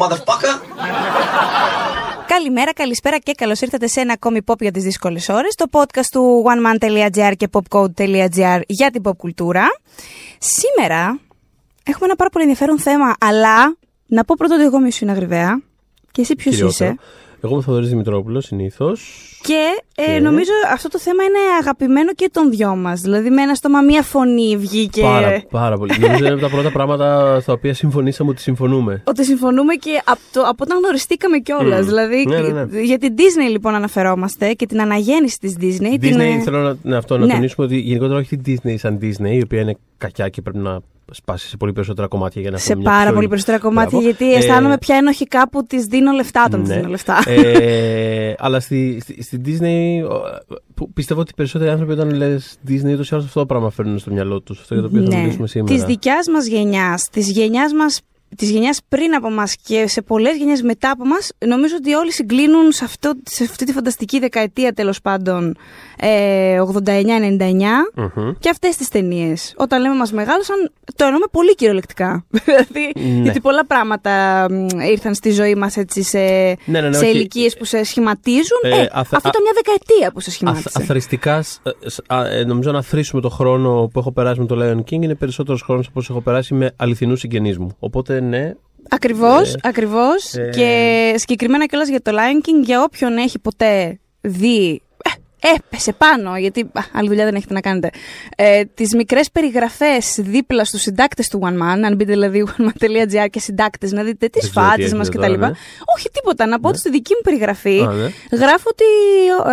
motherfucker. Καλημέρα, καλησπέρα και καλώς ήρθατε σε ένα ακόμη pop για τις δύσκολες ώρες. Το podcast του oneman.gr και popcode.gr για την pop κουλτούρα. Σήμερα έχουμε ένα πάρα πολύ ενδιαφέρον θέμα, αλλά να πω πρώτα ότι εγώ μισού σου είναι και εσύ ποιος είσαι. Εγώ είμαι ο Θοδωρής Δημητρόπουλος συνήθως. Ε, και, νομίζω αυτό το θέμα είναι αγαπημένο και των δυο μας. Δηλαδή με ένα στόμα, μία φωνή βγήκε. Πάρα, πάρα πολύ. νομίζω είναι από τα πρώτα πράγματα στα οποία συμφωνήσαμε ότι συμφωνούμε. Ότι συμφωνούμε και από, από όταν γνωριστήκαμε κιόλας. Mm. Δηλαδή ναι, ναι, ε, ναι. για την Disney λοιπόν αναφερόμαστε και την αναγέννηση της Disney. Disney την... Ε, θέλω να, αυτό, να τονίσουμε ότι γενικότερα όχι την Disney σαν Disney, η οποία είναι κακιά και πρέπει να σπάσει σε πολύ περισσότερα κομμάτια για να Σε πάρα πολύ περισσότερα κομμάτια, Μπράβο. γιατί ε, αισθάνομαι ε... πια ενοχικά κάπου της δίνω λεφτά όταν ναι. τη δίνω λεφτά. Ε, αλλά στη, στη, Disney, πιστεύω ότι οι περισσότεροι άνθρωποι όταν λες Disney, ούτως ή αυτό το πράγμα φέρνουν στο μυαλό τους. Αυτό για το οποίο ναι. θα μιλήσουμε σήμερα. Τη δικιάς μας γενιάς, της γενιάς μας της γενιάς πριν από μας και σε πολλές γενιές μετά από μας, νομίζω ότι όλοι συγκλίνουν σε, αυτό, σε αυτή τη φανταστική δεκαετία τέλος πάντων ε, 89-99 και αυτές τις ταινίες. Όταν λέμε μας μεγάλωσαν, το εννοούμε πολύ κυριολεκτικά. Δηλαδή, ναι. γιατί πολλά πράγματα ήρθαν στη ζωή μας σε, ναι, ναι, σε ηλικίες που σε σχηματίζουν. Ε, ε, αυτή ήταν μια δεκαετία που σε σχηματίζει. Αθ, αθρηστικά, ε, ε, νομίζω να θρήσουμε το χρόνο που έχω περάσει με το Lion King είναι περισσότερος χρόνος από έχω περάσει με αληθινούς συγγενείς μου. Οπότε ναι. Ακριβώς, ναι. ακριβώς. Ε. και συγκεκριμένα κιόλας για το Lion King, για όποιον έχει ποτέ δει. Ε, έπεσε πάνω, γιατί α, άλλη δουλειά δεν έχετε να κάνετε. Ε, Τις μικρές περιγραφές δίπλα στους συντάκτες του One Man, αν μπείτε δηλαδή oneman.gr και συντάκτες, να δείτε τις φάτε μα κτλ. λοιπά ναι. Όχι τίποτα. Να πω ναι. ότι στη δική μου περιγραφή γράφω ότι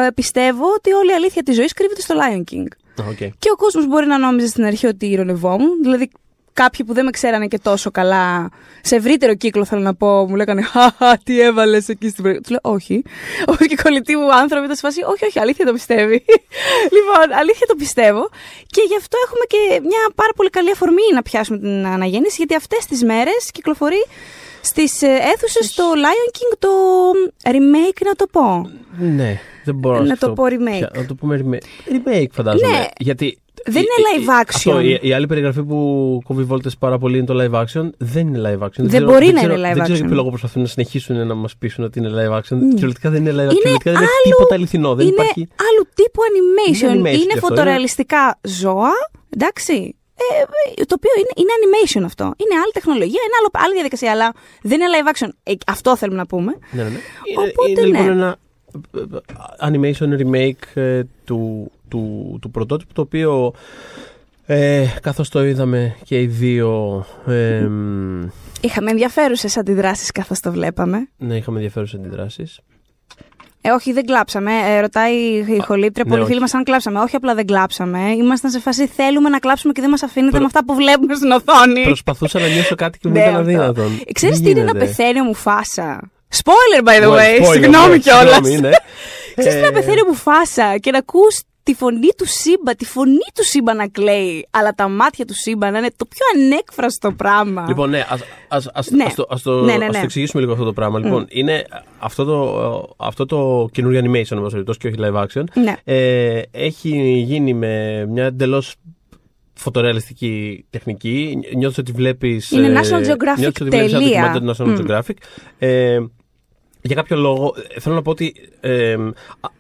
ε, πιστεύω ότι όλη η αλήθεια της ζωής κρύβεται στο Lion King. Okay. Και ο κόσμος μπορεί να νόμιζε στην αρχή ότι ηρωνευόμουν. Δηλαδή, κάποιοι που δεν με ξέρανε και τόσο καλά, σε ευρύτερο κύκλο θέλω να πω, μου λέγανε Χα, τι έβαλες εκεί στην περιοχή. Του λέω Όχι. Όπω και κολλητοί μου άνθρωποι ήταν σε Όχι, όχι, αλήθεια το πιστεύει. λοιπόν, αλήθεια το πιστεύω. Και γι' αυτό έχουμε και μια πάρα πολύ καλή αφορμή να πιάσουμε την αναγέννηση, γιατί αυτές τις μέρες κυκλοφορεί στις ε, αίθουσες το Lion King το remake, να το πω. Ναι, δεν μπορώ να, το πω να το πούμε remake. Remake, φαντάζομαι. Ναι. Γιατί δεν είναι live action. Αυτό, η, άλλη περιγραφή που κόβει βόλτες πάρα πολύ είναι το live action. Δεν είναι live action. Δεν, μπορεί να είναι live action. Δεν ξέρω για ποιο λόγο προσπαθούν να συνεχίσουν να μας πείσουν ότι είναι live action. Mm. Κυριολεκτικά δεν είναι live action. Κυριολεκτικά δεν έχει τίποτα αληθινό. Δεν είναι υπάρχει... άλλου τύπου animation. Είναι, animation είναι φωτορεαλιστικά ζώα. Εντάξει. Ε, ε, το οποίο είναι, είναι animation αυτό. Είναι άλλη τεχνολογία, είναι άλλο, άλλη διαδικασία, αλλά δεν είναι live action. Ε, αυτό θέλουμε να πούμε. Ναι, ναι. ναι. Ε, Οπότε, ναι. είναι, είναι ναι. λοιπόν ένα animation remake του του, του πρωτότυπου το οποίο ε, καθώς το είδαμε και οι δύο... Ε, είχαμε ενδιαφέρουσες αντιδράσεις καθώς το βλέπαμε. Ναι, είχαμε ενδιαφέρουσες αντιδράσεις. Ε, όχι, δεν κλάψαμε. Ε, ρωτάει η χολύπτρια, ναι, πολλοί φίλοι μας αν κλάψαμε. Όχι, απλά δεν κλάψαμε. Ήμασταν σε φάση θέλουμε να κλάψουμε και δεν μας αφήνετε Προ... με αυτά που βλέπουμε στην οθόνη. Προσπαθούσα να νιώσω κάτι και μου ναι, ήταν αδύνατο. Ξέρεις τι είναι να πεθαίνει μου φάσα. Spoiler, by the way, συγγνώμη ναι, κιόλας. Ναι. Ξέρεις να ε, πεθαίνει μου φάσα και να ακούς τη φωνή του Σύμπα, τη φωνή του Σύμπα να κλαίει, αλλά τα μάτια του Σύμπα να είναι το πιο ανέκφραστο πράγμα. Λοιπόν, ναι, ας, το, εξηγήσουμε λίγο αυτό το πράγμα. Mm. Λοιπόν, είναι αυτό το, αυτό το animation, όμως, περιπτώσει και όχι live action, ναι. ε, έχει γίνει με μια εντελώς φωτορεαλιστική τεχνική. Νιώθω ότι βλέπεις. Είναι ε, National Geographic. Νιώθω ότι βλέπεις National mm. Ε, για κάποιο λόγο ε, θέλω να πω ότι ε,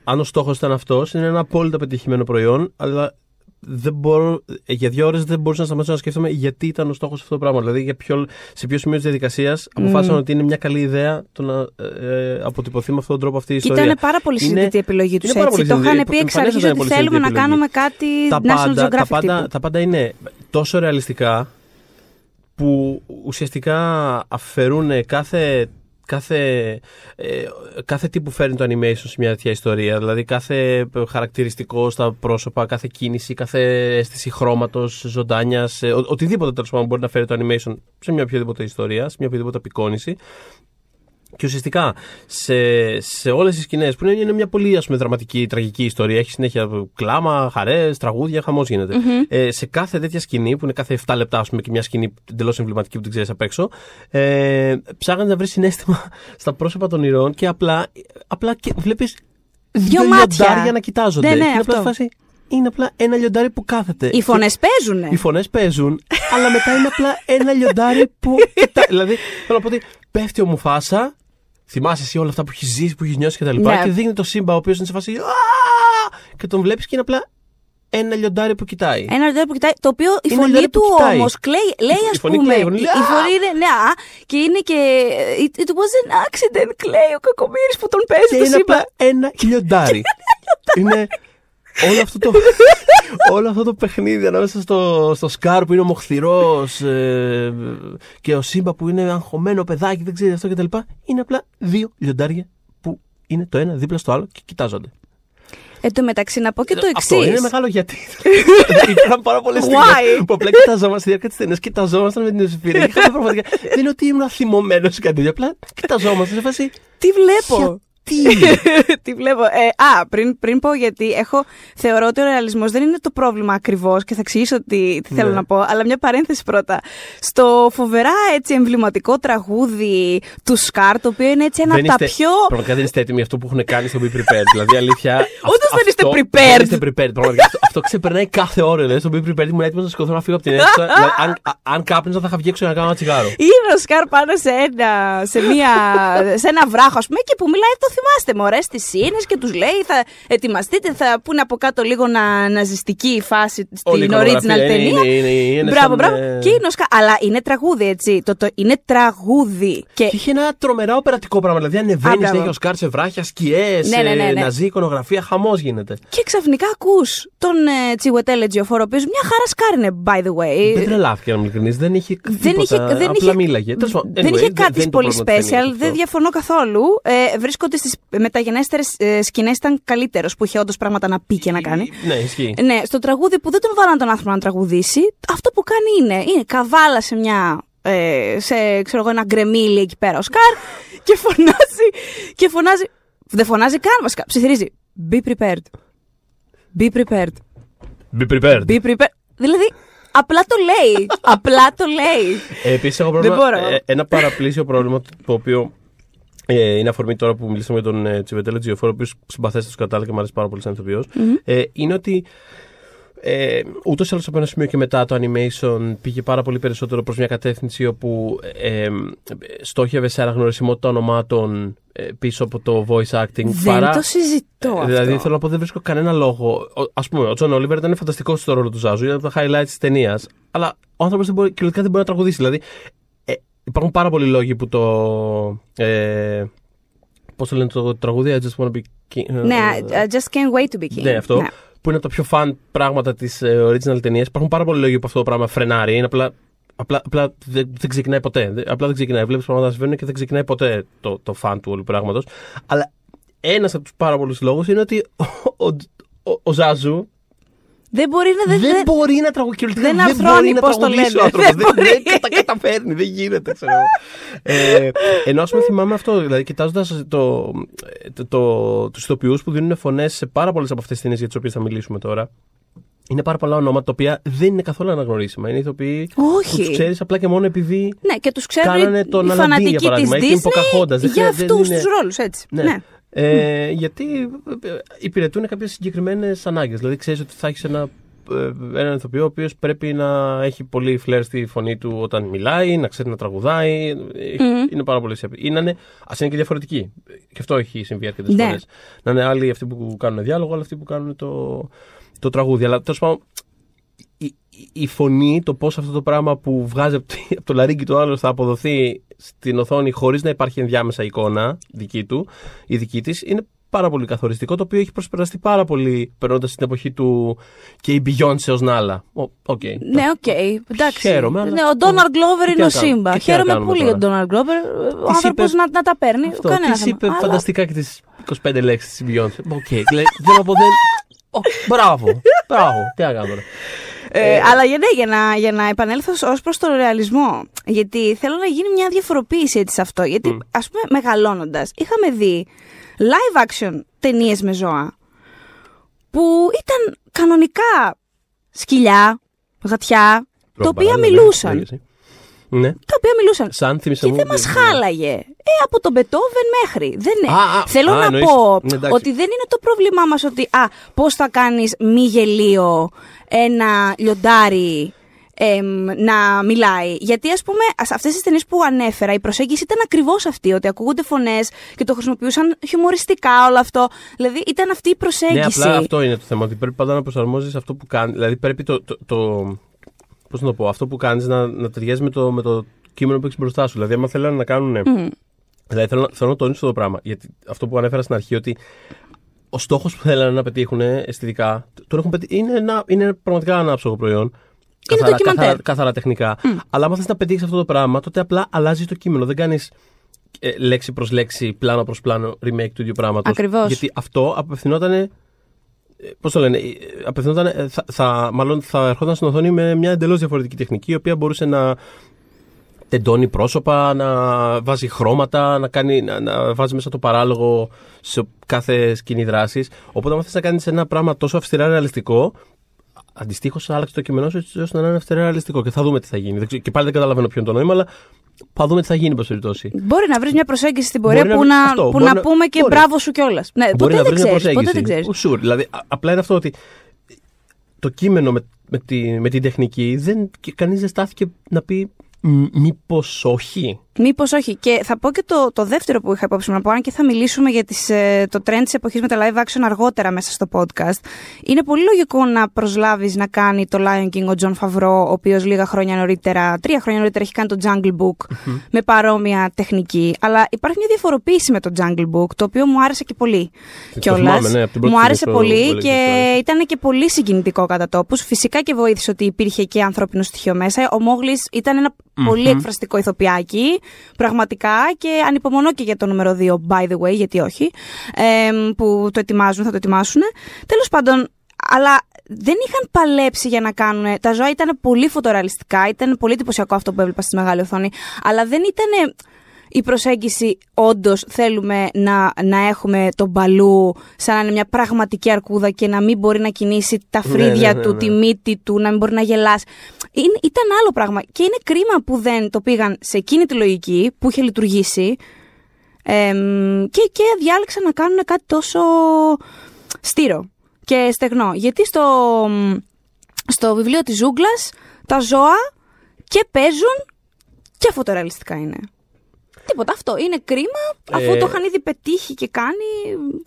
αν ο στόχος ήταν αυτός, είναι ένα απόλυτα πετυχημένο προϊόν, αλλά δεν μπορώ, ε, για δύο ώρες δεν μπορούσα να σταματήσω να σκέφτομαι γιατί ήταν ο στόχος αυτό το πράγμα. Δηλαδή, για ποιο, σε ποιο σημείο της διαδικασίας αποφάσισαν mm. ότι είναι μια καλή ιδέα το να ε, ε αποτυπωθεί με αυτόν τον τρόπο αυτή η ιστορία. Ήταν πάρα πολύ συνειδητή η επιλογή τους. Το είχαν πει εξ αρχής ότι θέλουμε να κάνουμε κάτι τα πάντα, τα πάντα, τα πάντα είναι τόσο ρεαλιστικά που ουσιαστικά αφαιρούν κάθε κάθε, ε, κάθε τι που φέρνει το animation σε μια τέτοια ιστορία, δηλαδή κάθε χαρακτηριστικό στα πρόσωπα, κάθε κίνηση, κάθε αίσθηση χρώματος, ζωντάνιας, ε, οτιδήποτε τέλος πάντων μπορεί να φέρει το animation σε μια οποιαδήποτε ιστορία, σε μια οποιαδήποτε απεικόνηση, και ουσιαστικά σε, σε όλες τις σκηνές που είναι, είναι μια πολύ ας δραματικη δραματική, τραγική ιστορία. Έχει συνέχεια κλάμα, χαρές, τραγούδια, χαμός Ε, σε κάθε τέτοια σκηνή, που είναι κάθε 7 λεπτά, ας πούμε, και μια σκηνή εντελώς εμβληματική που την ξέρεις απ' έξω, ε, ψάχνεις να βρεις συνέστημα στα πρόσωπα των ηρών και απλά, απλά βλέπεις δύο, λιοντάρια να κοιτάζονται. Ναι, ναι, είναι απλά είναι απλά ένα λιοντάρι που κάθεται. Οι φωνέ παίζουν. Οι φωνές παίζουν, αλλά μετά είναι απλά ένα λιοντάρι που. δηλαδή, θέλω να πω πέφτει ο Μουφάσα θυμάσαι εσύ όλα αυτά που έχεις ζήσει, που έχεις νιώσει Και, τα λοιπά, ναι. και δείχνει το Σύμπα, ο οποίος είναι σε φάση. Και τον βλέπεις και είναι απλά ένα λιοντάρι που κοιτάει. Ένα λιοντάρι που κοιτάει, το οποίο η φωνή του όμως κλαίει. Λέει, α πούμε. η φωνή είναι, ναι, και είναι και. It, was an accident, κλαίει ο κακομοίρης που τον παίζει. Και το είναι απλά ένα λιοντάρι. είναι όλο αυτό το, όλο αυτό το παιχνίδι ανάμεσα στο, στο Σκάρ που είναι μοχθηρό ε, και ο Σίμπα που είναι αγχωμένο παιδάκι, δεν ξέρει αυτό κτλ. Είναι απλά δύο λιοντάρια που είναι το ένα δίπλα στο άλλο και κοιτάζονται. Εν τω μεταξύ, να πω και το εξή. Αυτό είναι μεγάλο γιατί. Υπήρχαν πάρα πολλές στιγμές που απλά κοιταζόμαστε στη διάρκεια της ταινίας, κοιταζόμασταν με την εσφυρίχα. Δεν είναι ότι ήμουν θυμωμένο ή κάτι τέτοιο. Απλά κοιτάζομαστε Τι βλέπω. Τι! Τι βλέπω. Ε, α, πριν, πριν πω γιατί έχω, θεωρώ ότι ο ρεαλισμός δεν είναι το πρόβλημα ακριβώς και θα εξηγήσω τι, τι θέλω ναι. να πω, αλλά μια παρένθεση πρώτα. Στο φοβερά έτσι εμβληματικό τραγούδι του Σκάρ, το οποίο είναι έτσι ένα δεν από τα πιο. Πραγματικά δεν είστε έτοιμοι αυτό που έχουν κάνει στο Be Prepared. δηλαδή, αλήθεια. Όντως δεν είστε prepared. Δεν είστε prepared. αυτό, αυτό ξεπερνάει κάθε ώρα. Δηλαδή, στο Be Prepared ήμουν έτοιμος να σηκωθώ να φύγω από την αίθουσα. δηλαδή, αν, αν κάπνιζα θα είχα βγει έξω να κάνω ένα τσιγάρο. Είναι ο Σκάρ πάνω σε ένα, σε ένα βράχο, ας πούμε, και που μιλάει το θυμάστε μωρέ στις σύνες και τους λέει θα ετοιμαστείτε, θα πούνε από κάτω λίγο να, ναζιστική η φάση στην original ταινία. Είναι, είναι, είναι, μπράβο, σαν... μπράβο. Ε, και νοσκα... Αλλά είναι τραγούδι έτσι, το, το, είναι τραγούδι. Και... Είχε ένα τρομερά οπερατικό πράγμα, δηλαδή ανεβαίνει, έχει ο Σκάρ σε βράχια, σκιές, ναι, ναι, ε, ναι, ναι. ναζί, εικονογραφία, χαμός γίνεται. Και ξαφνικά ακούς τον ε, Τσιουετέλε Τζιοφόρο, ο μια χαρά είναι by the way. Δεν τρελάθηκε να μου δεν είχε δεν τίποτα, είχε, Δεν είχε κάτι πολύ special, δεν διαφωνώ καθόλου. βρίσκονται στι μεταγενέστερες ε, σκηνές ήταν καλύτερος, που είχε όντως πράγματα να πει και να κάνει. Ναι, ισχύει. Ναι, στο τραγούδι που δεν τον βάλαν τον άνθρωπο να τραγουδήσει, αυτό που κάνει είναι, είναι καβάλα σε μια ε, σε ξέρω εγώ, ένα γκρεμίλι εκεί πέρα ο Σκάρ και φωνάζει. Και φωνάζει δεν φωνάζει καν βασικά. Ψιθυρίζει. Be prepared. Be prepared. Be prepared. Be prepared. Δηλαδή, απλά το λέει. απλά το λέει. Ε, Επίσης, έχω πρόβλημα, ένα παραπλήσιο πρόβλημα το οποίο ε, είναι αφορμή τώρα που μιλήσαμε για τον ε, Τσιβετέλο Τζιοφόρο, ο οποίος συμπαθέστε του κατάλληλα και μου αρέσει πάρα πολύ σαν ηθοποιός. Mm-hmm. Ε, είναι ότι ε, Ούτως ή άλλως από ένα σημείο και μετά το animation πήγε πάρα πολύ περισσότερο προς μια κατεύθυνση όπου ε, ε, στόχευε σε αναγνωρισιμότητα ονομάτων ε, πίσω από το voice acting. Δεν παρά, το συζητώ. Ε, δηλαδή αυτό. θέλω να πω δεν βρίσκω κανένα λόγο. Ας πούμε, ο Τζον Όλιβερ ήταν φανταστικός στο ρόλο του Ζάζου, ήταν από τα highlights της ταινίας. Αλλά ο άνθρωπος κυριολεκτικά δεν μπορεί να τραγουδήσει. Δηλαδή υπάρχουν πάρα πολλοί λόγοι που το. Ε, Πώς το λένε το τραγούδι, I just want to be king. Ε, ναι, I just can't wait to be king. Ναι, αυτό. Ναι. Που είναι το πιο fun πράγματα της ε, original ταινίας. Υπάρχουν πάρα πολλοί λόγοι που αυτό το πράγμα φρενάρει. Είναι απλά απλά, απλά δεν, ξεκινάει ποτέ. Απλά δεν ξεκινάει. Βλέπεις πράγματα να συμβαίνουν και δεν ξεκινάει ποτέ το, το φαν του όλου πράγματος. Αλλά ένας από τους πάρα πολλούς λόγους είναι ότι ο, ο, ο Ζάζου δεν μπορεί να δεν, δεν μπορεί να τραγουδήσει. Δεν να τραγουδίσει Δεν, δεν τα καταφέρνει, δεν γίνεται, ξέρω ε, Ενώ ας πούμε θυμάμαι αυτό, δηλαδή κοιτάζοντας το, τους ηθοποιούς που δίνουν φωνές σε πάρα πολλές από αυτές τις ταινίες για τις οποίες θα μιλήσουμε τώρα. Είναι πάρα πολλά ονόματα τα οποία δεν είναι καθόλου αναγνωρίσιμα. Είναι ηθοποιοί Όχι. που τους ξέρεις απλά και μόνο επειδή. Ναι, και τους Κάνανε τον Αλαντίν για παράδειγμα. ή Για αυτούς τους ρόλους, έτσι. ναι. ναι. Ε, Γιατί ε, υπηρετούν κάποιες συγκεκριμένες ανάγκες. Δηλαδή, ξέρεις ότι θα έχεις ένα ε, έναν ηθοποιό ο οποίος πρέπει να έχει πολύ φλερ στη φωνή του όταν μιλάει, να ξέρει να τραγουδαει ε, Είναι πάρα πολύ οι Ας είναι και διαφορετική Και αυτό έχει συμβεί αρκετές ναι. φορές. Να είναι άλλοι αυτοί που κάνουν διάλογο, αλλά αυτοί που κάνουν το, το τραγούδι. Αλλά τέλος πάντων η φωνή, το πώς αυτό το πράγμα που βγάζει από το λαρίκι του άλλου θα αποδοθεί στην οθόνη χωρίς να υπάρχει ενδιάμεσα εικόνα δική του ή δική της, είναι πάρα πολύ καθοριστικό, το οποίο έχει προσπεραστεί πάρα πολύ περνώντας την εποχή του και η Beyoncé ως Νάλα. Okay. Ναι, οκ. Okay. Εντάξει. Χαίρομαι. Ναι, ο Ντόναρντ Γκλόβερ είναι ο Σύμπα. Χαίρομαι πολύ για τον Ντόναρντ Γκλόβερ. Ο άνθρωπο να, να, τα παίρνει. Αυτό. Κανένα τη είπε φανταστικά και τις 25 λέξεις της Beyoncé. Οκ. Δηλαδή, δεν, Μπράβο. Μπράβο. Τι ε, ε, αλλά ναι, για να, για να επανέλθω ως προς τον ρεαλισμό. Γιατί θέλω να γίνει μια διαφοροποίηση έτσι σε αυτό. Γιατί, mm. ας πούμε, μεγαλώνοντας, είχαμε δει live action ταινίες με ζώα που ήταν κανονικά σκυλιά, γατιά, το τα οποία ναι, μιλούσαν. Ναι, ναι, ναι. τα οποία μιλούσαν. Σαν και δεν μας ναι. χάλαγε. Ε, από τον Μπετόβεν μέχρι. Δεν, είναι. α, α, Θέλω να πω ναι, ότι δεν είναι το πρόβλημά μας ότι α, πώς θα κάνεις μη γελίο ένα λιοντάρι να μιλάει. Γιατί, ας πούμε, αυτέ τι ταινίες που ανέφερα, η προσέγγιση ήταν ακριβώς αυτή. Ότι ακούγονται φωνές και το χρησιμοποιούσαν χιουμοριστικά όλο αυτό. Δηλαδή, ήταν αυτή η προσέγγιση. Ναι, απλά αυτό είναι το θέμα. Ότι πρέπει πάντα να προσαρμόζεις αυτό που κάνει. Δηλαδή, πρέπει το, το, πώς να πω, αυτό που κάνεις να, να ταιριάζει με το, με το κείμενο που έχεις μπροστά σου. Δηλαδή, άμα θέλανε να κάνουν. Mm. Δηλαδή, θέλω, θέλω να τονίσω το πράγμα. Γιατί αυτό που ανέφερα στην αρχή, ότι ο στόχος που θέλανε να πετύχουν αισθητικά τον έχουν πετύχει, είναι, ένα, είναι πραγματικά ένα άψογο προϊόν. Είναι καθαρά, καθαρά, τεχνικά. Αλλά άμα θες να πετύχεις αυτό το πράγμα, τότε απλά αλλάζεις το κείμενο. Δεν κάνεις ε, λέξη προς λέξη, πλάνο προς πλάνο, remake του ίδιου πράγματος. Ακριβώς. Γιατί αυτό απευθυνόταν πώς το λένε, ε, ε, θα, θα, μάλλον θα ερχόταν στην οθόνη με μια εντελώς διαφορετική τεχνική, η οποία μπορούσε να τεντώνει πρόσωπα, να βάζει χρώματα, να, κάνει, να, να βάζει μέσα το παράλογο σε κάθε σκηνή δράσης. Οπότε, αν θες να κάνεις ένα πράγμα τόσο αυστηρά ρεαλιστικό, αντιστοίχως άλλαξε το κείμενό σου έτσι ώστε να είναι αυστηρά ρεαλιστικό. Και θα δούμε τι θα γίνει. Και πάλι δεν καταλαβαίνω ποιο είναι το νόημα, αλλά θα δούμε τι θα γίνει προ περιπτώσει. Μπορεί να βρεις μια προσέγγιση στην πορεία που να, πούμε και μπράβο σου κιόλας. Ναι, μπορεί ποτέ να βρεις μια προσέγγιση. Δεν ξέρεις. Δηλαδή, απλά είναι αυτό ότι το κείμενο με, την τεχνική δεν, κανείς δεν στάθηκε να πει μήπως όχι. Μήπως όχι. Και θα πω και το, το δεύτερο που είχα υπόψη μου να πω, αν και θα μιλήσουμε για τις, ε, το trend της εποχής με τα live action αργότερα μέσα στο podcast. Είναι πολύ λογικό να προσλάβεις να κάνει το Lion King ο Τζον Φαβρό, ο οποίος λίγα χρόνια νωρίτερα, τρία χρόνια νωρίτερα, έχει κάνει το Jungle Book με παρόμοια τεχνική. Αλλά υπάρχει μια διαφοροποίηση με το Jungle Book, το οποίο μου άρεσε και πολύ κιόλα. Ναι, μου άρεσε πολύ και ήταν και πολύ συγκινητικό κατά τόπους. Φυσικά και βοήθησε ότι υπήρχε και ανθρώπινο στοιχείο μέσα. Ο Μόγλης ήταν πολύ εκφραστικό ηθοποιάκι πραγματικά και ανυπομονώ και για το νούμερο 2, by the way, γιατί όχι, ε, που το ετοιμάζουν, θα το ετοιμάσουν. Τέλος πάντων, αλλά δεν είχαν παλέψει για να κάνουν. Τα ζώα ήταν πολύ φωτορεαλιστικά, ήταν πολύ εντυπωσιακό αυτό που έβλεπα στη μεγάλη οθόνη, αλλά δεν ήταν η προσέγγιση όντως θέλουμε να, να έχουμε τον μπαλού σαν να είναι μια πραγματική αρκούδα και να μην μπορεί να κινήσει τα ναι, φρύδια ναι, ναι, του, τη μύτη του, να μην μπορεί να γελάσει είναι, ήταν άλλο πράγμα. Και είναι κρίμα που δεν το πήγαν σε εκείνη τη λογική που είχε λειτουργήσει και, και διάλεξαν να κάνουν κάτι τόσο στήρο και στεγνό. Γιατί στο, στο βιβλίο της ζούγκλας τα ζώα και παίζουν και φωτορεαλιστικά είναι. Τίποτα αυτό. Είναι κρίμα αφού ε, το είχαν ήδη πετύχει και κάνει.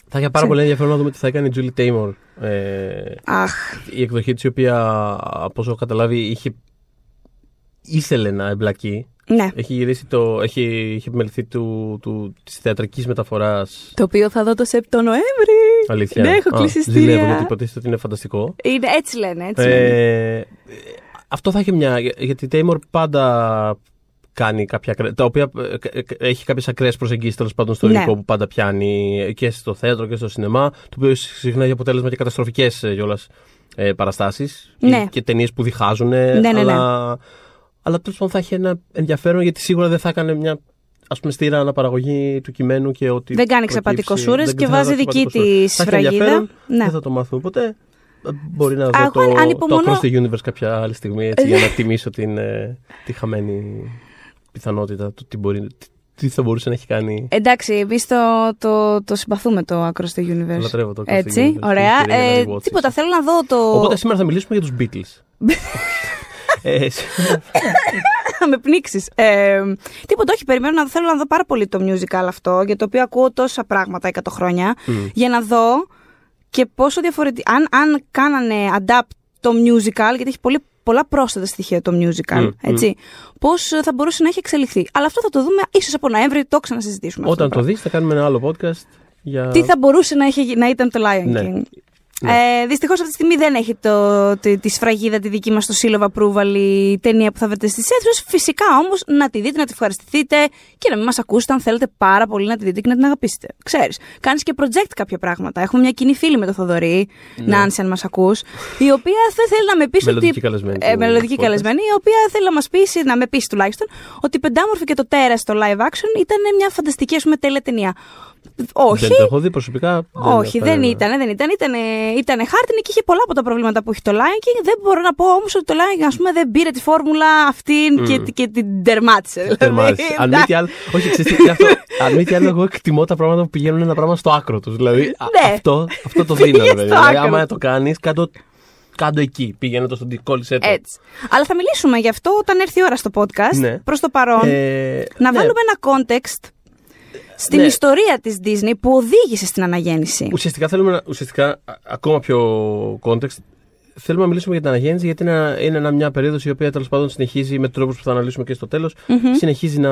Θα είχε πάρα πολύ ενδιαφέρον να δούμε τι θα έκανε η Τζούλι Τέιμορ. Ε, Αχ. Η εκδοχή της, η οποία από όσο καταλάβει είχε... ήθελε να εμπλακεί. Ναι. Έχει γυρίσει το. Έχει, έχει επιμεληθεί του, του, της θεατρικής μεταφοράς. Το οποίο θα δω το Σεπτό Νοέμβρη. Αλήθεια. Ναι, έχω κλείσει Δεν Ζηλεύω γιατί υποτίθεται ότι είναι φανταστικό. Είναι, έτσι λένε. Έτσι λένε. Ε, αυτό θα έχει μια. Γιατί η Τέιμορ πάντα κάνει κάποια. τα οποία ε, ε, έχει κάποιες ακραίες προσεγγίσεις τέλος πάντων στο ναι. υλικό ναι. που πάντα πιάνει και στο θέατρο και στο σινεμά. Το οποίο συχνά έχει αποτέλεσμα και καταστροφικές κιόλας ε, ε παραστάσεις ναι. και ταινίες που διχάζουν. Ναι, ναι, ναι, αλλά αλλά τέλος πάντων θα έχει ένα ενδιαφέρον γιατί σίγουρα δεν θα έκανε μια ας πούμε, στήρα αναπαραγωγή του κειμένου και ότι. Δεν κάνει ξεπατικό σούρε και βάζει δική τη σφραγίδα. Ναι. Δεν θα το μάθουμε ποτέ. Μπορεί να δω το, το Across the Universe κάποια άλλη στιγμή έτσι, για να τιμήσω την, τη χαμένη πιθανότητα του τι, τι θα μπορούσε να έχει κάνει. Εντάξει, εμείς το, το, το συμπαθούμε το Across the Universe. Λατρεύω το Across Έτσι, Universe. Ωραία. Ε, τίποτα, θέλω να δω το. Οπότε σήμερα θα μιλήσουμε για τους Beatles. Θα ε, με πνίξεις. Ε, τίποτα, όχι. Περιμένω να θέλω να δω πάρα πολύ το musical αυτό, για το οποίο ακούω τόσα πράγματα 100 Για να δω και πόσο διαφορετικό. Αν, αν κάνανε adapt το musical, γιατί έχει πολύ πολλά πρόσθετα στοιχεία το musical. έτσι. Mm. Πώς ε, θα μπορούσε να έχει εξελιχθεί. Αλλά αυτό θα το δούμε ίσως από Νοέμβρη, το ξανασυζητήσουμε. Όταν το, δεις δει, θα κάνουμε ένα άλλο podcast. Για... Τι θα μπορούσε να, έχει να ήταν το Lion ναι. King. Ναι. Ε, Δυστυχώς αυτή τη στιγμή δεν έχει το, τη, τη σφραγίδα τη δική μας στο σύλλογο Απρούβαλη η ταινία που θα βρείτε στις αίθουσες. Φυσικά όμως να τη δείτε, να τη ευχαριστηθείτε και να μην μας ακούσετε αν θέλετε πάρα πολύ να τη δείτε και να την αγαπήσετε. Ξέρεις, κάνεις και project κάποια πράγματα. Έχουμε μια κοινή φίλη με τον Θοδωρή, ναι. Νάνση, αν μας ακούς, η οποία θα θέλει να με πεις Μελλοντική ότι... καλεσμένη. Ε, μελλοντική καλεσμένη, η οποία θέλει να μας πεί, να με πεί τουλάχιστον, ότι πεντάμορφη και το τέρας στο live action ήταν μια φανταστική ας πούμε, τέλεια ταινία. Όχι. Δεν το έχω δει προσωπικά. Δεν όχι, δεν ήταν. Δεν ήταν. Ήτανε, ήτανε χάρτινη και είχε πολλά από τα προβλήματα που έχει το Lion Δεν μπορώ να πω όμως ότι το Lion ας πούμε, δεν πήρε τη φόρμουλα αυτήν mm. και, και, την τερμάτισε. Δηλαδή, τερμάτισε. αν μη τι άλλο. Όχι, ξέρετε Αν μη τι άλλο, εγώ εκτιμώ τα πράγματα που πηγαίνουν ένα πράγμα στο άκρο τους. Δηλαδή ναι. αυτό, αυτό το δίνω. δηλαδή, δηλαδή άμα το κάνεις, κάτω κάτω εκεί. Πήγαινε το στον κόλλησέ Έτσι. Αλλά θα μιλήσουμε γι' αυτό όταν έρθει η ώρα στο podcast. Ναι. Προς το παρόν. Ε, να ναι. βάλουμε ένα context στην ναι. ιστορία της Disney που οδήγησε στην αναγέννηση. Ουσιαστικά θέλουμε να, ουσιαστικά, ακόμα πιο context, θέλουμε να μιλήσουμε για την αναγέννηση, γιατί είναι, μια περίοδος η οποία τέλος πάντων συνεχίζει με τρόπους που θα αναλύσουμε και στο τελο Συνεχίζει να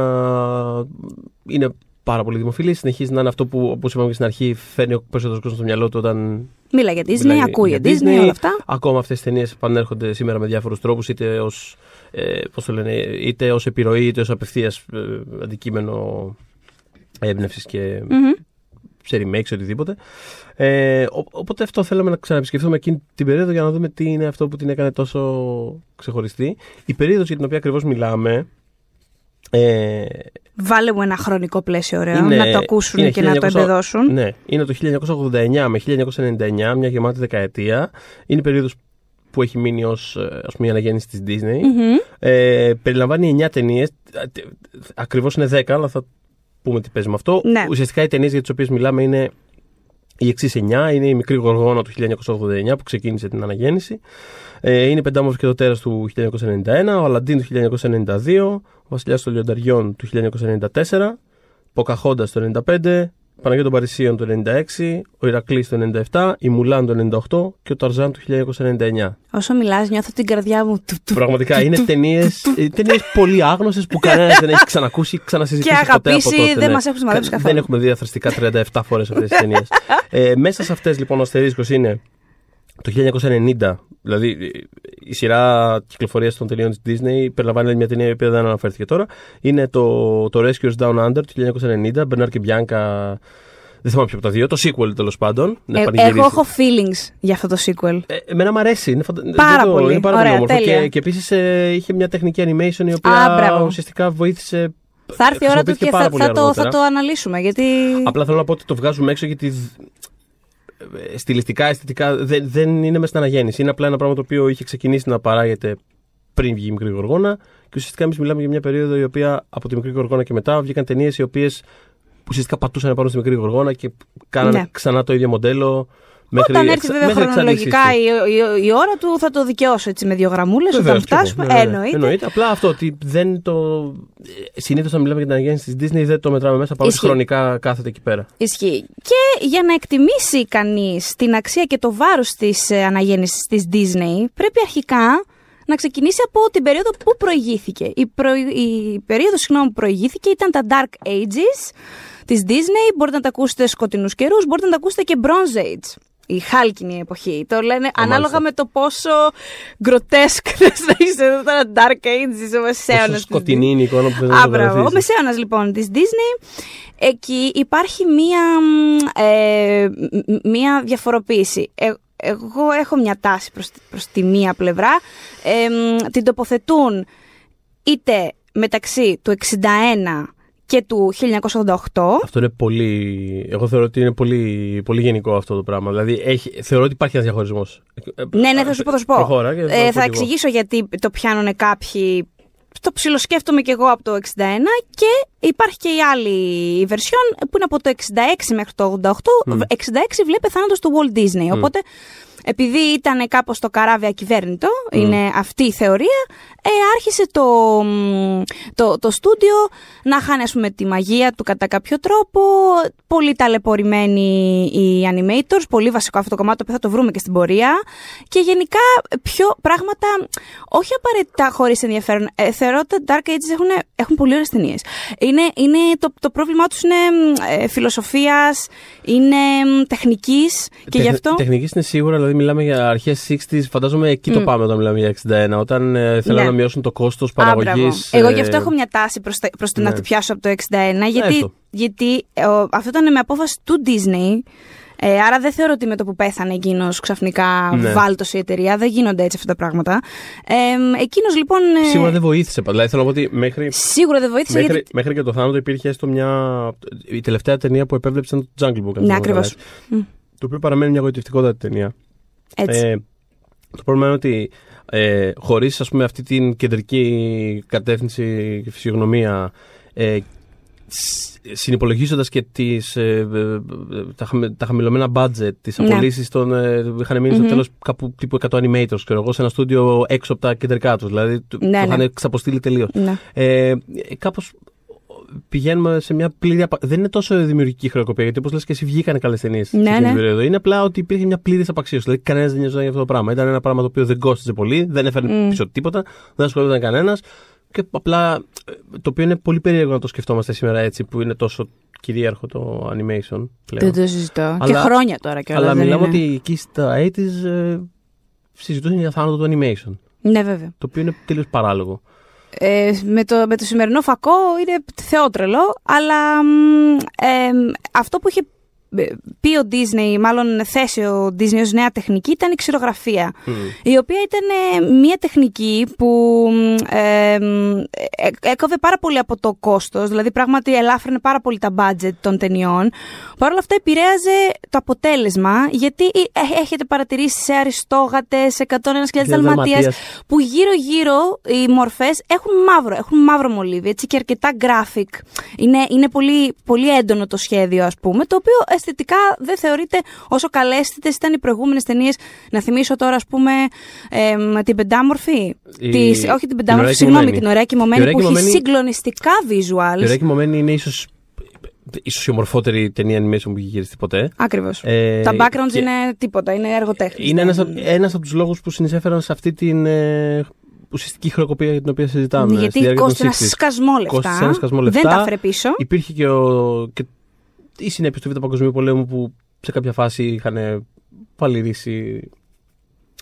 είναι πάρα πολύ δημοφιλή, συνεχίζει να είναι αυτό που, όπως είπαμε και στην αρχή, φέρνει ο περισσότερος κόσμος στο μυαλό του όταν. Μιλά για Disney, ακούει για Disney, Disney, όλα αυτά. Ακόμα αυτές τις ταινίες επανέρχονται σήμερα με διάφορους τρόπους, είτε ως ε, είτε ως επιρροή είτε ως απευθείας ε, αντικείμενο έμπνευσης και mm-hmm. σε remakes, οτιδήποτε. Ε, οπότε αυτό θέλαμε να ξαναεπισκεφθούμε εκείνη την περίοδο για να δούμε τι είναι αυτό που την έκανε τόσο ξεχωριστή. Η περίοδος για την οποία ακριβώς μιλάμε. Ε, Βάλε μου ένα χρονικό πλαίσιο ωραίο να το ακούσουν και να το εμπεδώσουν. Ναι, είναι το 1989 με 1999, μια γεμάτη δεκαετία. Είναι η περίοδος που έχει μείνει ως ε, μια αναγέννηση της Disney. Ε, περιλαμβάνει 9 ταινίε. Ακριβώς είναι 10, αλλά θα πούμε τι παίζει με αυτό. Ναι. Ουσιαστικά οι ταινίες για τις οποίες μιλάμε είναι η εξής εννιά. είναι η μικρή γοργόνα του 1989 που ξεκίνησε την αναγέννηση. Ε, είναι πεντάμορφη και το τέρας του 1991, ο Αλαντίν του 1992, ο Βασιλιάς των Λιονταριών του 1994, Ποκαχόντας το 1995, Παναγία των Παρισίων το 96, ο Ηρακλής το 97, η Μουλάν το 98 και ο Ταρζάν το 1999. Όσο μιλάς, νιώθω την καρδιά μου. Πραγματικά είναι ταινίε ε, πολύ άγνωσε που κανένας δεν έχει ξανακούσει, ξανασυζητήσει ποτέ από τότε. Και αγαπήσει, δεν ναι. μας έχουν σημαδέψει καθόλου. Δεν έχουμε δει 37 φορές αυτές τις ταινίες. Μέσα σε αυτές λοιπόν ο αστερίσκος είναι το 1990, δηλαδή ε, η σειρά κυκλοφορίας των ταινιών της Disney περιλαμβάνει μια ταινία η οποία δεν αναφέρθηκε τώρα. Είναι το, το Down Under του 1990, Bernard και Bianca. Δεν θυμάμαι ποιο από τα δύο, το sequel τέλος πάντων. Ε, εγώ έχω feelings για αυτό το sequel. Ε, εμένα μου αρέσει. Είναι, φαντα... πάρα, το, πολύ. είναι πάρα Ωραία, πολύ όμορφο. Και, και επίσης ε, είχε μια τεχνική animation η οποία Α, ουσιαστικά βοήθησε θα έρθει η ώρα του και θα, θα, το, θα, το, αναλύσουμε. Γιατί... Απλά θέλω να πω ότι το βγάζουμε έξω γιατί στιλιστικά, αισθητικά δεν, δεν είναι μέσα στην αναγέννηση. Είναι απλά ένα πράγμα το οποίο είχε ξεκινήσει να παράγεται πριν βγει η Μικρή Γοργόνα και ουσιαστικά εμείς μιλάμε για μια περίοδο η οποία από τη Μικρή Γοργόνα και μετά βγήκαν ταινίες οι οποίες ουσιαστικά πατούσαν πάνω στη Μικρή Γοργόνα και κάνανε ναι. ξανά το ίδιο μοντέλο. Μέχρι όταν έρθει βέβαια χρονολογικά η, ώρα του, θα το δικαιώσω έτσι με δύο γραμμούλες ε, όταν φτάσουμε. Ναι, Εννοείται. Απλά αυτό ότι δεν το. Συνήθως, όταν μιλάμε για την αναγέννηση της Disney, δεν το μετράμε μέσα. Πάμε χρονικά κάθεται εκεί πέρα. Ισχύει. Και για να εκτιμήσει κανείς την αξία και το βάρος της ε, αναγέννησης της Disney, πρέπει αρχικά να ξεκινήσει από την περίοδο που προηγήθηκε. Η, προ... η περίοδος συγγνώμη, που προηγήθηκε ήταν τα Dark Ages της Disney. Μπορείτε να τα ακούσετε σκοτεινούς καιρούς, μπορείτε να τα ακούσετε και Bronze Age η χάλκινη εποχή. Το λένε ανάλογα με το πόσο γκροτέσκ θα είσαι εδώ τώρα. Dark Ages, ο μεσαίωνας. Σκοτεινή είναι η εικόνα που θε να Ο μεσαίωνας λοιπόν της Disney. Εκεί υπάρχει μία, ε, μία διαφοροποίηση. Ε, εγώ έχω μια ε μια διαφοροποιηση εγω εχω μια ταση προς, τη μία πλευρά. Ε, την τοποθετούν είτε μεταξύ του 61 και του 1988. Αυτό είναι πολύ. Εγώ θεωρώ ότι είναι πολύ, πολύ γενικό αυτό το πράγμα. Δηλαδή, έχει... θεωρώ ότι υπάρχει ένας διαχωρισμός. Ναι, ναι, θα σου πω. Θα, πω. θα, ε, θα εξηγήσω γιατί το πιάνουν κάποιοι. Το ψιλοσκέφτομαι και εγώ από το 61 και υπάρχει και η άλλη version που είναι από το 66 μέχρι το 88. Mm. 66 βλέπε θάνατος του Walt Disney. Οπότε επειδή ήταν κάπως το καράβι ακυβέρνητο, είναι αυτή η θεωρία, ε, άρχισε το, το, το στούντιο να χάνε ας πούμε, τη μαγεία του κατά κάποιο τρόπο. Πολύ ταλαιπωρημένοι οι animators, πολύ βασικό αυτό το κομμάτι που θα το βρούμε και στην πορεία. Και γενικά πιο πράγματα, όχι απαραίτητα χωρίς ενδιαφέρον. Ε, θεωρώ ότι τα Dark Ages έχουν, έχουν πολύ ωραίες ταινίες. Είναι, είναι, το, το πρόβλημά τους είναι ε, φιλοσοφίας, είναι τεχνικής και γι' αυτό. Τεχνικής είναι σίγουρα, δηλαδή μιλάμε για αρχές 60s, φαντάζομαι εκεί το πάμε όταν μιλάμε για 61. Όταν ε, θέλουν ναι. να μειώσουν το κόστος παραγωγής. Εγώ ε, γι' αυτό έχω μια τάση προς το, ναι. να τη πιάσω από το 61, ναι, γιατί, γιατί ε, αυτό ήταν με απόφαση του Disney. Ε, άρα δεν θεωρώ ότι με το που πέθανε εκείνος ξαφνικά ναι. βάλτο η εταιρεία. Δεν γίνονται έτσι αυτά τα πράγματα. Λοιπόν, ε, εκείνος λοιπόν. Σίγουρα δεν βοήθησε. Δηλαδή μέχρι. Σίγουρα δεν βοήθησε. Μέχρι, μέχρι και το θάνατο υπήρχε έστω μια. Η τελευταία ταινία που επέβλεψαν το Jungle Book. Ναι, ακριβώς. Το οποίο παραμένει μια γοητευτικότατη ταινία. Ε, το πρόβλημα είναι ότι ε, χωρίς ας πούμε αυτή την κεντρική κατεύθυνση και φυσιογνωμία ε, συνυπολογίζοντας και τις, ε, τα, χαμηλωμένα budget, τις ναι. απολύσεις των... Ε, είχαν στο τέλος κάπου τύπου 100 animators, ξέρω εγώ, σε ένα στούντιο έξω από τα κεντρικά τους. Δηλαδή, το ναι, ναι. είχαν ξαποστείλει τελείως. Ε, κάπως πηγαίνουμε σε μια πλήρη. Απα... Δεν είναι τόσο δημιουργική χρεοκοπία, γιατί όπως λες και εσύ βγήκαν καλές ταινίες ναι, στην την περίοδο. Είναι απλά ότι υπήρχε μια πλήρης απαξίωση. Δηλαδή κανένας δεν νοιαζόταν για αυτό το πράγμα. Ήταν ένα πράγμα το οποίο δεν κόστιζε πολύ, δεν έφερνε mm. πίσω τίποτα, δεν ασχολούνταν κανένας. Και απλά ε, το οποίο είναι πολύ περίεργο να το σκεφτόμαστε σήμερα έτσι, που είναι τόσο κυρίαρχο το animation. Πλέον. Δεν το συζητώ. Αλλά, και χρόνια τώρα κιόλας. Αλλά μιλάμε είναι. ότι εκεί στα 80s ε, συζητούσαν για θάνατο το animation. Ναι, βέβαια. Το οποίο είναι τελείως παράλογο ε, με, το, με το σημερινό φακό είναι θεότρελο, αλλά ε, αυτό που είχε ε, πει ο Disney, μάλλον θέσει ο Disney ως νέα τεχνική, ήταν η ξηρογραφία. Mm. Η οποία ήταν ε, μια τεχνική που ε, ε, έκοβε πάρα πολύ από το κόστος, δηλαδή πράγματι ελάφρυνε πάρα πολύ τα budget των ταινιών. Παρ' όλα αυτά επηρέαζε το αποτέλεσμα, γιατί ε, έχετε παρατηρήσει σε αριστόγατες, 101.000 δαλματίας, που γύρω-γύρω οι μορφές έχουν μαύρο, έχουν μαύρο μολύβι, έτσι και αρκετά graphic. Είναι, είναι πολύ, πολύ έντονο το σχέδιο, ας πούμε, το οποίο αισθητικά δεν θεωρείται όσο καλέστητες ήταν οι προηγούμενες ταινίες. Να θυμίσω τώρα, ας πούμε, ε, την πεντάμορφη. Η... όχι την πεντάμορφη, συγγνώμη, την ωραία κοιμωμένη που έχει συγκλονιστικά visuals. Η ωραία κοιμωμένη είναι ίσως ίσως η ομορφότερη ταινία animation που έχει γυριστεί ποτέ. Ακριβώς. Ε, τα backgrounds είναι τίποτα, είναι εργοτέχνη. Είναι ένας ναι. ένας από τους λόγους που συνεισέφεραν σε αυτή την ε, ουσιαστική χρεοκοπία για την οποία συζητάμε. Γιατί κόστησε ένα σκασμό λεφτά. Ένα Δεν τα έφερε πίσω. Υπήρχε και, ο, και οι συνέπειες του Β' Παγκοσμίου Πολέμου που σε κάποια φάση είχαν ε, παλιρίσει.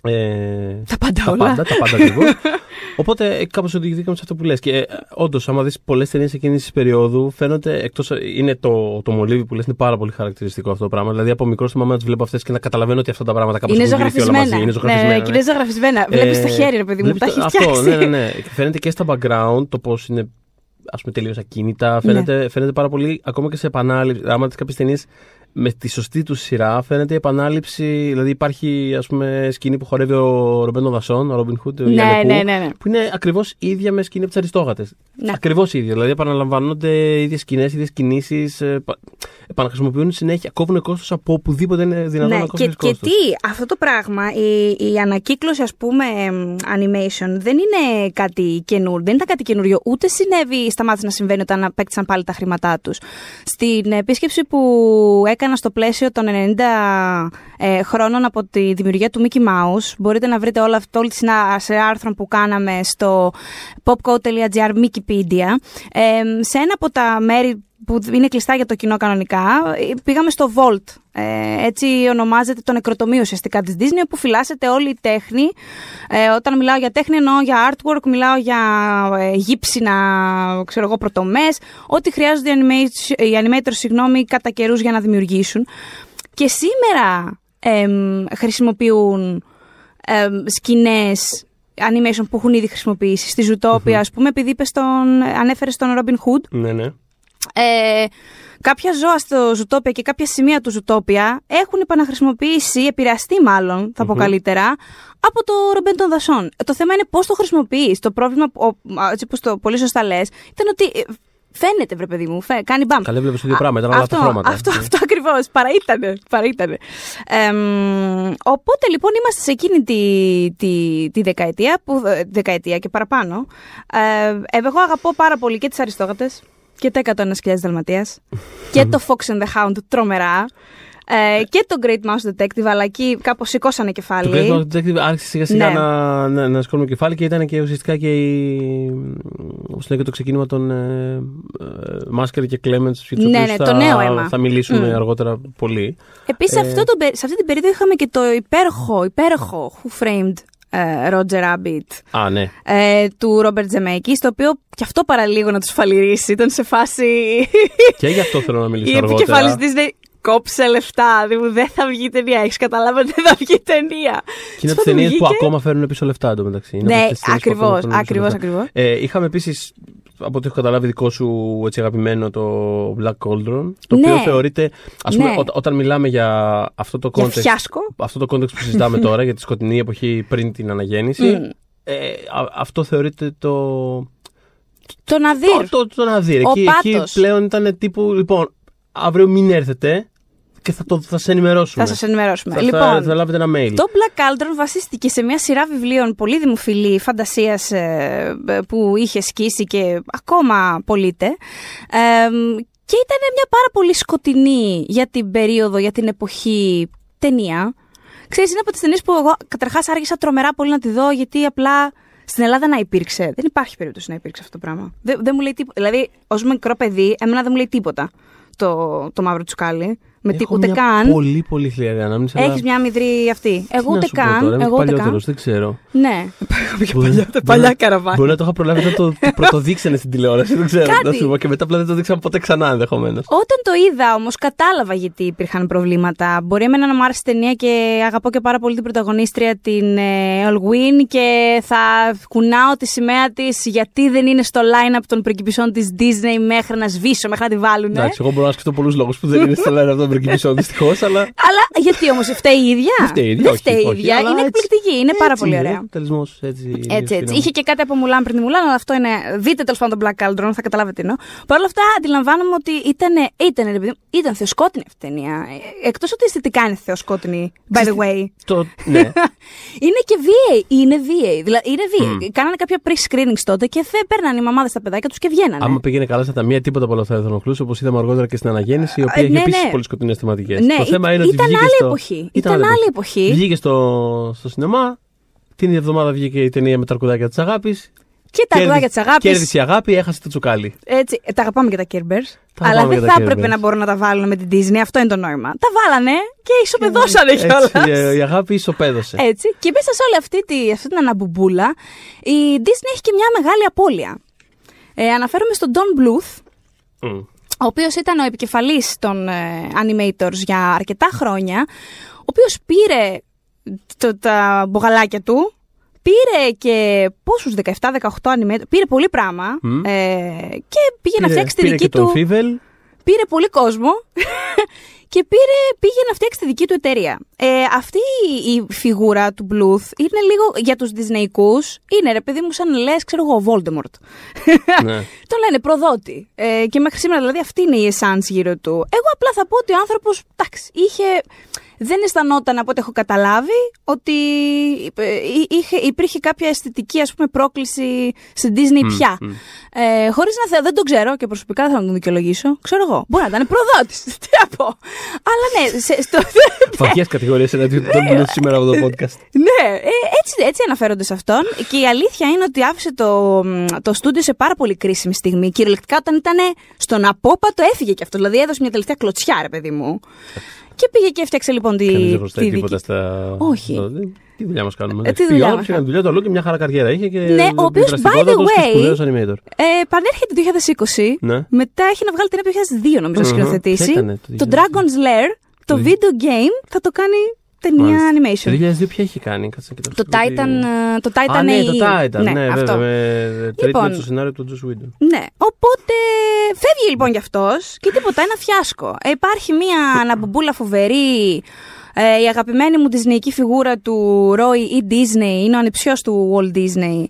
Ε, τα πάντα τα όλα. Πάντα, τα πάντα Οπότε ε, κάπως οδηγηθήκαμε σε αυτό που λες. Και ε, όντως, άμα δεις πολλές ταινίες εκείνης της περίοδου, φαίνεται... Ε, είναι το, το μολύβι που λες, είναι πάρα πολύ χαρακτηριστικό αυτό το πράγμα. Δηλαδή, από μικρός θυμάμαι να τις βλέπω αυτές και να καταλαβαίνω ότι αυτά τα πράγματα κάπως είναι ζωγραφισμένα. Όλα Είναι ναι, ζωγραφισμένα. Ναι, ναι. ναι. Βλέπεις τα χέρια, παιδί μου, τα έχει φτιάξει. Αυτό, ναι, ναι, ναι. Φαίνεται και στα background το πώς είναι ας πούμε, τελείως ακίνητα. Φαίνεται, ναι. φαίνεται πάρα πολύ ακόμα και σε επανάληψη. Άμα της κάποιες ταινίες με τη σωστή τους σειρά φαίνεται η επανάληψη. Δηλαδή υπάρχει ας πούμε, σκηνή που χορεύει ο Ρομπέντο Δασόν, ο Ρόμπιν Χουτ, ναι, ναι, ναι, ναι, Που είναι ακριβώς ίδια με σκηνή από τις Αριστόγατε. Ναι. Ακριβώς ίδια. Δηλαδή επαναλαμβάνονται ίδιες σκηνές, ίδιες κινήσεις. Ε, επαναχρησιμοποιούν συνέχεια, κόβουν κόστος από οπουδήποτε είναι δυνατόν ναι. να κόψουν. Και, και τι, αυτό το πράγμα, η, η ανακύκλωση ας πούμε animation δεν είναι κάτι καινούριο. Δεν ήταν κάτι καινούριο. Ούτε συνέβη, σταμάτησε να συμβαίνει όταν απέκτησαν πάλι τα χρήματά τους. Στην επίσκεψη που έκανε στο πλαίσιο των 90 ε, χρόνων από τη δημιουργία του Mickey Mouse. Μπορείτε να βρείτε όλα αυτό, όλη σε άρθρο που κάναμε στο popco.gr Wikipedia. Ε, σε ένα από τα μέρη που είναι κλειστά για το κοινό κανονικά, ε, πήγαμε στο Vault. Ε, έτσι ονομάζεται το νεκροτομείο ουσιαστικά της Disney, όπου φυλάσσεται όλη η τέχνη. Ε, όταν μιλάω για τέχνη εννοώ για artwork, μιλάω για ε, γύψινα, ξέρω εγώ, πρωτομές, ό,τι χρειάζονται οι animators, συγγνώμη, κατά καιρούς για να δημιουργήσουν. Και σήμερα χρησιμοποιούν ε, σκηνές animation που έχουν ήδη χρησιμοποιήσει στη ζουτοπια mm-hmm. ας πούμε, επειδή τον, ανέφερες τον Robin Hood. Ναι, ναι ε, κάποια ζώα στο Ζουτόπια και κάποια σημεία του Ζουτόπια έχουν επαναχρησιμοποιήσει, επηρεαστεί μάλλον, θα mm πω καλύτερα, από το ρομπέν των δασών. Το θέμα είναι πώς το χρησιμοποιείς. Το πρόβλημα, έτσι όπως το πολύ σωστά λες, ήταν ότι ε, Φαίνεται, βρε παιδί μου. Φέ, κάνει μπαμ. Καλή βλέπει το ίδιο πράγμα. Ήταν όλα αυτά χρώματα. Αυτό, αυτό ακριβώς. Παραήτανε. παραήτανε. Ε, οπότε λοιπόν είμαστε σε εκείνη τη, τη, δεκαετία, που, ε, δεκαετία και παραπάνω. Ε, ε, εγώ αγαπώ πάρα πολύ και τις Αριστόγατες και τα 101.000 Δαλματία και το Fox and the Hound τρομερά. Ε, και το Great Mouse Detective, αλλά εκεί κάπως σηκώσανε κεφάλι. Το Great Mouse Detective άρχισε σιγά σιγά ναι. να, να, να σηκώνουμε κεφάλι και ήταν και ουσιαστικά και, η, το ξεκίνημα των ε, ε Μάσκερ και Κλέμεντς, ναι, ναι, θα, το νέο αίμα. θα μιλήσουμε αργότερα πολύ. Επίσης, ε, σε αυτή την περίοδο είχαμε και το υπέροχο, υπέροχο Who Framed ε, Roger Rabbit Α, ναι. ε, του Ρόμπερτ Τζεμέκη, το οποίο και αυτό παραλίγο να τους φαλυρίσει. Ήταν σε φάση. Και γι' αυτό θέλω να μιλήσω αργότερα. Η επικεφαλιστής δεν Κόψε λεφτά. Δηλαδή, δεν θα βγει ταινία. Έχεις καταλάβει ότι δεν θα βγει ταινία. Και είναι από τις ταινίες που ακόμα φέρνουν πίσω λεφτά εντωμεταξύ. Ναι, ακριβώ. Ακριβώ, ακριβώς. Ε, είχαμε επίσης από ό,τι έχω καταλάβει, δικό σου έτσι αγαπημένο το Black Cauldron. Το ναι. οποίο θεωρείται. Ας πούμε, ναι. όταν μιλάμε για αυτό το κόντεξ αυτό το κόντεξ που συζητάμε τώρα, για τη σκοτεινή εποχή πριν την αναγέννηση. Ε, αυτό θεωρείται το. Το Ναδύρ. Το, το, το, το Ο εκεί, εκεί πλέον ήταν τύπου. Λοιπόν, αύριο μην έρθετε και θα, το, θα σε ενημερώσουμε. Θα σας ενημερώσουμε. Θα, λοιπόν, θα, θα, λάβετε ένα mail. Το Black Cauldron βασίστηκε σε μια σειρά βιβλίων πολύ δημοφιλή φαντασίας ε, που είχε σκίσει και ακόμα πωλείται. Ε, και ήταν μια πάρα πολύ σκοτεινή για την περίοδο, για την εποχή ταινία. Ξέρεις, είναι από τις ταινίες που εγώ καταρχάς άργησα τρομερά πολύ να τη δω, γιατί απλά στην Ελλάδα να υπήρξε. Δεν υπάρχει περίπτωση να υπήρξε αυτό το πράγμα. Δεν, δεν μου λέει τίποτα. Δηλαδή, ως μικρό παιδί, εμένα δεν μου λέει τίποτα το, το μαύρο τσουκάλι με τί, ούτε μια καν. Πολύ, πολύ χλιαρή ανάμνηση. Έχεις αλλά... μια μυδρή αυτή. Εγώ ούτε καν. Τώρα, εγώ ούτε καν. δεν ξέρω. Ναι. Παλιά, παλιά καραβάκια. Μπορεί να το είχα προλάβει να το, πρωτοδείξανε στην τηλεόραση. Δεν ξέρω. Να σου πω και μετά απλά δεν το δείξαμε ποτέ ξανά ενδεχομένως. Όταν το είδα όμως, κατάλαβα γιατί υπήρχαν προβλήματα. Μπορεί εμένα να μου άρεσε ταινία και αγαπώ και πάρα πολύ την πρωταγωνίστρια την Ολγουίν ε, και θα κουνάω τη σημαία της γιατί δεν είναι στο line-up των πριγκυπισών της Disney μέχρι να σβήσω, μέχρι να τη βάλουν. Εντάξει, εγώ μπορώ να σκεφτώ πολλούς λόγους που δεν είναι στο line-up προκυπήσω δυστυχώς, αλλά. αλλά γιατί όμως, φταίει η ίδια. Δεν φταίει η ίδια. Φταίει όχι, ίδια. είναι εκπληκτική, είναι πάρα πολύ ωραία. έτσι. Έτσι, έτσι. Είχε και κάτι από Μουλάν πριν τη Μουλάν, αλλά αυτό είναι. Δείτε τέλος πάντων τον Black Caldron, θα καταλάβετε τι εννοώ. Παρ' όλα αυτά, αντιλαμβάνομαι ότι ήταν, ήταν, ήταν θεοσκότεινη αυτή η ταινία. Εκτός ότι αισθητικά είναι θεοσκότεινη, by the way. Το, ναι. είναι και VA. Είναι VA. Δηλαδή, είναι VA. Mm. Κάνανε κάποια pre-screenings τότε και παίρνανε οι μαμάδες τα παιδάκια τους και βγαίνανε. Άμα πήγαινε καλά στα ταμεία, τίποτα από όλα αυτά δεν θα όπως είδαμε αργότερα και στην αναγέννηση, η οποία έχει ε, ναι, ναι. επίση πολύ σκοτεινή ναι, το θέμα είναι ότι ήταν άλλη στο... εποχή. Ήταν, άλλη εποχή. Βγήκε στο, στο σινεμά. Την εβδομάδα βγήκε η ταινία με τα αρκουδάκια της αγάπης. Και τα αρκουδάκια της αγάπης. Κέρδισε η αγάπη, έχασε το τσουκάλι. Έτσι, τα αγαπάμε και τα Κέρμπερς. Αλλά δεν θα έπρεπε να μπορούν να τα βάλουν με την Disney. Αυτό είναι το νόημα. Τα βάλανε και ισοπεδώσανε κιόλας. Η αγάπη ισοπαίδωσε. Έτσι. Και μέσα σε όλη αυτή, τη, αυτή την αναμπουμπούλα, η Disney έχει και μια μεγάλη απώλεια. Ε, αναφέρομαι στον Don Bluth, ο οποίος ήταν ο επικεφαλής των ε, animators για αρκετά χρόνια, ο οποίος πήρε το, τα μπογαλάκια του, πήρε και πόσους, 17-18 animators, πήρε πολύ πράγμα ε, και πήγε να φτιάξει τη δική του... Πήρε πολύ κόσμο και πήρε, πήγε να φτιάξει τη δική του εταιρεία. Ε, αυτή η φιγούρα του Bluth είναι λίγο για τους δισνεϊκούς. είναι ρε παιδί μου σαν λες, ξέρω εγώ, Voldemort. Ναι. Τον λένε προδότη. Ε, και μέχρι σήμερα δηλαδή αυτή είναι η εσάνς γύρω του. Εγώ απλά θα πω ότι ο άνθρωπος, εντάξει, είχε δεν αισθανόταν από ό,τι έχω καταλάβει ότι είχε, υπήρχε κάποια αισθητική ας πούμε, πρόκληση στην Disney πια. Ε, Χωρίς να θέλω, δεν το ξέρω και προσωπικά δεν να τον δικαιολογήσω. Ξέρω εγώ. Μπορεί να ήταν προδότης. Τι να πω. Αλλά ναι. Σε, στο... Φαγιέ κατηγορίες εναντίον ναι. σήμερα από το podcast. Ναι, ε, έτσι, έτσι αναφέρονται σε αυτόν. Και η αλήθεια είναι ότι άφησε το, το στούντιο σε πάρα πολύ κρίσιμη στιγμή. Κυριολεκτικά όταν ήταν στον απόπατο έφυγε και αυτό. Δηλαδή έδωσε μια τελευταία κλωτσιά, ρε παιδί μου. Και πήγε και έφτιαξε λοιπόν τη. Δεν τίποτα στα. Όχι. Ε, τι δουλειά μας κάνουμε. Ε, τι δουλειά μα. δουλειά δουλειά του και μια χαρά καριέρα είχε. Και ναι, ο οποίο by the way. Ε, πανέρχεται το 2020. Ναι. Μετά έχει να βγάλει την 2002 νομίζω να σκηνοθετήσει. Το Dragon's Lair, το video game θα το κάνει ταινία animation. Το 2002 ποια έχει κάνει, κάτσε να Το Titan. Ε, το Titan Α, ναι, το Titan. Ναι, ναι αυτό. Με, λοιπόν, το σενάριο του Τζους Βίντο. Ναι. Οπότε φεύγει λοιπόν κι αυτός και τίποτα, ένα φιάσκο. Ε, υπάρχει μια αναμπομπούλα φοβερή ε, η αγαπημένη μου Disneyική φιγούρα του Roy ή e. Disney, είναι ο του Walt Disney.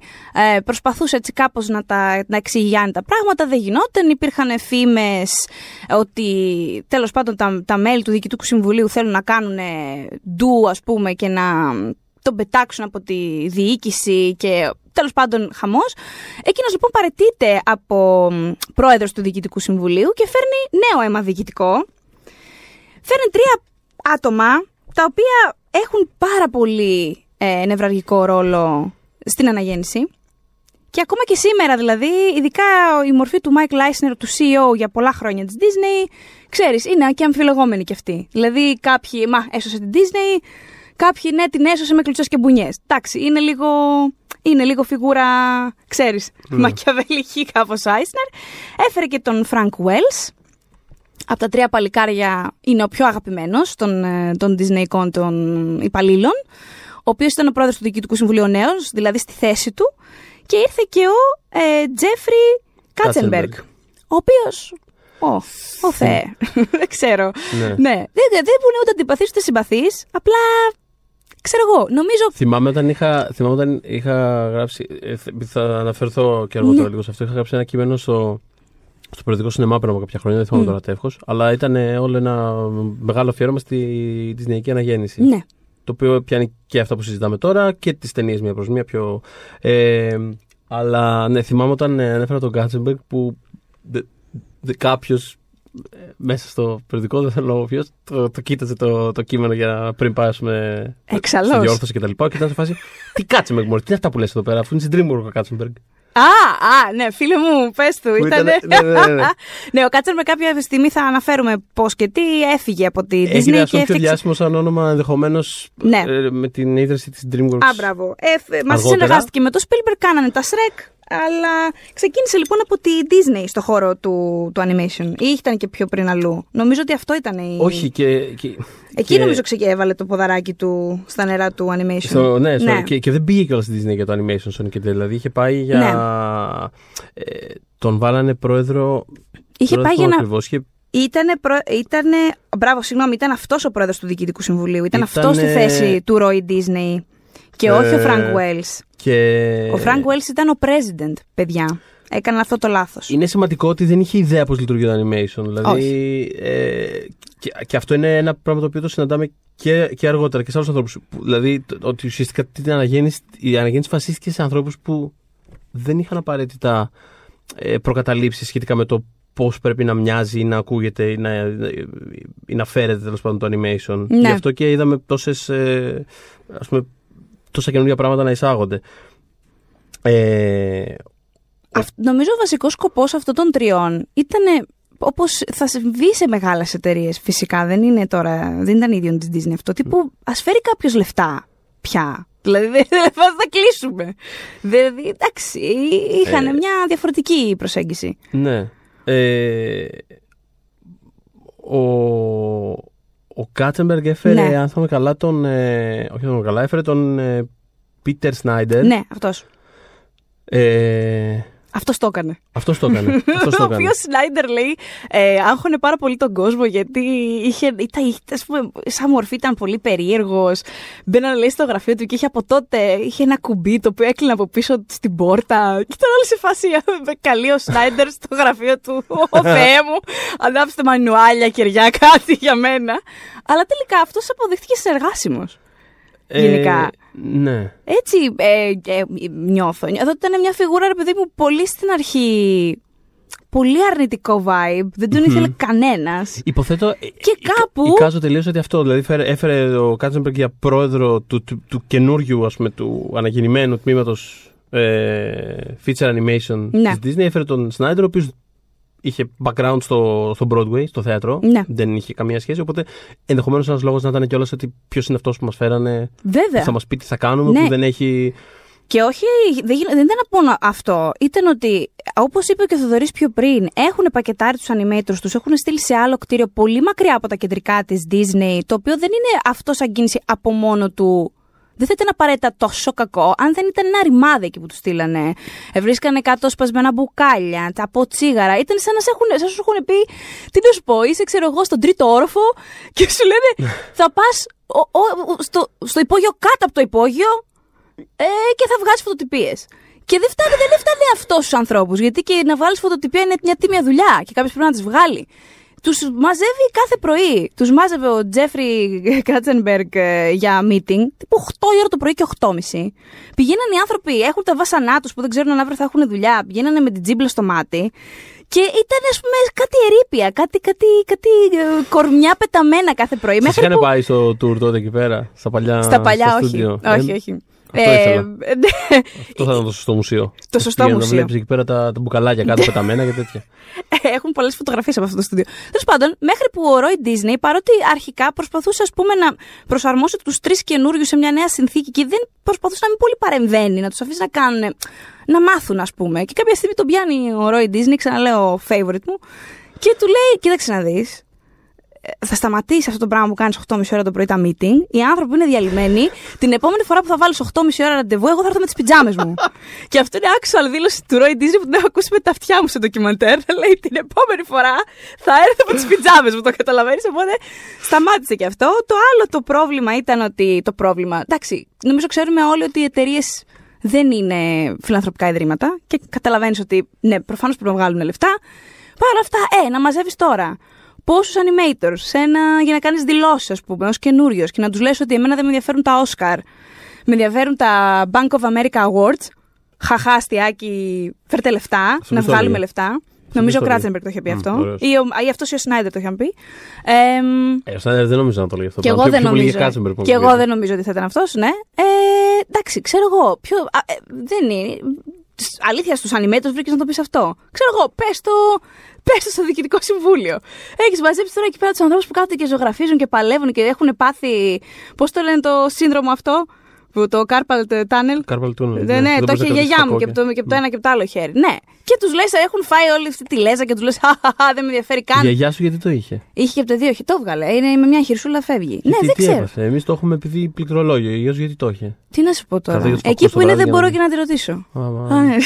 Ε, προσπαθούσε έτσι κάπως να τα να εξηγιάνει τα πράγματα, δεν γινόταν. Υπήρχαν φήμες ότι τέλος πάντων τα, τα μέλη του Διοικητικού Συμβουλίου θέλουν να κάνουν ντου ας πούμε και να τον πετάξουν από τη διοίκηση και τέλος πάντων χαμός. Εκείνος λοιπόν παρετείται από πρόεδρος του Διοικητικού Συμβουλίου και φέρνει νέο αίμα διοικητικό. Φέρνει τρία άτομα τα οποία έχουν πάρα πολύ ε, νευραργικό ρόλο στην αναγέννηση. Και ακόμα και σήμερα, δηλαδή, ειδικά η μορφή του Mike Leisner, του CEO για πολλά χρόνια της Disney, ξέρεις, είναι και αμφιλεγόμενη κι αυτή. Δηλαδή, κάποιοι, μα, έσωσε την Disney, κάποιοι, ναι, την έσωσε με κλουτσές και μπουνιές. Εντάξει, είναι λίγο, είναι λίγο φιγούρα, ξέρεις, mm. μακιαβελική κάπως Eisner. Έφερε και τον Frank Wells, από τα τρία παλικάρια είναι ο πιο αγαπημένος των, ε, των Disney των υπαλλήλων, ο οποίος ήταν ο πρόεδρος του Διοικητικού Συμβουλίου Νέος, δηλαδή στη θέση του, και ήρθε και ο ε, Τζέφρι Κάτσενμπεργκ, ο οποίος... Ω, ο Θεέ, δεν ξέρω. Ναι. ναι δεν, δεν μπορεί ούτε αντιπαθείς ούτε συμπαθείς, απλά ξέρω εγώ, νομίζω. Θυμάμαι όταν είχα, θυμάμαι όταν είχα γράψει. Ε, θα αναφερθώ και αργότερα ναι. λίγο σε αυτό. Είχα γράψει ένα κείμενο στο στο περιοδικό σινεμά πριν από κάποια χρόνια, δεν θυμάμαι mm. τώρα τεύχο, αλλά ήταν όλο ένα μεγάλο αφιέρωμα στη Disneyική Αναγέννηση. Ναι. Το οποίο πιάνει και αυτά που συζητάμε τώρα και τις ταινίες μία προς μία πιο. Ε, αλλά ναι, θυμάμαι όταν ε, ανέφερα τον Κάτσεμπεργκ που κάποιος ε, μέσα στο περιοδικό, δεν θέλω να πω το, το κοίταζε το, το κείμενο για πριν πάσουμε στη διόρθωση και τα λοιπά και ήταν σε φάση, τι Κάτσεμπεργκ μωρέ, τι είναι αυτά που λες εδώ πέρα, αφού είναι στην Dreamwork ο Κάτσεμπεργκ. Α, α, ναι, φίλε μου, πες του. Ήτανε... Ναι, ναι, ναι, ναι, ο Κάτσερ με κάποια στιγμή θα αναφέρουμε πώς και τι έφυγε από τη Disney. και αυτό πιο διάσημο σαν όνομα ενδεχομένως ε, με την ίδρυση της Dreamworks. Α, μπράβο. Ε, Μαζί συνεργάστηκε με το Spielberg, κάνανε τα Shrek. Αλλά ξεκίνησε λοιπόν από τη Disney στο χώρο του, του animation. Ή ήταν και πιο πριν αλλού. Νομίζω ότι αυτό ήταν η. Όχι, και. και Εκεί νομίζω ξεκέβαλε το ποδαράκι του στα νερά του animation. Στο, ναι, στο, ναι. Και, και δεν πήγε στη Disney για το animation Sonic Δηλαδή είχε πάει για. Ναι. Ε, τον βάλανε πρόεδρο. Είχε πρόεδρο πάει για να. Ήτανε, προ... ήτανε, μπράβο, συγγνώμη, ήταν αυτός ο πρόεδρος του Διοικητικού Συμβουλίου. Ήταν, ήτανε... αυτός στη θέση του Roy Disney. Και όχι ο ε, Φρανκ Βέλ. Και... Ο Φρανκ Βέλ ήταν ο president, παιδιά. Έκανα αυτό το λάθος. Είναι σημαντικό ότι δεν είχε ιδέα πώς λειτουργεί το animation. Δηλαδή, όχι. Ε, και, και, αυτό είναι ένα πράγμα το οποίο το συναντάμε και, και αργότερα και σε άλλους ανθρώπους. Δηλαδή, ότι ουσιαστικά η αναγέννηση βασίστηκε σε ανθρώπους που δεν είχαν απαραίτητα ε, προκαταλήψεις σχετικά με το πώς πρέπει να μοιάζει ή να ακούγεται ή να, ή φέρεται τέλος πάντων το animation. Ναι. Γι' αυτό και είδαμε τόσες. Ε, τόσα καινούργια πράγματα να εισάγονται. Ε, νομίζω ο βασικός σκοπός αυτών των τριών ήταν όπως θα συμβεί σε μεγάλες εταιρείες. φυσικά, δεν είναι τώρα, δεν ήταν ίδιο της Disney αυτό, τύπου ας φέρει κάποιος λεφτά πια. Δηλαδή δεν θα κλείσουμε. Δηλαδή εντάξει, είχαν ε. μια διαφορετική προσέγγιση. Ναι. Ε... Ο ο Κάτσεμπεργκ έφερε, ναι. αν θυμάμαι καλά, τον. Ε, όχι, τον καλά, έφερε τον Πίτερ Σνάιντερ. Ναι, αυτός. Ε, αυτός το έκανε. Αυτός το έκανε. Αυτός το έκανε. ο οποίος Σνάιντερ λέει, ε, άγχωνε πάρα πολύ τον κόσμο γιατί είχε, ήταν, ας πούμε, σαν μορφή ήταν πολύ περίεργος. Μπαίνανε λέει στο γραφείο του και είχε από τότε είχε ένα κουμπί το οποίο έκλεινε από πίσω στην πόρτα. Και ήταν όλη σε φάση. Καλεί ο Σνάιντερ στο γραφείο του. Ο Θεέ μου, ανάψτε μανουάλια, κεριά, κάτι για μένα. Αλλά τελικά αυτός αποδείχτηκε συνεργάσιμος. Ε... Γενικά. Ναι. Έτσι ε, ε, νιώθω. Εδώ ήταν μια φιγούρα, ρε παιδί μου, πολύ στην αρχή πολύ αρνητικό vibe. Δεν τον ήθελε κανένας. Υποθέτω. Ε, και ε, κάπου. Εικάζω τελείως ότι αυτό. Δηλαδή έφερε ο Κάτσενμπεργκ για πρόεδρο του, του, του καινούριου, ας πούμε, του αναγεννημένου τμήματος ε, feature animation ναι. της Disney. Έφερε τον Σνάιντερ, ο οποίος είχε background στο, στο Broadway, στο θέατρο. Ναι. Δεν είχε καμία σχέση. Οπότε ενδεχομένως ένας λόγος να ήταν κιόλας ότι ποιος είναι αυτός που μας φέρανε. Βέβαια. Που θα μας πει τι θα κάνουμε, ναι. που δεν έχει. Και όχι, δεν, δεν ήταν μόνο αυτό. Ήταν ότι, όπως είπε και ο Θοδωρής πιο πριν, έχουν πακετάρει τους animators τους, έχουν στείλει σε άλλο κτίριο πολύ μακριά από τα κεντρικά της Disney, το οποίο δεν είναι αυτό σαν κίνηση από μόνο του δεν θα ήταν απαραίτητα τόσο κακό αν δεν ήταν ένα ρημάδι εκεί που τους στείλανε. Βρίσκανε κάτω σπασμένα μπουκάλια, τα τσίγαρα. Ήταν σαν να έχουν, έχουν πει, τι να σου πω, είσαι ξέρω εγώ στον τρίτο όροφο και σου λένε ναι. θα πας στο, στο υπόγειο κάτω από το υπόγειο ε, και θα βγάζεις φωτοτυπίες. Και δεν φτάνει, δεν φτάνει αυτό στου ανθρώπου. Γιατί και να βάλει φωτοτυπία είναι μια τίμια δουλειά και κάποιος πρέπει να τις βγάλει. Τους μαζεύει κάθε πρωί. Τους μάζευε ο Τζέφρι Κράτσενμπεργκ ε, για meeting, τύπου 8 η ώρα το πρωί και 8.30. πηγαίνανε οι άνθρωποι, έχουν τα βάσανά τους που δεν ξέρουν αν αύριο θα έχουν δουλειά. Πηγαίνανε με την τζίμπλα στο μάτι. Και ήταν, ας πούμε, κάτι ερήπια, κάτι, κάτι, κάτι ε, κορμιά πεταμένα κάθε πρωί. Σα είχαν πάει στο tour τότε εκεί πέρα, στα παλιά. στο όχι, όχι. Ε, αυτό ε, ήθελα. Ναι. Αυτό θα ήταν το σωστό μουσείο. Το σωστό μουσείο. Να βλέπεις εκεί πέρα τα, τα μπουκαλάκια κάτω πεταμένα και τέτοια. Ε, έχουν πολλές φωτογραφίες από αυτό το στούντιο. Τέλος πάντων, μέχρι που ο Ρόι Disney, παρότι αρχικά προσπαθούσε να προσαρμόσει τους τρεις καινούριους σε μια νέα συνθήκη και δεν προσπαθούσε να μην πολύ παρεμβαίνει, να τους αφήσει να κάνουν. να μάθουν, ας πούμε. Και κάποια στιγμή τον πιάνει ο Ρόι Disney, ξαναλέω favorite μου, και του λέει: Κοίταξε να δεις, θα σταματήσει αυτό το πράγμα που κάνεις 8,5 ώρα το πρωί τα meeting. Οι άνθρωποι είναι διαλυμένοι. Την επόμενη φορά που θα βάλεις 8,5 ώρα ραντεβού, εγώ θα έρθω με τις πιτζάμες μου. και αυτό είναι actual δήλωση του Roy Disney που την έχω ακούσει με τα αυτιά μου στο ντοκιμαντέρ. Λέει την επόμενη φορά θα έρθω με τις πιτζάμες μου. Το καταλαβαίνεις. Οπότε σταμάτησε και αυτό. Το άλλο το πρόβλημα ήταν ότι. Το πρόβλημα. Εντάξει, νομίζω ξέρουμε όλοι ότι οι εταιρείες δεν είναι φιλανθρωπικά ιδρύματα και καταλαβαίνεις ότι ναι, προφανώς πρέπει να βγάλουν λεφτά. όλα αυτά, ε, να μαζεύεις τώρα πόσους animators ένα, για να κάνεις δηλώσεις, ας πούμε, ως καινούριος και να τους λες ότι εμένα δεν με ενδιαφέρουν τα Oscar. Με ενδιαφέρουν τα Bank of America Awards. Χαχά, φέρτε λεφτά, να βγάλουμε λεφτά. Νομίζω ο Κράτσενμπερκ το είχε πει αυτό. ή, ο, ο Σνάιντερ το είχε πει. Ε, ο Σνάιντερ δεν νομίζω να το λέει αυτό. Και εγώ δεν νομίζω. Ε. Και εγώ δεν νομίζω ότι θα ήταν αυτός, ναι. Ε, εντάξει, ξέρω εγώ. Ε, δεν είναι αλήθεια στους ανημέτρου βρήκες να το πεις αυτό. Ξέρω εγώ, πες το, πες το στο διοικητικό συμβούλιο. Έχεις μαζέψει τώρα εκεί πέρα τους ανθρώπους που κάθονται και ζωγραφίζουν και παλεύουν και έχουν πάθει. Πώς το λένε το σύνδρομο αυτό, που το carpal tunnel. Carpal tunnel. Ναι, ναι, ναι το είχε η γιαγιά μου και από ναι. το ένα και από το άλλο χέρι. Ναι. Και τους λες, έχουν φάει όλη αυτή τη λέζα και τους λες, δεν με ενδιαφέρει καν. Η γιαγιά σου γιατί το είχε. Είχε και από τα δύο, όχι, το έβγαλε. Είναι με μια χερσούλα φεύγει. ναι, δεν ξέρω. Εμείς το έχουμε επειδή πληκτρολόγιο. Η γιαγιά γιατί το είχε. Τι να σου πω τώρα. Εκεί που είναι δεν μπορώ και να τη ρωτήσω. Ναι.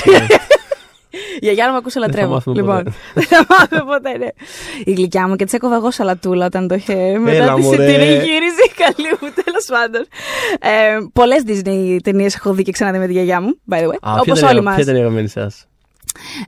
Η γιαγιά μου ακούσε λατρεύω. Δεν λοιπόν, δεν θα μάθουμε ποτέ, ναι. Η γλυκιά μου και της έκοβα εγώ σαλατούλα όταν το είχε μετά τη συντηρή γύριζε καλή μου, τέλος πάντων. Ε, Πολλές Disney ταινίες έχω δει και ξαναδεί με τη γιαγιά μου, by the way. Όπω όλοι μας. Ποια ήταν η αγαπημένη σα.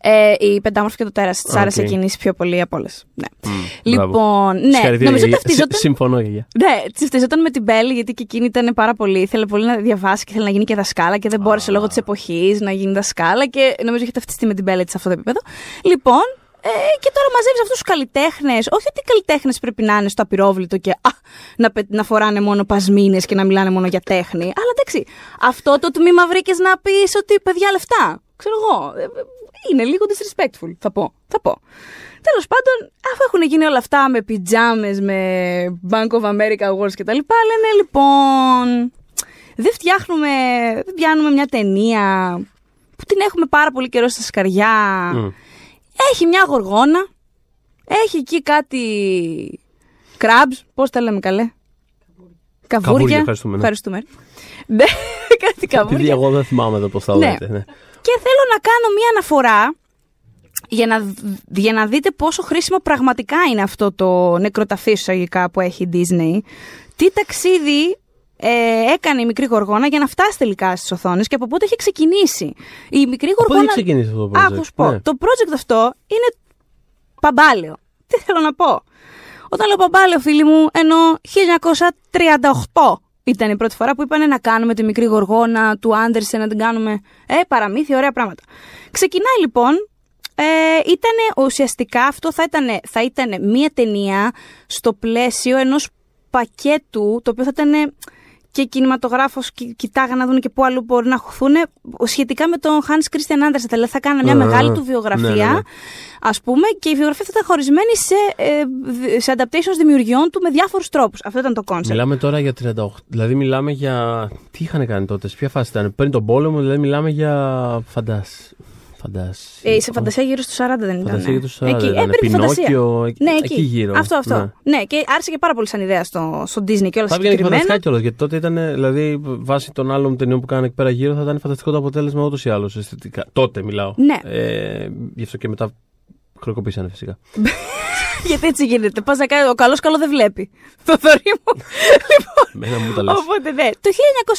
Ε, η πεντάμορφη και το τέρας τη okay. άρεσε κινήσει πιο πολύ από όλες. Ναι. Mm, λοιπόν, ναι, νομίζω ότι ταυτιζόταν. Συμφωνώ, γεια. Ναι, ταυτιζόταν με την Μπέλ, γιατί και εκείνη ήταν πάρα πολύ. θέλει πολύ να διαβάσει και θέλει να γίνει και δασκάλα και δεν ah. μπόρεσε λόγω της εποχής να γίνει δασκάλα και νομίζω είχε ταυτιστεί με την Μπέλ σε αυτό το επίπεδο. Λοιπόν, ε, και τώρα μαζεύεις αυτούς τους καλλιτέχνες. Όχι ότι οι καλλιτέχνες πρέπει να είναι στο απειρόβλητο και α, να, να φοράνε μόνο πασμίνε και να μιλάνε μόνο για τέχνη. Αλλά εντάξει, αυτό το τμήμα βρήκες να πεις ότι παιδιά λεφτά. Ξέρω εγώ. Ε, είναι λίγο disrespectful, θα πω. Θα πω. Τέλος πάντων, αφού έχουν γίνει όλα αυτά με πιτζάμες, με Bank of America Awards κτλ., λένε λοιπόν. Δεν φτιάχνουμε, δεν πιάνουμε μια ταινία που την έχουμε πάρα πολύ καιρό στα σκαριά. Έχει μια γοργόνα. Έχει εκεί κάτι. Κραμπς, πώς τα λέμε καλέ. Καβούρια. Καβούρια, ευχαριστούμε. Ναι. ναι κάτι καβούρια. Επειδή εγώ δεν θυμάμαι εδώ πώς τα ναι. λέτε. Ναι. Και θέλω να κάνω μία αναφορά για να, για να δείτε πόσο χρήσιμο πραγματικά είναι αυτό το νεκροταφείο εισαγωγικά που έχει η Disney. Τι ταξίδι ε, έκανε η μικρή γοργόνα για να φτάσει τελικά στις οθόνες και από πότε έχει ξεκινήσει. Η μικρή γοργόνα. Πότε έχει ξεκινήσει αυτό το project. Α, πω. Ναι. Το project αυτό είναι παμπάλαιο. Τι θέλω να πω. Όταν λέω παμπάλαιο, φίλοι μου, εννοώ 1938. Ήταν η πρώτη φορά που είπανε να κάνουμε τη μικρή γοργόνα του Άντερσεν, να την κάνουμε. Ε, παραμύθι, ωραία πράγματα. Ξεκινάει λοιπόν. Ε, ήταν ουσιαστικά αυτό θα ήταν, θα ήτανε μία ταινία στο πλαίσιο ενός πακέτου το οποίο θα ήταν και κινηματογράφος κοιτάγανε να δουν και πού αλλού μπορεί να χωθούν. Σχετικά με τον Hans Κρίστιαν Andersen, δηλαδή θα κάνανε μια μεγάλη του ναι, βιογραφία, α ναι, ναι. πούμε, και η βιογραφία θα ήταν χωρισμένη σε, ε, σε adaptations δημιουργιών του με διάφορους τρόπους. Αυτό ήταν το κόνσεπτ. Μιλάμε τώρα για 38. Δηλαδή, μιλάμε για. Τι είχαν κάνει τότε, σε ποια φάση ήταν, πριν τον πόλεμο, δηλαδή, μιλάμε για. Φαντάσ. Φαντασία. Ε, σε φαντασία γύρω στους 40 δεν ήταν. Φαντασία γύρω στους 40. Εκεί, ήταν. Πινόκιο, ναι, εκεί. εκεί γύρω. Αυτό, αυτό. Ναι. ναι, και άρχισε και πάρα πολύ σαν ιδέα στο, στο Disney και όλα αυτά. Θα πήγαινε και φανταστικά κιόλας. Γιατί τότε ήταν, δηλαδή, βάσει των άλλων ταινιών που κάνανε εκεί πέρα γύρω, θα ήταν φανταστικό το αποτέλεσμα ούτως ή άλλως αισθητικά. Τότε μιλάω. Ναι. Ε, γι' αυτό και μετά χρεοκοπήσανε φυσικά. Γιατί έτσι γίνεται. Πας να κάνεις. Ο καλός καλό δεν βλέπει. Το θωρί μου. λοιπόν, Οπότε ναι. Το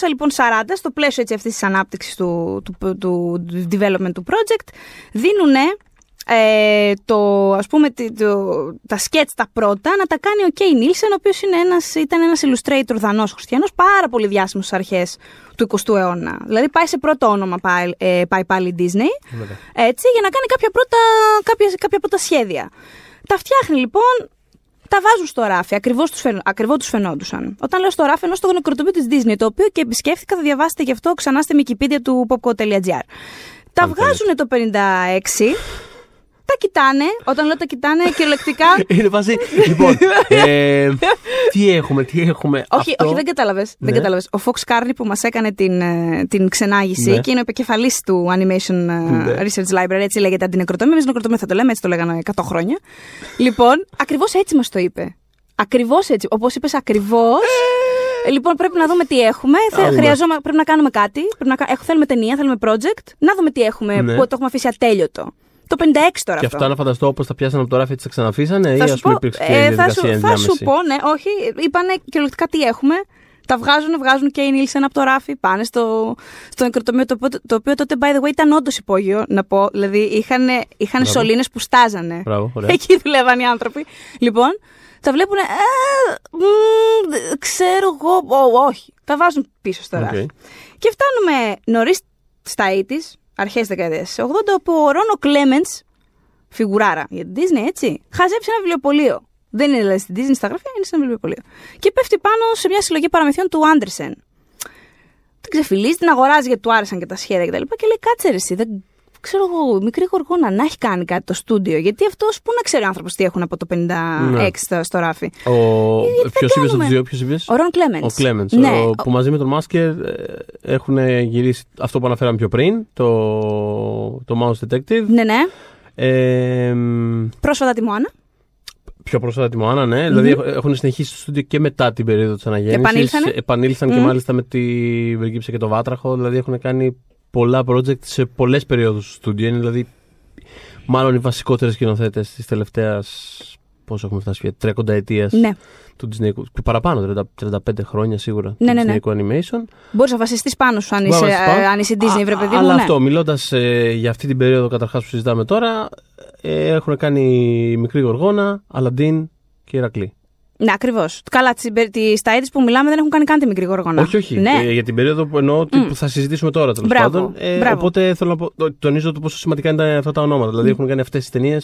1940, λοιπόν, στο πλαίσιο έτσι αυτής της ανάπτυξης του, development του project, δίνουν ε, το, ας πούμε, το, τα σκέτς τα πρώτα να τα κάνει ο Κέι Νίλσεν, ο οποίος ένας, ήταν ένας illustrator δανός χριστιανός, πάρα πολύ διάσημος στις αρχές του 20ου αιώνα. Δηλαδή πάει σε πρώτο όνομα, ε, πάει, πάλι η Disney, έτσι, για να κάνει κάποια πρώτα, κάποια, κάποια πρώτα σχέδια. Τα φτιάχνει λοιπόν, τα βάζουν στο ράφι. Ακριβώς τους φαινο... Ακριβώς τους φαινόντουσαν. Όταν λέω στο ράφι, ενώ στο γνωκροτοπείο της Disney, το οποίο και επισκέφθηκα, θα διαβάσετε γι' αυτό ξανά στη Wikipedia του popco.gr. Τα βγάζουν το 56 τα κοιτάνε. Όταν λέω τα κοιτάνε κυριολεκτικά Είναι Λοιπόν. Ε, τι έχουμε, τι έχουμε. Όχι, όχι δεν κατάλαβες. Δεν ναι. κατάλαβες. Ο Fox Κάρνι που μας έκανε την, ε, ξενάγηση ναι. και είναι ο επικεφαλής του Animation ε, ναι. Research Library, έτσι λέγεται αντινεκροτομία. Εμείς νεκροτομία θα το λέμε, έτσι το λέγανε 100 χρόνια. λοιπόν, ακριβώς έτσι μας το είπε. Ακριβώς έτσι. Όπως είπες, ακριβώς. Λοιπόν, πρέπει να δούμε τι έχουμε. πρέπει να κάνουμε κάτι. Θέλουμε ταινία, θέλουμε project. Να δούμε τι έχουμε που το έχουμε αφήσει ατέλειωτο το 56 τώρα. Και αυτό, να φανταστώ πώ τα πιάσανε από το ράφι, και τα ξαναφύσανε ή ας πούμε υπήρξε ε, και ε, θα, σου, θα σου πω, ναι, όχι. Είπανε κυριολεκτικά τι έχουμε. Τα βγάζουν, βγάζουν και οι Νίλσεν από το ράφι, πάνε στο, στο νεκροτομείο, το, το οποίο τότε, by the way, ήταν όντως υπόγειο, να πω. Δηλαδή, είχαν, είχαν σωλήνες που στάζανε. Εκεί δουλεύαν οι άνθρωποι. Λοιπόν, τα βλέπουν. Ε, μ, ξέρω εγώ. Ό, όχι. Τα βάζουν πίσω στο okay. ράφι. Και φτάνουμε νωρίς στα αρχέ τη δεκαετία 80, όπου ο Ρόνο Κλέμεντ, φιγουράρα για την Disney, έτσι, χαζέψει ένα βιβλιοπωλείο. Δεν είναι δηλαδή στην Disney στα γραφεία, είναι σε ένα βιβλιοπωλείο. Και πέφτει πάνω σε μια συλλογή παραμυθιών του Άντρισεν Την ξεφυλίζει, την αγοράζει γιατί του άρεσαν και τα σχέδια κτλ. Και, τα και λέει: Κάτσε ρε, εσύ, δεν ξέρω εγώ, μικρή γοργόνα να έχει κάνει κάτι το στούντιο. Γιατί αυτός που να ξέρει ο άνθρωπος τι έχουν από το 56 ναι. στο ράφι. Ο... Ε, ποιο είπε του δύο, ποιος είπες. Ο Ρον Κλέμεν. Ο Κλέμεν. Ναι. Που μαζί με τον Μάσκερ ε, έχουν γυρίσει αυτό που αναφέραμε πιο πριν, το, το Mouse Detective. Ναι, ναι. Ε... Πρόσφατα τη Μωάνα. Πιο πρόσφατα τη Μωάνα, ναι. mm Δηλαδή έχουν συνεχίσει το στούντιο και μετά την περίοδο της αναγέννησης. και μάλιστα με τη Βεργίψα και το Βάτραχο. Δηλαδή έχουν κάνει πολλά project σε πολλές περιόδους του στούντιο. δηλαδή μάλλον οι βασικότερες σκηνοθέτες της τελευταίας. Πόσο έχουμε φτάσει τρέκοντα ετίας ναι. του Disney. Παραπάνω, 30, 35 χρόνια σίγουρα του ναι, ναι Disney ναι. Animation. Μπορείς να βασιστείς πάνω σου αν, είσαι, πάνω. Ε, αν είσαι Disney, βρε παιδί μου. Αλλά αυτό, μιλώντας ε, για αυτή την περίοδο καταρχάς που συζητάμε τώρα, ε, έχουν κάνει μικρή γοργόνα, Αλαντίν και Ηρακλή. Ναι, ακριβώς. Καλά, στα έτη που μιλάμε δεν έχουν κάνει καν τη μικρή γοργόνα. Όχι, όχι. Ναι. Ε, για την περίοδο που εννοώ mm. θα συζητήσουμε τώρα τέλος πάντων. Ε, Οπότε θέλω να πω, τονίζω το πόσο σημαντικά είναι αυτά τα ονόματα. Δηλαδή έχουν κάνει αυτές τις ταινίες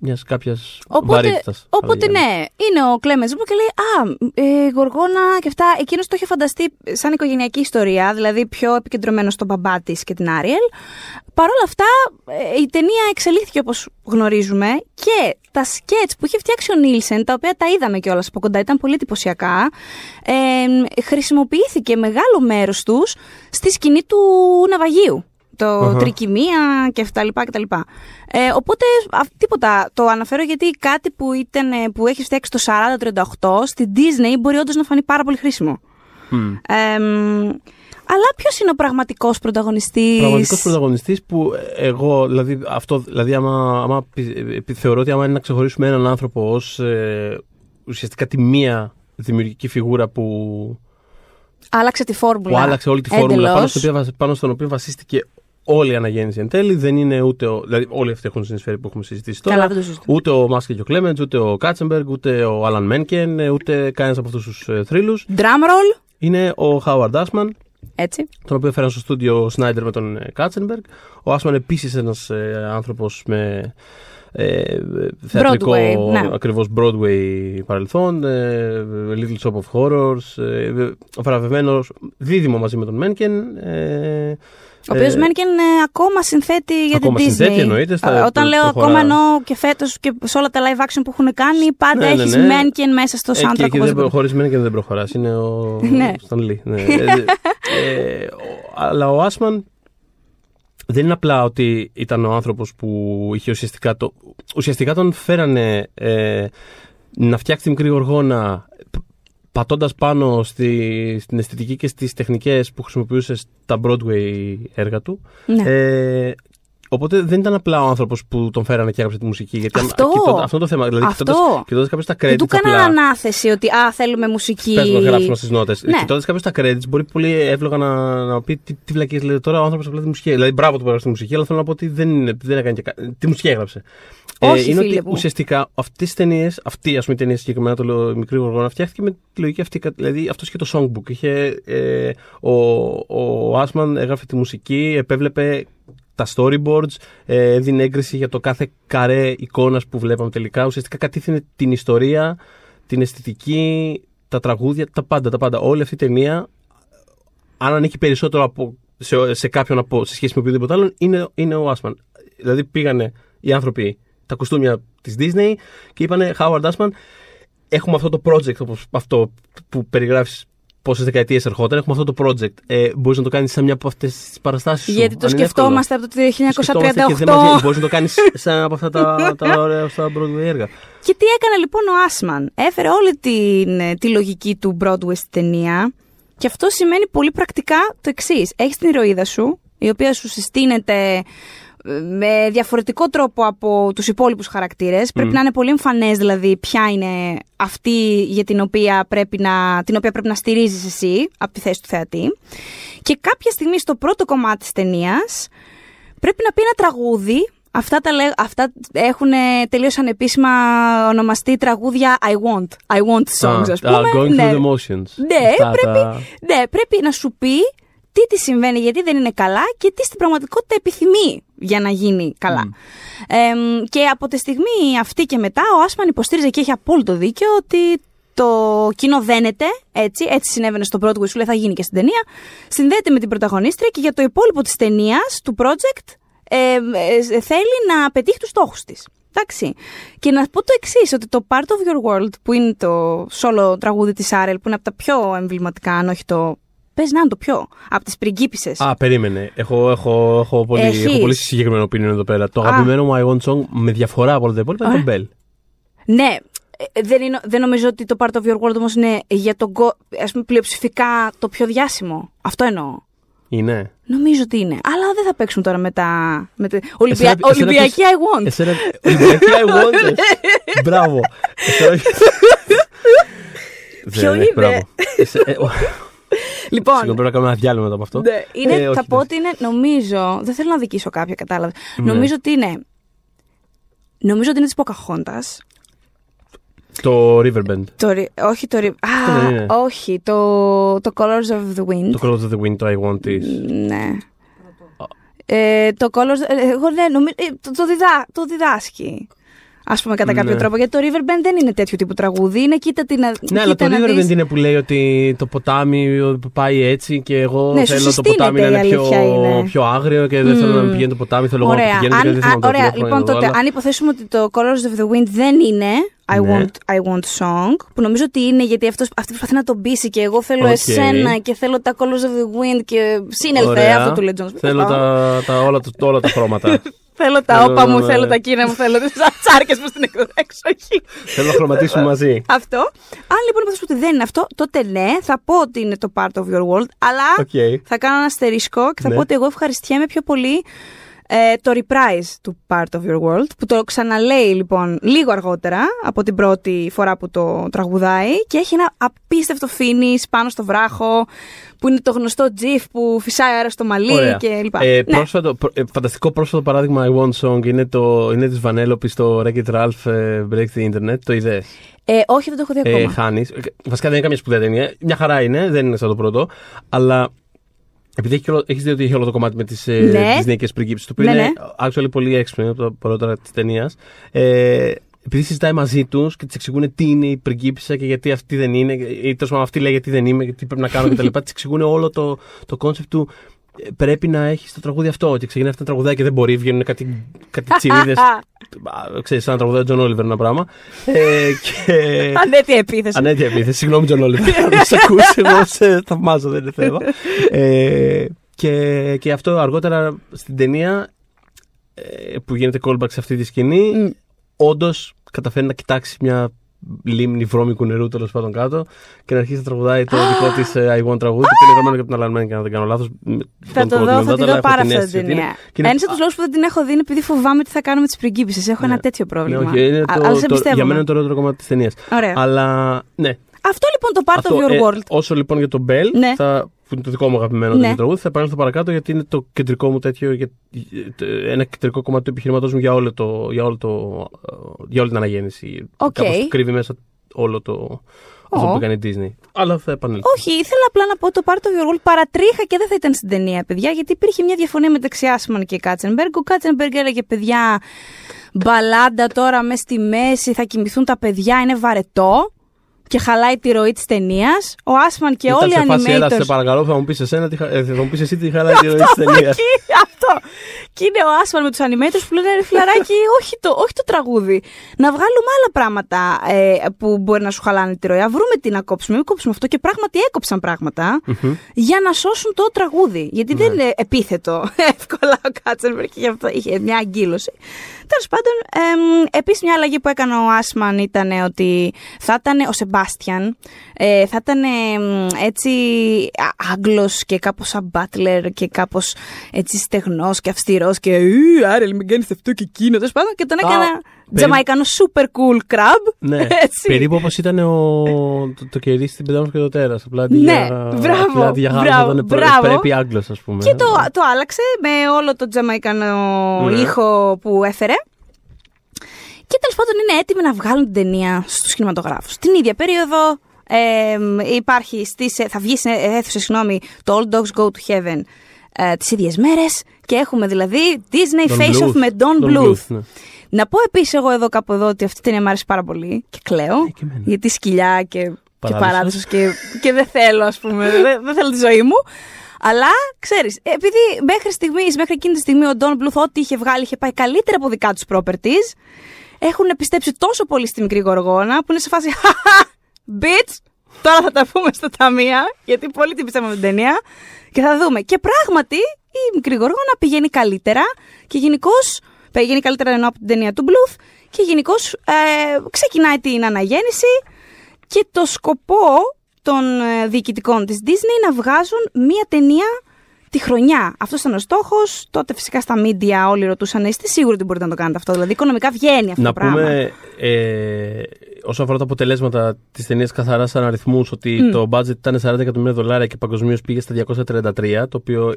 μιας κάποιας βαρύτητα. Οπότε ναι, είναι ο Κλέμε που και λέει Α, ε, Γοργόνα και αυτά. Εκείνος το είχε φανταστεί σαν οικογενειακή ιστορία, δηλαδή πιο επικεντρωμένος στον μπαμπά της και την Άριελ. Παρ' όλα αυτά, ε, η ταινία εξελίχθηκε όπως γνωρίζουμε και τα σκέτ που είχε φτιάξει ο Νίλσεν, τα οποία τα είδαμε κιόλας από κοντά, ήταν πολύ εντυπωσιακά. Ε, χρησιμοποιήθηκε μεγάλο μέρος τους στη σκηνή του ναυαγίου το uh-huh. και τα λοιπά και τα λοιπά. Ε, οπότε α, τίποτα το αναφέρω γιατί κάτι που, ήταν, ε, που έχει φτιάξει το 40-38 στην Disney μπορεί όντως να φανεί πάρα πολύ χρήσιμο. Αλλά ποιος είναι ο πραγματικός πρωταγωνιστής. Ο πραγματικός πρωταγωνιστής που εγώ, δηλαδή, αυτό, δηλαδή άμα, άμα, θεωρώ ότι άμα είναι να ξεχωρίσουμε έναν άνθρωπο ως ε, ουσιαστικά τη μία δημιουργική φιγούρα που. Άλλαξε τη φόρμουλα. Που άλλαξε όλη τη φόρμουλα πάνω, στο στον οποίο βασίστηκε όλη η αναγέννηση εν τέλει. Δεν είναι ούτε. Ο, δηλαδή, όλοι αυτοί έχουν συνεισφέρει που έχουμε συζητήσει τώρα. Καλά, ούτε ο Μάσκε και ο Κλέμεντ, ούτε ο Κάτσεμπεργκ, ούτε ο Άλαν Μένκεν, ε, ούτε κανένας από αυτούς τους ε, θρύλους. Drum Είναι ο Χάουαρντ Άσμαν, έτσι. Τον οποίο έφεραν στο στούντιο ο Σνάιντερ με τον ε, Κάτσενμπεργκ. Ο Άσμαν επίσης ένας ε, άνθρωπος με ε, θεατρικό Broadway, ναι. ακριβώς Broadway παρελθόν ε, Little Shop of Horrors ε, βραβευμένος δίδυμο μαζί με τον Μένκεν ο οποίος ε, Μένκεν ακόμα συνθέτει για ακόμα την Disney. Συνθέτει, εννοείται, στα, Όταν λέω ακόμα χωρά... εννοώ και φέτος και σε όλα τα live action που έχουν κάνει, πάντα ναι, έχεις ναι, ναι. Μένκεν μέσα στο ε, soundtrack. Και προ... Χωρί Μένκεν δεν προχωράς. Είναι ο. ναι. Λί. Ναι. ε, ε αλλά ο Άσμαν δεν είναι απλά ότι ήταν ο άνθρωπος που είχε ουσιαστικά. Το... Ουσιαστικά τον φέρανε ε, να φτιάξει τη μικρή οργόνα Πατώντας πάνω στη, στην αισθητική και στις τεχνικές που χρησιμοποιούσε στα Broadway έργα του. Ναι. Ε, Οπότε δεν ήταν απλά ο άνθρωπος που τον φέρανε και έγραψε τη μουσική. Γιατί αυτό, αν, αυτό είναι το θέμα. Δηλαδή, κοιτώντα κάποιος τα credits. Δεν του έκαναν ανάθεση ότι α, θέλουμε μουσική. Πες να γράψουμε στις νότες. Ναι. Κοιτώντας κάποιος τα credits, μπορεί πολύ εύλογα να, να πει τι, τι βλακίες λέει τώρα ο άνθρωπος απλά τη μουσική. Δηλαδή, μπράβο του που έγραψε τη μουσική, αλλά θέλω να πω ότι δεν, δεν έκανε και. Τη μουσική έγραψε. Όχι, ε, είναι ότι ουσιαστικά αυτές τι ταινίες, αυτή η ταινία συγκεκριμένα, το λέω μικρή γοργόνα, φτιάχτηκε με τη λογική αυτή. Δηλαδή αυτός είχε το songbook. Είχε, ε, ο, ο Άσμαν έγραφε τη μουσική, επέβλεπε τα storyboards, ε, έδινε έγκριση για το κάθε καρέ εικόνας που βλέπαμε τελικά. Ουσιαστικά κατήθυνε την ιστορία, την αισθητική, τα τραγούδια, τα πάντα. Τα πάντα. Όλη αυτή η ταινία, αν ανήκει περισσότερο από, σε, σε κάποιον από, σε σχέση με οποιοδήποτε άλλον, είναι, είναι ο Άσμαν. Δηλαδή πήγανε οι άνθρωποι τα κουστούμια της Disney και είπανε Howard Ashman έχουμε αυτό το project αυτό που περιγράφεις πόσες δεκαετίες ερχόταν. Έχουμε αυτό το project. Ε, μπορείς να το κάνεις σε μια από αυτές τις παραστάσεις. Γιατί το σκεφτόμαστε από το 1938. Μπορείς να το κάνεις σε ένα από αυτά τα, τα ωραία στα Broadway έργα. Και τι έκανε λοιπόν ο Άσμαν. Έφερε όλη την, ε, τη λογική του Broadway στη ταινία. Και αυτό σημαίνει πολύ πρακτικά το εξής. Έχεις την ηρωίδα σου, η οποία σου συστήνεται με διαφορετικό τρόπο από τους υπόλοιπους χαρακτήρες. Πρέπει να είναι πολύ εμφανές δηλαδή ποια είναι αυτή για την οποία πρέπει να, την οποία πρέπει να στηρίζεις εσύ από τη θέση του θεατή. Και κάποια στιγμή στο πρώτο κομμάτι της ταινίας πρέπει να πει ένα τραγούδι. Αυτά, τα, αυτά έχουν ε, τελείως ανεπίσημα ονομαστεί τραγούδια I want, I want songs, ah, πούμε. going ναι. through the motions. Ναι, πρέπει, ναι, πρέπει να σου πει τι τη συμβαίνει, γιατί δεν είναι καλά και τι στην πραγματικότητα επιθυμεί για να γίνει καλά. και από τη στιγμή αυτή και μετά ο Άσμαν υποστήριζε και έχει απόλυτο δίκιο ότι το κοινό δένεται, έτσι, έτσι συνέβαινε στο πρώτο σου λέει θα γίνει και στην ταινία, συνδέεται με την πρωταγωνίστρια και για το υπόλοιπο της ταινίας, του project, ε, θέλει να πετύχει τους στόχους της. Εντάξει. Και να πω το εξής, ότι το Part of Your World, που είναι το solo τραγούδι της Άρελ, που είναι από τα πιο εμβληματικά, αν όχι το Πες να είναι το πιο. Από τι πριγκίπισε. Α, περίμενε. Έχω, έχω, έχω, πολύ, έχω πολύ συγκεκριμένο πίνιο εδώ πέρα. Το αγαπημένο μου I Want Song με διαφορά από όλα τα υπόλοιπα είναι το Bell. Ναι, ε, δεν, είναι, δεν νομίζω ότι το Part of Your World όμως είναι για τον go, ας πούμε, πλειοψηφικά το πιο διάσημο. Αυτό εννοώ. Είναι. Νομίζω ότι είναι. Αλλά δεν θα παίξουν τώρα με τα. Με τα... Ολυμπια... Εσένα, Ολυμπιακή εσένα, I want. Εσένα... Ολυμπιακή I want. Ε. Μπράβο. Ποιο είναι. Ε, Λοιπόν. Συγγνώμη, πρέπει να κάνουμε ένα διάλειμμα από αυτό. Ναι, είναι, ε, θα πω ναι. ότι είναι, νομίζω. Δεν θέλω να δικήσω κάποια, κατάλαβε. Ναι. Νομίζω ότι είναι. Νομίζω ότι είναι της Ποκαχόντα. Το Riverbend. Το, όχι το Riverbend. Α, όχι. Το, το Colors of the Wind. Το Colors of the Wind, το I Want This. Ναι. Ε, το Colors... Ε, εγώ ναι, νομίζω, ε, το, το, διδά, το διδάσκει ας πούμε, κατά κάποιο ναι. τρόπο. Γιατί το River δεν είναι τέτοιο τύπου τραγούδι. Είναι κοίτα την. Ναι, αλλά το River είναι που λέει ότι το ποτάμι που πάει έτσι και εγώ ναι, θέλω το ποτάμι να είναι πιο, πιο άγριο και δεν θέλω να πηγαίνει το ποτάμι. Θέλω ωραία. να πηγαίνει αν, Ωραία, λοιπόν τότε, αν υποθέσουμε ότι το Colors of the Wind δεν είναι. I, ναι. want, I want song, που νομίζω ότι είναι γιατί αυτός, αυτή προσπαθεί να τον πείσει και εγώ θέλω okay. εσένα και θέλω τα Colors of the Wind και σύνελθε αυτό του Legends. Θέλω τα, τα, όλα τα χρώματα. Θέλω τα όπα μου, θέλω ναι. τα κίνα μου, θέλω τις τσάρκε μου στην εξοχή. Θέλω να χρωματίσουμε ε, μαζί. Αυτό. Αν λοιπόν υποθέσουμε ότι δεν είναι αυτό, τότε ναι, θα πω ότι είναι το part of your world, αλλά θα κάνω ένα αστερίσκο και θα ναι. πω ότι εγώ ευχαριστιέμαι πιο πολύ ε, το reprise του Part of Your World, που το ξαναλέει λοιπόν λίγο αργότερα από την πρώτη φορά που το τραγουδάει και έχει ένα απίστευτο finish πάνω στο βράχο, που είναι το γνωστό τζιφ που φυσάει αέρας στο μαλλί και λοιπά. Ε, ναι. πρόσφατο, ε, φανταστικό πρόσφατο παράδειγμα I Want Song είναι, το, είναι της Βανέλοπης στο wreck Ralph ε, Break the Internet, το είδες. Ε, όχι, δεν το έχω δει ε, ακόμα. Ε, χάνεις. Βασικά δεν είναι καμία σπουδαία ταινία. Μια χαρά είναι, δεν είναι σαν το πρώτο. Αλλά επειδή έχει, έχεις δει ότι έχει όλο το κομμάτι με τις, ε, ναι. τις νέικες του, που ναι, είναι ναι. πολύ έξυπνο από τα πρώτα της ταινίας. Ε, επειδή συζητάει μαζί τους και της εξηγούν τι είναι η πριγκίπισσα και γιατί αυτή δεν είναι, ή τόσο αυτή λέει γιατί δεν είμαι, τι πρέπει να κάνω κτλ. της εξηγούν όλο το κόνσεπτ του πρέπει να έχεις το τραγούδι αυτό. Ότι ξεκινάει αυτά τα τραγουδάκια και δεν μπορεί, βγαίνουν κάτι, κάτι τσιρίδες. Ξέρεις, σαν τραγουδάκι Τζον Όλιβερ ένα πράγμα. Ε, και... επίθεση. ανέτια επίθεση. Συγγνώμη, Τζον Όλιβερ. Αν σε ακούσει, εγώ σε θαυμάζω, δεν είναι θέμα. Ε, και, και αυτό αργότερα στην ταινία ε, που γίνεται callback σε αυτή τη σκηνή, mm. όντως καταφέρει να κοιτάξει μια λίμνη βρώμικου νερού τέλος πάντων κάτω και να αρχίσει να τραγουδάει το δικό της ε, I Want τραγούδι. Το λεγόμενο και από την Αλανμένη και να δεν κάνω λάθος. Θα το δω, θα τη δω πάρα αυτή την ταινία. Ένα από τους λόγους που δεν την έχω δει είναι επειδή φοβάμαι τι θα κάνω με τις πριγκίπισες. Έχω ναι. ένα τέτοιο πρόβλημα. Ναι, αλλά σε πιστεύω. Για μένα ναι. είναι το ρότερο κομμάτι της ταινίας. Αλλά ναι, αυτό λοιπόν το Part Αυτό, of Your ε, World. όσο λοιπόν για τον Μπελ ναι. θα, που είναι το δικό μου αγαπημένο ναι. τραγούδι, θα επανέλθω παρακάτω γιατί είναι το κεντρικό μου τέτοιο, για, ε, ε, ένα κεντρικό κομμάτι του επιχειρηματό μου για, όλο το, για, όλο το, για όλη την αναγέννηση. Okay. Κάπως κρύβει μέσα όλο το, Oh. Αυτό που κάνει Disney. Αλλά θα επανέλθω. Όχι, ήθελα απλά να πω το Part of Your World παρατρίχα και δεν θα ήταν στην ταινία, παιδιά, γιατί υπήρχε μια διαφωνία μεταξύ Άσμαν και Κάτσενμπεργκ. Ο Κάτσενμπεργκ έλεγε, παιδιά, μπαλάντα τώρα μες στη μέση, θα κοιμηθούν τα παιδιά, είναι βαρετό και χαλάει τη ροή της ταινίας. Ο Άσμαν και όλοι οι animators. Αν σε παρακαλώ, θα μου πεις εσένα, ε, θα μου πεις εσύ τι χαλάει τη ροή της ταινία. Αυτό. Και είναι ο Άσμαν με τους animators που λένε φιλαράκι, όχι το, όχι το τραγούδι. Να βγάλουμε άλλα πράγματα ε, που μπορεί να σου χαλάνε τη ροή. Α βρούμε τι να κόψουμε, μην κόψουμε αυτό. Και πράγματι έκοψαν για να σώσουν το τραγούδι. δεν ναι. είναι επίθετο εύκολα ο Κάτσερμπερκ και γι' αυτό είχε μια αγκύλωση. Τέλος πάντων, ε, επίσης μια αλλαγή που έκανε ο Άσμαν ήταν ότι θα ήταν ο Σεμπάστιαν, ε, θα ήταν έτσι Άγγλος και κάπως σαν μπάτλερ και κάπως έτσι στεγνός και αυστηρός και Άρελ, μην κάνεις αυτό και εκείνο. Τέλος πάντων, και τον έκανα. Τζαμαϊκανό super cool crab. Ναι, περίπου όπως ήταν το, το κερί στην Πεντάμος και το τέρας. Απλά ναι, για, μπράβο, για ήταν μπράβο. πρέπει Άγγλος, ας πούμε. Και το, το άλλαξε με όλο το τζαμαϊκανό ναι. ήχο που έφερε. Και τέλος πάντων είναι έτοιμοι να βγάλουν την ταινία στους κινηματογράφους. Την ίδια περίοδο ε, υπάρχει στις, θα βγει σε αίθουσα, συγγνώμη, το All Dogs Go to Heaven ε, τις ίδιες μέρες και έχουμε δηλαδή Disney Face Bluth. Off με Don, Don Bluth. Ναι. Να πω επίσης εγώ εδώ κάπου εδώ ότι αυτή την ταινία μου άρεσε πάρα πολύ και κλαίω. Ε, γιατί σκυλιά και παράδοσο και, και, και δεν θέλω, ας πούμε. δεν, θέλω τη ζωή μου. Αλλά ξέρεις, επειδή μέχρι στιγμής, μέχρι εκείνη τη στιγμή ο Don Bluth ό,τι είχε βγάλει είχε πάει καλύτερα από δικά τους properties, έχουν πιστέψει τόσο πολύ στη μικρή γοργόνα που είναι σε φάση. Bitch! Τώρα θα τα πούμε στα ταμεία, γιατί πολύ την πιστεύω με την ταινία. Και θα δούμε. Και πράγματι η μικρή γοργόνα πηγαίνει καλύτερα και γενικώς γίνει καλύτερα ενώ από την ταινία του Μπλουθ και γενικώς ε, ξεκινάει την αναγέννηση και το σκοπό των ε, διοικητικών της Disney να βγάζουν μία ταινία τη χρονιά. Αυτός ήταν ο στόχος. Τότε φυσικά στα μίντια όλοι ρωτούσαν, είστε σίγουροι ότι μπορείτε να το κάνετε αυτό. Δηλαδή, οικονομικά βγαίνει αυτό να το πράγμα. Να πούμε, ε, όσον αφορά τα αποτελέσματα της ταινίας, καθαρά σαν αριθμούς, ότι το budget ήταν 40 εκατομμύρια δολάρια και παγκοσμίως πήγε στα 233. Το οποίο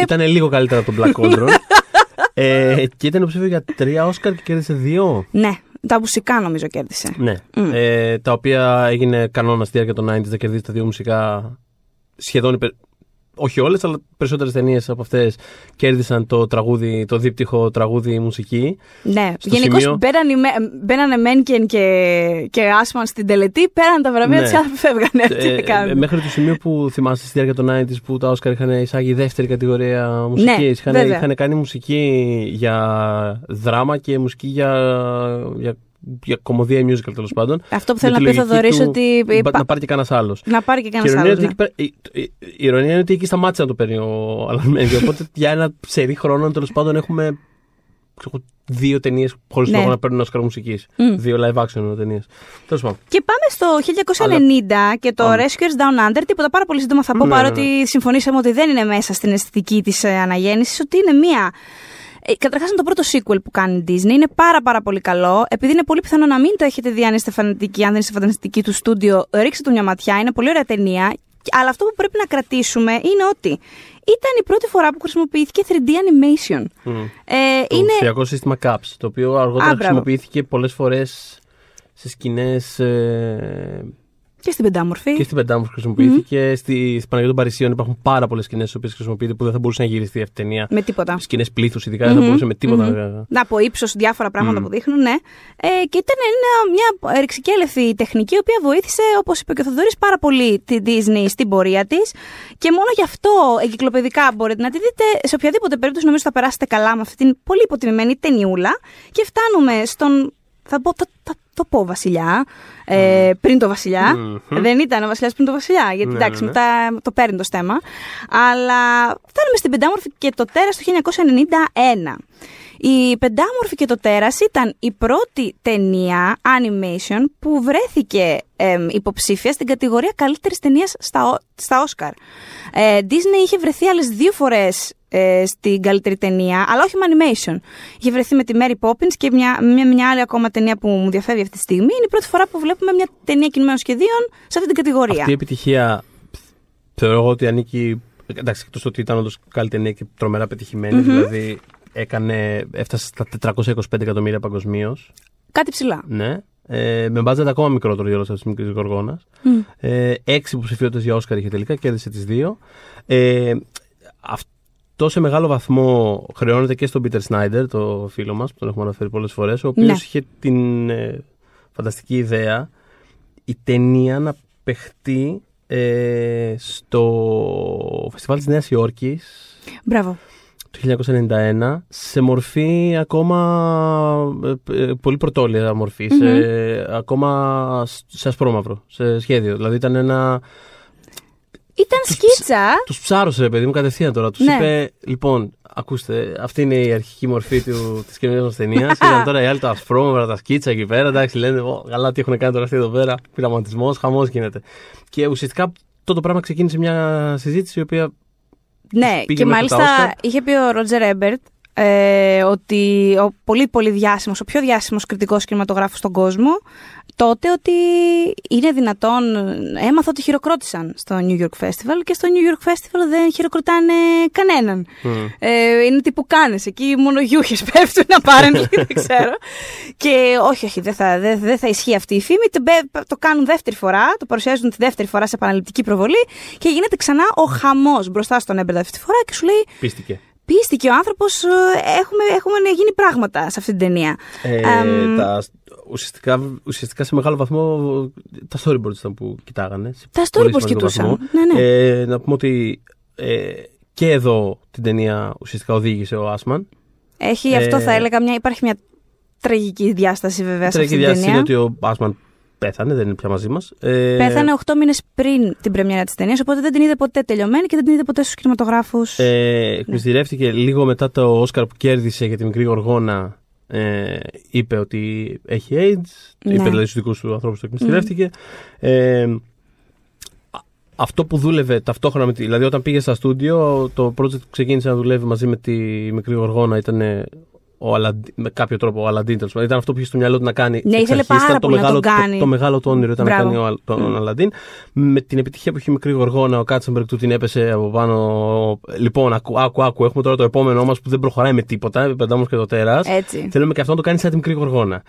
ήταν, λίγο καλύτερα από τον Black ε, και ήταν υποψήφιο για τρία Όσκαρ και κέρδισε δύο. Ναι, τα μουσικά νομίζω κέρδισε. Ναι. Ε, τα οποία έγινε κανόνα στη διάρκεια των 90 να κερδίσει τα δύο μουσικά σχεδόν υπερ όχι όλες, αλλά περισσότερες ταινίες από αυτές κέρδισαν το τραγούδι, το δίπτυχο τραγούδι μουσική. Ναι, γενικώς σημείο... μπαίνανε Μένκεν και, και, άσμαν στην τελετή, πέραν τα βραβεία ναι. του, άνθρωποι φεύγανε. Ε, ε, ε, μέχρι το σημείο που θυμάστε στη διάρκεια των 90 που τα Όσκαρ είχαν εισάγει δεύτερη κατηγορία μουσικής. Ναι, είχαν, κάνει μουσική για δράμα και μουσική για, για για κομμωδία musical τέλος πάντων. Αυτό που θέλω να πει θα ότι. Να πάρει και κανένας άλλος. Να πάρει και κανένας άλλο. Ναι. Η, η, ηρωνία είναι ότι εκεί σταμάτησε να το παίρνει ο Αλαμέντι. Οπότε για ένα ψερή χρόνο τέλος πάντων έχουμε δύο ταινίες χωρίς ναι. να παίρνουν ένα μουσική. Δύο live action ταινίες. Τέλος πάντων. Και πάμε στο 1990 και το πάμε. Down Under. Τίποτα πάρα πολύ σύντομα θα πω, ναι, παρότι ναι, συμφωνήσαμε ότι δεν είναι μέσα στην αισθητική της ε, αναγέννησης, ότι είναι μία ε, Καταρχάς, είναι το πρώτο sequel που κάνει η Disney. Είναι πάρα, πάρα πολύ καλό. Επειδή είναι πολύ πιθανό να μην το έχετε δει αν είστε φανατικοί, αν δεν είστε του στούντιο, ρίξτε του μια ματιά. Είναι πολύ ωραία ταινία. Αλλά αυτό που πρέπει να κρατήσουμε είναι ότι ήταν η πρώτη φορά που χρησιμοποιήθηκε 3D animation. Ε, το είναι... ψηφιακό σύστημα CAPS, το οποίο αργότερα χρησιμοποιήθηκε πολλές φορές σε σκηνές ε, και στην πεντάμορφη. Και στην πεντάμορφη χρησιμοποιήθηκε. Mm-hmm. Στη, Παναγία των Παρισίων υπάρχουν πάρα πολλές σκηνές που χρησιμοποιείται που δεν θα μπορούσε να γυριστεί αυτή η ταινία. Με τίποτα. Σκηνές πλήθους, ειδικά mm-hmm. δεν θα μπορούσε με τίποτα. Mm-hmm. Να από ύψος, διάφορα πράγματα που δείχνουν, ναι. Ε, και ήταν ένα, μια ρηξικέλευτη τεχνική, η οποία βοήθησε, όπως είπε και ο Θεοδωρή, πάρα πολύ τη Disney στην πορεία της. Και μόνο γι' αυτό εγκυκλοπαιδικά μπορείτε να τη δείτε. Σε οποιαδήποτε περίπτωση νομίζω θα περάσετε καλά με αυτή την πολύ υποτιμημένη ταινιούλα. Και φτάνουμε στον. Θα πω το πω βασιλιά, ε, ναι. πριν το βασιλια Δεν ήταν ο βασιλιάς πριν το βασιλιά, γιατί ναι, εντάξει, ναι, μετά το παίρνει το στέμα. Αλλά φτάνουμε στην πεντάμορφη και το τέρας το 1991. Η Πεντάμορφη και το Τέρας ήταν η πρώτη ταινία animation που βρέθηκε ε, υποψήφια στην κατηγορία καλύτερης ταινίας στα, Όσκαρ. Oscar. Ε, Disney είχε βρεθεί άλλες δύο φορές ε, στην καλύτερη ταινία, αλλά όχι με animation. Είχε βρεθεί με τη Mary Poppins και μια, μια, μια άλλη ακόμα ταινία που μου διαφεύγει αυτή τη στιγμή. Είναι η πρώτη φορά που βλέπουμε μια ταινία κινημένων σχεδίων σε αυτή την κατηγορία. Αυτή η επιτυχία θεωρώ εγώ ότι ανήκει. Εντάξει, εκτός ότι ήταν όντως καλή ταινία και τρομερά δηλαδή έκανε, έφτασε στα 425 εκατομμύρια παγκοσμίως. Κάτι ψηλά. Ναι. Ε, με μπάτζετ ακόμα μικρότερο για όλες αυτές Ε, έξι υποψηφιότητες για Όσκαρ είχε τελικά, κέρδισε τις δύο. Ε, Τόσο μεγάλο βαθμό χρεώνεται και στον Πίτερ Σνάιντερ, το φίλο μας που τον έχουμε αναφέρει πολλές φορές, ο οποίος ναι. είχε την ε, φανταστική ιδέα η ταινία να παιχτεί ε, στο Φεστιβάλ της Νέας Υόρκης Μπράβο. το 1991 σε μορφή ακόμα ε, πολύ πρωτόλια ακόμα σε ασπρόμαυρο, σε σχέδιο. Δηλαδή ήταν ένα ήταν σκίτσα. Ψ, τους ψάρωσε, ρε παιδί μου, κατευθείαν τώρα. Τους ναι. είπε, λοιπόν, ακούστε, αυτή είναι η αρχική μορφή της καινούργιας μας ταινίας. Ήταν τώρα οι άλλοι τα ασπρόμαυρα, τα σκίτσα εκεί πέρα. Εντάξει, λένε, καλά, τι έχουν κάνει τώρα αυτοί εδώ πέρα. Πειραματισμός, χαμός γίνεται. Και ουσιαστικά τότε το πράγμα ξεκίνησε μια συζήτηση η οποία. Ναι, και μάλιστα είχε πει ο Ρότζερ Έμπερτ, ε, ότι ο πολύ πολύ διάσημος, ο πιο διάσημος κριτικός κινηματογράφος στον κόσμο, τότε ότι είναι δυνατόν, έμαθα ότι χειροκρότησαν στο New York Festival και στο New York Festival δεν χειροκροτάνε κανέναν. Mm. Ε, είναι τι που κάνεις, εκεί μόνο γιούχες πέφτουν να πάρουν, δεν ξέρω. και όχι, όχι, δεν θα, δεν, θα ισχύει αυτή η φήμη, το κάνουν δεύτερη φορά, το παρουσιάζουν τη δεύτερη φορά σε επαναληπτική προβολή και γίνεται ξανά ο χαμός μπροστά στον έμπερδα αυτή τη φορά και σου λέει... Πίστηκε πίστηκε ο άνθρωπος. Ε, έχουμε, έχουμε γίνει πράγματα σε αυτή την ταινία. Ε, τα, ουσιαστικά, ουσιαστικά σε μεγάλο βαθμό τα storyboards ήταν που κοιτάγανε. Τα storyboards κοιτούσαν. Ναι, ναι. Ε, να πούμε ότι ε, και εδώ την ταινία ουσιαστικά οδήγησε ο Άσμαν. Έχει αυτό ε, θα έλεγα μια, υπάρχει μια τραγική διάσταση βέβαια σε αυτή την διάσταση ότι ο Άσμαν πέθανε, δεν είναι πια μαζί μας. Ε... Πέθανε 8 μήνες πριν την πρεμιέρα της ταινίας, οπότε δεν την είδε ποτέ τελειωμένη και δεν την είδε ποτέ στους κινηματογράφους. Ε, Εκμυστηρεύτηκε λίγο μετά το Όσκαρ που κέρδισε για τη μικρή Γοργόνα. Ε, είπε ότι έχει AIDS. Ναι. Είπε δηλαδή στους δικούς του ανθρώπους το εκμυστηρεύτηκε. Ναι. Ε, αυτό που δούλευε ταυτόχρονα με Δηλαδή, όταν πήγε στα στούντιο, το project που ξεκίνησε να δουλεύει μαζί με τη μικρή Γοργόνα ήταν ο με κάποιο τρόπο ο Αλαντίν τέλος Ήταν αυτό που είχε στο μυαλό του να κάνει. Ναι, ήθελε πάρα το, μεγάλο, να κάνει. Το, το, μεγάλο του όνειρο ήταν Μπράβο. να κάνει ο, τον mm. Αλαντίν. Με την επιτυχία που είχε μικρή γοργόνα, ο Κάτσεμπεργκ του την έπεσε από πάνω. Λοιπόν, άκου, άκου, άκου. Έχουμε τώρα το επόμενό μας που δεν προχωράει με τίποτα. Πεντάμε και το τέρας. Θέλουμε και αυτό να το κάνει σαν τη μικρή γοργόνα.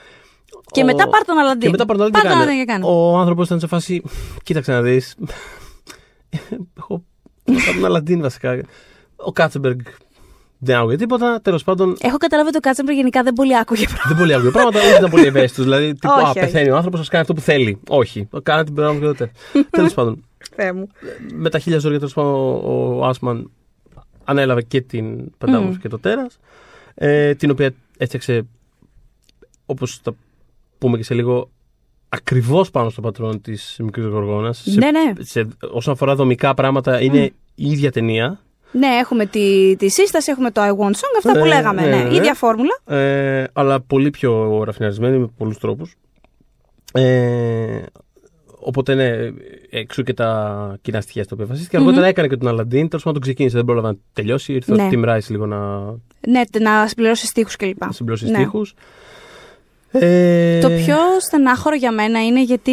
Και ο... μετά πάρ τον Αλαντίν. Και μετά πάρ τον Αλαντίν. Πάρ Ο άνθρωπος ήταν σε φάση. Κοίταξε να δεις. Έχω. τον Αλαντίν βασικά. Ο Κάτσεμπεργκ δεν άκουγε τίποτα. Τέλος πάντων. Έχω καταλάβει ότι ο Κάτσεμπερ γενικά δεν πολύ άκουγε πράγματα. δεν πολύ άκουγε πράγματα, δεν ήταν πολύ ευαίσθητος. Δηλαδή, τύπου, α, πεθαίνει ο άνθρωπος, ας κάνει αυτό που θέλει. Όχι. κάνε την πράγμα και Τέλος πάντων. Με τα χίλια ζώρια, τέλος πάντων, ο, Άσμαν ανέλαβε και την Πεντάγωση και το Τέρας. Ε, την οποία έφτιαξε, όπως θα πούμε και σε λίγο, ακριβώς πάνω στο πατρόν της Μικρής Γοργόνας. Ναι, ναι. όσον αφορά δομικά πράγματα, είναι η ίδια ταινία. Ναι, έχουμε τη, τη σύσταση, έχουμε το I want song, αυτά ναι, που λέγαμε. Ναι, ναι, ναι. ίδια φόρμουλα. Ε, αλλά πολύ πιο ραφιναρισμένη με πολλούς τρόπους. Ε, Οπότε ναι, εξού και τα κοινά στοιχεία στο οποίο βασίστηκε. Mm-hmm. Αργότερα έκανε και τον Αλαντίν. Τέλος πάντων τον ξεκίνησε, δεν πρόλαβα να τελειώσει. Ήρθε ναι. ο Tim Rice λίγο να. Ναι, να συμπληρώσει στίχους κλπ. Να συμπληρώσει ναι. Ε... Το πιο στενάχωρο για μένα είναι γιατί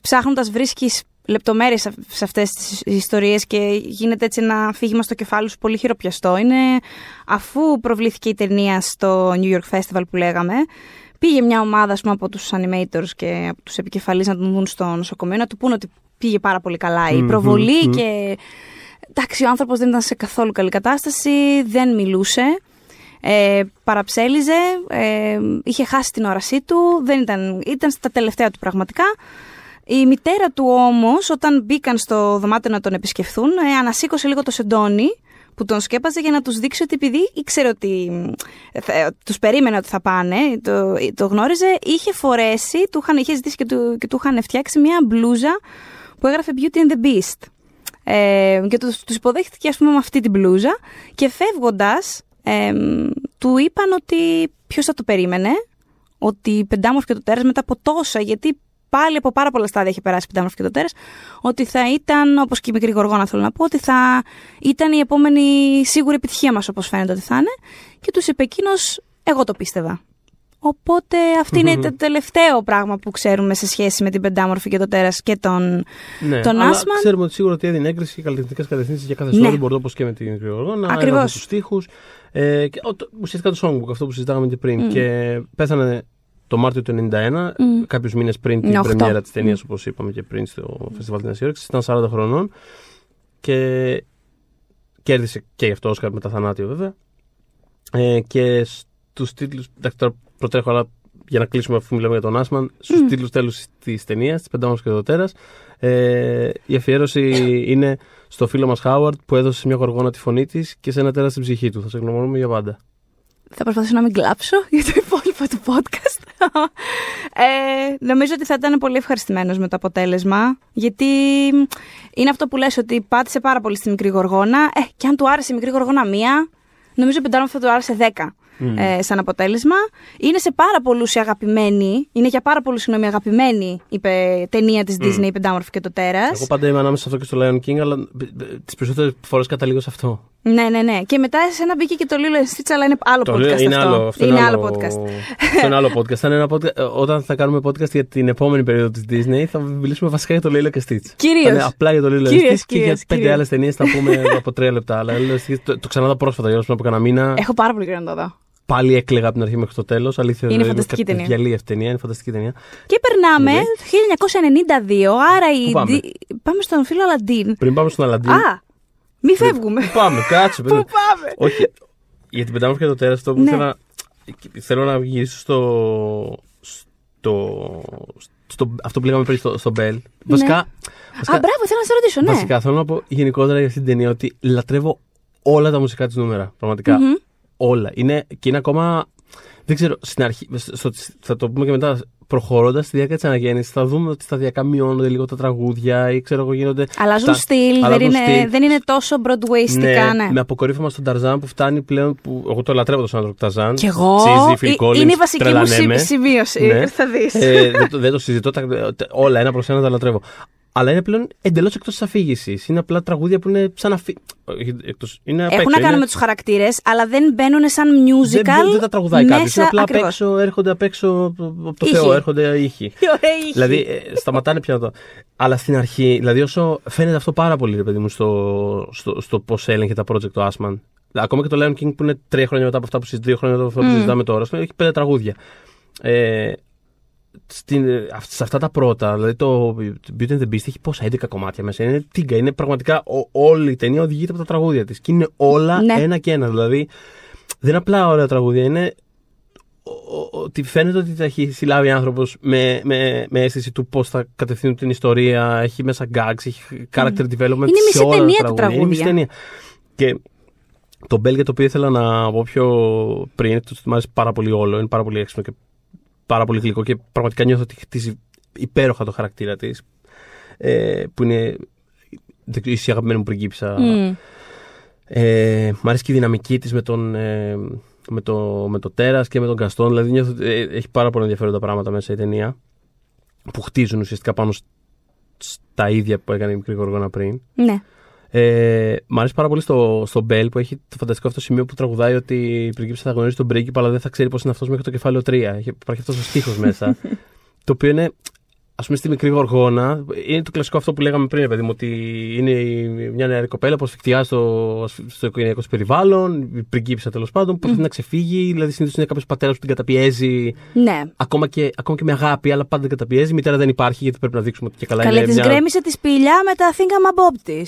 ψάχνοντας βρίσκεις λεπτομέρειες σε αυτές τις ιστορίες και γίνεται έτσι ένα φύγημα στο κεφάλι σου πολύ χειροπιαστό είναι αφού προβλήθηκε η ταινία στο New York Festival που λέγαμε πήγε μια ομάδα πούμε, από τους animators και από τους επικεφαλείς να τον δουν στο νοσοκομείο να του πούνε ότι πήγε πάρα πολύ καλά η προβολη και εντάξει ο άνθρωπος δεν ήταν σε καθόλου καλή κατάσταση δεν μιλούσε ε, παραψέλιζε, ε, είχε χάσει την όρασή του, δεν ήταν, ήταν στα τελευταία του πραγματικά. Η μητέρα του όμως, όταν μπήκαν στο δωμάτιο να τον επισκεφθούν, ε, ανασήκωσε λίγο το σεντόνι που τον σκέπαζε για να τους δείξει ότι επειδή ήξερε ότι. Ε, ε τους περίμενε ότι θα πάνε, ε, το, γνώριζε, είχε φορέσει, του είχαν, είχε ζητήσει και του, και του είχαν φτιάξει μια μπλούζα που έγραφε Beauty and the Beast. Ε, και τους τους υποδέχτηκε, ας πούμε, με αυτή την μπλούζα και φεύγοντας. Ε, του είπαν ότι ποιος θα το περίμενε, ότι πεντάμορφη και το τέρας μετά από τόσα, γιατί πάλι από πάρα πολλά στάδια έχει περάσει πιτάμενο και το τέρα, ότι θα ήταν, όπως και η μικρή γοργόνα θέλω να πω, ότι θα ήταν η επόμενη σίγουρη επιτυχία μας, όπως φαίνεται ότι θα είναι. Και τους είπε εκείνος, εγώ το πίστευα. Οπότε αυτή είναι το τελευταίο πράγμα που ξέρουμε σε σχέση με την πεντάμορφη και το τέρας και τον, ναι, τον Άσμαν. Ξέρουμε ότι σίγουρα ότι έδινε έγκριση και καλλιτεχνικές κατευθύνσεις για κάθε ναι. μπορεί όπως και με την Γρηγοργόνα. Ακριβώ. Τους στίχους. Ε, ουσιαστικά το songbook, αυτό που συζητάγαμε και πριν. Και πέθανε το Μάρτιο του 1991, mm. κάποιους μήνες πριν την ναι, πρεμιέρα της ταινίας, mm. όπως είπαμε και πριν στο mm. Φεστιβάλ της Νέα ήταν 40 χρονών και κέρδισε και γι' αυτό Όσκαρ τα θανάτια βέβαια. Ε, και στους τίτλους. Εντάξει, τώρα προτρέχω, αλλά για να κλείσουμε αφού μιλάμε για τον Άσμαν, στους mm. τίτλους τέλους της ταινίας, της Πεντάμονα και εδώ Ε, η αφιέρωση είναι στο φίλο μας Χάουαρτ που έδωσε μια γοργόνα τη φωνή της και σε ένα τέρα στην ψυχή του. Θα σε γνωρίζουμε για πάντα. Θα προσπαθήσω να μην κλάψω, γιατί του podcast. Ε, νομίζω ότι θα ήταν πολύ ευχαριστημένος με το αποτέλεσμα. Γιατί είναι αυτό που λες ότι πάτησε πάρα πολύ στη μικρή γοργόνα. Ε, και αν του άρεσε η μικρή γοργόνα μία, νομίζω πεντάρων θα του άρεσε δέκα. Mm. Ε, σαν αποτέλεσμα. Είναι σε πάρα πολλούς η είναι για πάρα πολλούς συγγνώμη αγαπημένη η ταινία της mm. Disney, η Πεντάμορφη και το Τέρας. Εγώ πάντα είμαι ανάμεσα σε αυτό και στο Lion King, αλλά ε, ε, τις περισσότερες φορές καταλήγω σε αυτό. Ναι, ναι, ναι. Και μετά σε ένα μπήκε και το Lilo and Stitch, αλλά είναι άλλο το podcast. Είναι αυτό. άλλο. Αυτό είναι, άλλο, podcast. Αυτό είναι άλλο podcast. Θα είναι ένα podcast. Όταν θα κάνουμε podcast για την επόμενη περίοδο της Disney, θα μιλήσουμε βασικά για το Lilo και Stitch. Κυρίως. Απλά για το Lilo and Stitch και για πέντε άλλες ταινίες θα πούμε από τρία λεπτά. Αλλά Lilo το, το ξαναδώ πρόσφατα για όσους από κανένα μήνα. Έχω πάρα πολύ καιρό να το δω. Πάλι έκλαιγα από την αρχή μέχρι το τέλος. Αλήθεια, είναι δηλαδή, φανταστική ταινία. αυτή ταινία. Είναι φανταστική ταινία. Και περνάμε το 1992, άρα η. Πάμε στον φίλο Αλαντίν. Πριν πάμε στον Αλαντίν. Μη φεύγουμε. πάμε, κάτσε. Πού πάμε. Όχι. Για την πεντάμορφη και το τέρας, αυτό που ναι. θέλω να γυρίσω στο. στο, αυτό που λέγαμε πριν στο, στο Μπέλ. Ναι. Βασικά, ναι. Α, μπράβο, θέλω να σε ρωτήσω, ναι. Βασικά, θέλω να πω γενικότερα για αυτή την ταινία ότι λατρεύω όλα τα μουσικά της νούμερα. Όλα. Είναι, και είναι ακόμα. Δεν ξέρω, στην αρχή. θα το πούμε και μετά προχωρώντας στη διάρκεια της αναγέννησης, θα δούμε ότι σταδιακά μειώνονται λίγο τα τραγούδια ή ξέρω εγώ γίνονται. Αλλάζουν τα... στυλ, δεν, είναι, δεν είναι τόσο Broadwayστικά, ναι, ναι. Με αποκορύφωμα στον Ταρζάν που φτάνει πλέον. Που, εγώ το λατρεύω τον άνθρωπο Ταρζάν. Κι εγώ. είναι η βασική μου σημείωση. Ναι. Θα δεις. Ε, δεν, το, δεν το συζητώ. όλα ένα προς ένα τα λατρεύω αλλά είναι πλέον εντελώς εκτός της αφήγησης. Είναι απλά τραγούδια που είναι σαν αφή... Έχουν να κάνουν με τους χαρακτήρες, αλλά δεν μπαίνουν σαν musical. Δεν, δεν τα τραγουδάει μέσα... κάποιος. Απλά απ' έξω, έρχονται απ' έξω από το ήχη. Θεό, έρχονται ήχοι. δηλαδή, ε, σταματάνε πια να αλλά στην αρχή, δηλαδή, όσο φαίνεται αυτό πάρα πολύ, ρε παιδί μου, στο, στο, στο πώς έλεγχε τα project του Ασμαν. Ακόμα και το Lion King που είναι τρία χρόνια μετά από αυτά που συζητάμε, συζητάμε τώρα, έχει πέντε τραγούδια. Ε, στην, ε, σε αυτά τα πρώτα, δηλαδή το Beauty and the Beast έχει πόσα 11 κομμάτια μέσα. Είναι τίγκα. Είναι πραγματικά όλη η ταινία οδηγείται από τα τραγούδια της. Και είναι όλα ναι. ένα και ένα. Δηλαδή δεν είναι απλά ωραία τραγούδια. Είναι ότι φαίνεται ότι τα έχει συλλάβει άνθρωπος με, με, με αίσθηση του πώς θα κατευθύνουν την ιστορία. Έχει μέσα gags, έχει character development. Είναι μισή ταινία τα τραγούδια. Είναι ταινία. Και το Μπέλγια το οποίο ήθελα να πω πιο πριν, το μου πάρα πολύ όλο, είναι πάρα πολύ έξυπνο και πάρα πολύ γλυκό και πραγματικά νιώθω ότι χτίζει υπέροχα το χαρακτήρα της. Ε, που είναι η αγαπημένη μου πριγκίψα. Mm. Ε, μ' αρέσει και η δυναμική της με ε, με το, με τέρας και με τον Καστόν. Δηλαδή, νιώθω ότι έχει πάρα πολύ ενδιαφέροντα πράγματα μέσα η ταινία που χτίζουν ουσιαστικά πάνω στα ίδια που έκανε η μικρή Γοργόνα πριν. Ναι. Ε, μ' αρέσει πάρα πολύ στο, στο Μπέλ που έχει το φανταστικό αυτό σημείο που τραγουδάει ότι η πριγκίπισσα θα γνωρίζει τον πρίγκιπα, αλλά δεν θα ξέρει πώς είναι αυτός μέχρι το κεφάλαιο 3. Υπάρχει αυτός ο στίχος μέσα. το οποίο είναι ας πούμε, στη μικρή γοργόνα, είναι το κλασικό αυτό που λέγαμε πριν, παιδί μου, ότι είναι μια νεαρή κοπέλα που ασφιχτιά στο, στο οικογενειακό περιβάλλον, περιβάλλον, πριγκίπισσα τέλος πάντων, προσπαθεί mm. να ξεφύγει. Δηλαδή, συνήθως είναι κάποιος πατέρας που την καταπιέζει. Ναι. Ακόμα και, ακόμα και με αγάπη, αλλά πάντα την καταπιέζει. μητέρα δεν υπάρχει, γιατί πρέπει να δείξουμε ότι και καλά, καλά είναι. Καλά, τη γκρέμισε τη σπηλιά με τα Think I'm της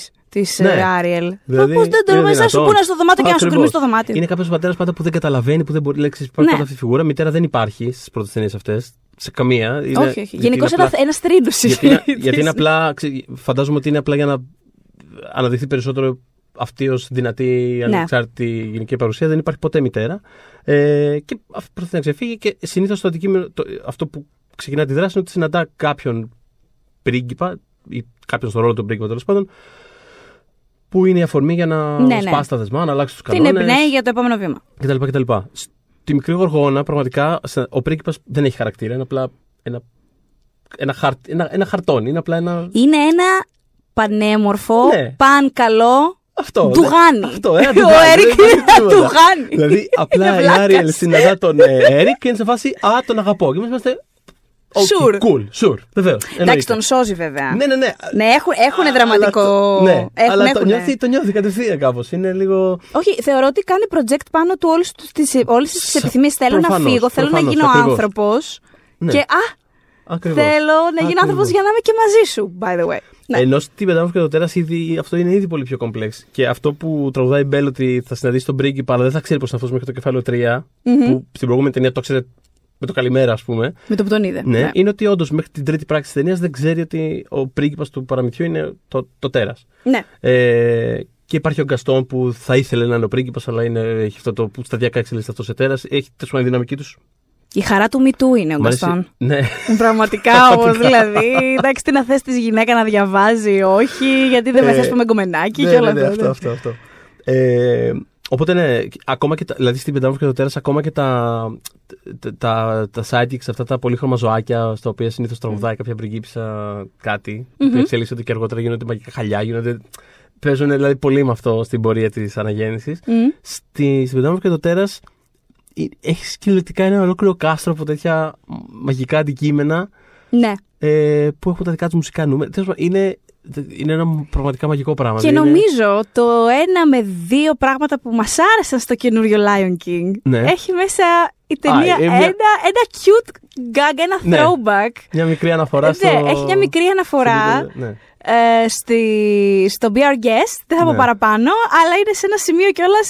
τη ναι. ε, Άριελ. Δηλαδή, Πώς δεν να σου πούνε στο δωμάτιο και να σου κρυμμύσει το δωμάτιο. Είναι κάποιος πατέρας πάντα που δεν καταλαβαίνει, που δεν μπορεί να λέξει. πάντα ναι. αυτή τη φιγούρα. Μητέρα δεν υπάρχει στις πρώτες αυτές σε καμία. Είναι, όχι, όχι. Γενικώ ένα, ένα Γιατί, είναι, απλά. Φαντάζομαι ότι είναι απλά για να αναδειχθεί περισσότερο αυτή ως δυνατή ναι. ανεξάρτητη γενική παρουσία. Δεν υπάρχει ποτέ μητέρα. Ε, και προσπαθεί να ξεφύγει και συνήθως το αντικείμενο, αυτό που ξεκινά τη δράση είναι ότι συναντά κάποιον πρίγκιπα ή κάποιον στον ρόλο του πρίγκιπα τέλος πάντων. Που είναι η αφορμή για να ναι, ναι. σπάσει ναι. τα δεσμά, να αλλάξει τους κανόνε. Την εμπνέει για το επόμενο βήμα. κτλ τη μικρή γοργόνα, πραγματικά ο πρίγκιπας δεν έχει χαρακτήρα. Είναι απλά ένα, ένα, ένα, χαρτόνι. Είναι απλά ένα. Είναι ένα πανέμορφο, ναι. παν καλό. Αυτό. Ναι. Ντουγάνι. Αυτό, ε, Ο Έρικ είναι ντουγάνι. Δηλαδή, απλά η Άριελ συναντά τον ε, Έρικ και είναι σε φάση Α, τον αγαπώ. Και εμείς sure. Κουλ, sure. Βεβαίως. Εντάξει, τον σώζει βέβαια. Ναι, ναι, ναι. ναι έχουν, έχουν δραματικό. Ναι, αλλά, ναι, έχουν, αλλά έχουν. Το, νιώθει, το νιώθει κατευθείαν κάπως. Είναι λίγο. Όχι, θεωρώ ότι κάνει project πάνω του όλε τι επιθυμίες. Θέλω να φύγω, θέλω να γίνω άνθρωπος. Ναι. Και α, Ακριβώς. Θέλω να γίνω άνθρωπος για να είμαι και μαζί σου, by the way. Ναι. Ενώ στην Πεντάμορφη και το τέρας αυτό είναι ήδη πολύ πιο κομπλέξ. Και αυτό που τραγουδάει η Μπέλ ότι θα συναντήσει τον πρίγκιπα, αλλά δεν θα ξέρει πως να αυτός μέχρι το κεφάλαιο 3, mm-hmm. που στην προηγούμενη ταινία το ξέρετε με το καλημέρα, ας πούμε. Με το που τον είδε. Ναι, ναι. είναι ότι όντως μέχρι την τρίτη πράξη της ταινίας δεν ξέρει ότι ο πρίγκιπας του παραμυθιού είναι το, το τέρας. Ναι. Ε, και υπάρχει ο Γκαστόν που θα ήθελε να είναι ο πρίγκιπας, αλλά είναι, έχει αυτό το που σταδιακά εξελίσσεται αυτός σε τέρας. Έχει τέλο η δυναμική τους. Η χαρά του μητού είναι ο Γκαστόν. Ναι. Πραγματικά όμως. δηλαδή, εντάξει, τι να θες τη γυναίκα να διαβάζει, όχι, γιατί δεν ε, με θες με κομμενάκι και ναι, όλα ναι, αυτά. Αυτό, αυτό, αυτό. Ε, Οπότε ναι, ακόμα και, δηλαδή στην Πεντάμορφη και το Τέρας ακόμα και τα, τα, τα sidekicks, αυτά τα πολύχρωμα ζωάκια, στα οποία συνήθως τραγουδάει mm. καποια πριγκίπισσα πριγκίψα κάτι, mm-hmm. που εξελίσσονται και αργότερα γίνονται μαγικά χαλιά, γίνονται παίζουν δηλαδή πολύ με αυτό στην πορεία της αναγέννησης. Mm. Στη, στην Πεντάμορφη και το Τέρας ε, έχει κυριολεκτικά ένα ολόκληρο κάστρο από τέτοια μαγικά αντικείμενα. Ναι. Ε, που έχουν τα δικά τους μουσικά νούμερα. Είναι είναι ένα πραγματικά μαγικό πράγμα. Και δηλαδή νομίζω το ένα με δύο πράγματα που μας άρεσαν στο καινούριο Lion King ναι. έχει μέσα η ταινία ε, ένα, ένα cute gag, ένα ναι. throwback. Μια μικρή αναφορά ναι, στο... Έχει μια μικρή αναφορά. Ναι ε, στη, στο BR Guest, δεν θα ναι. πω παραπάνω, αλλά είναι σε ένα σημείο κιόλας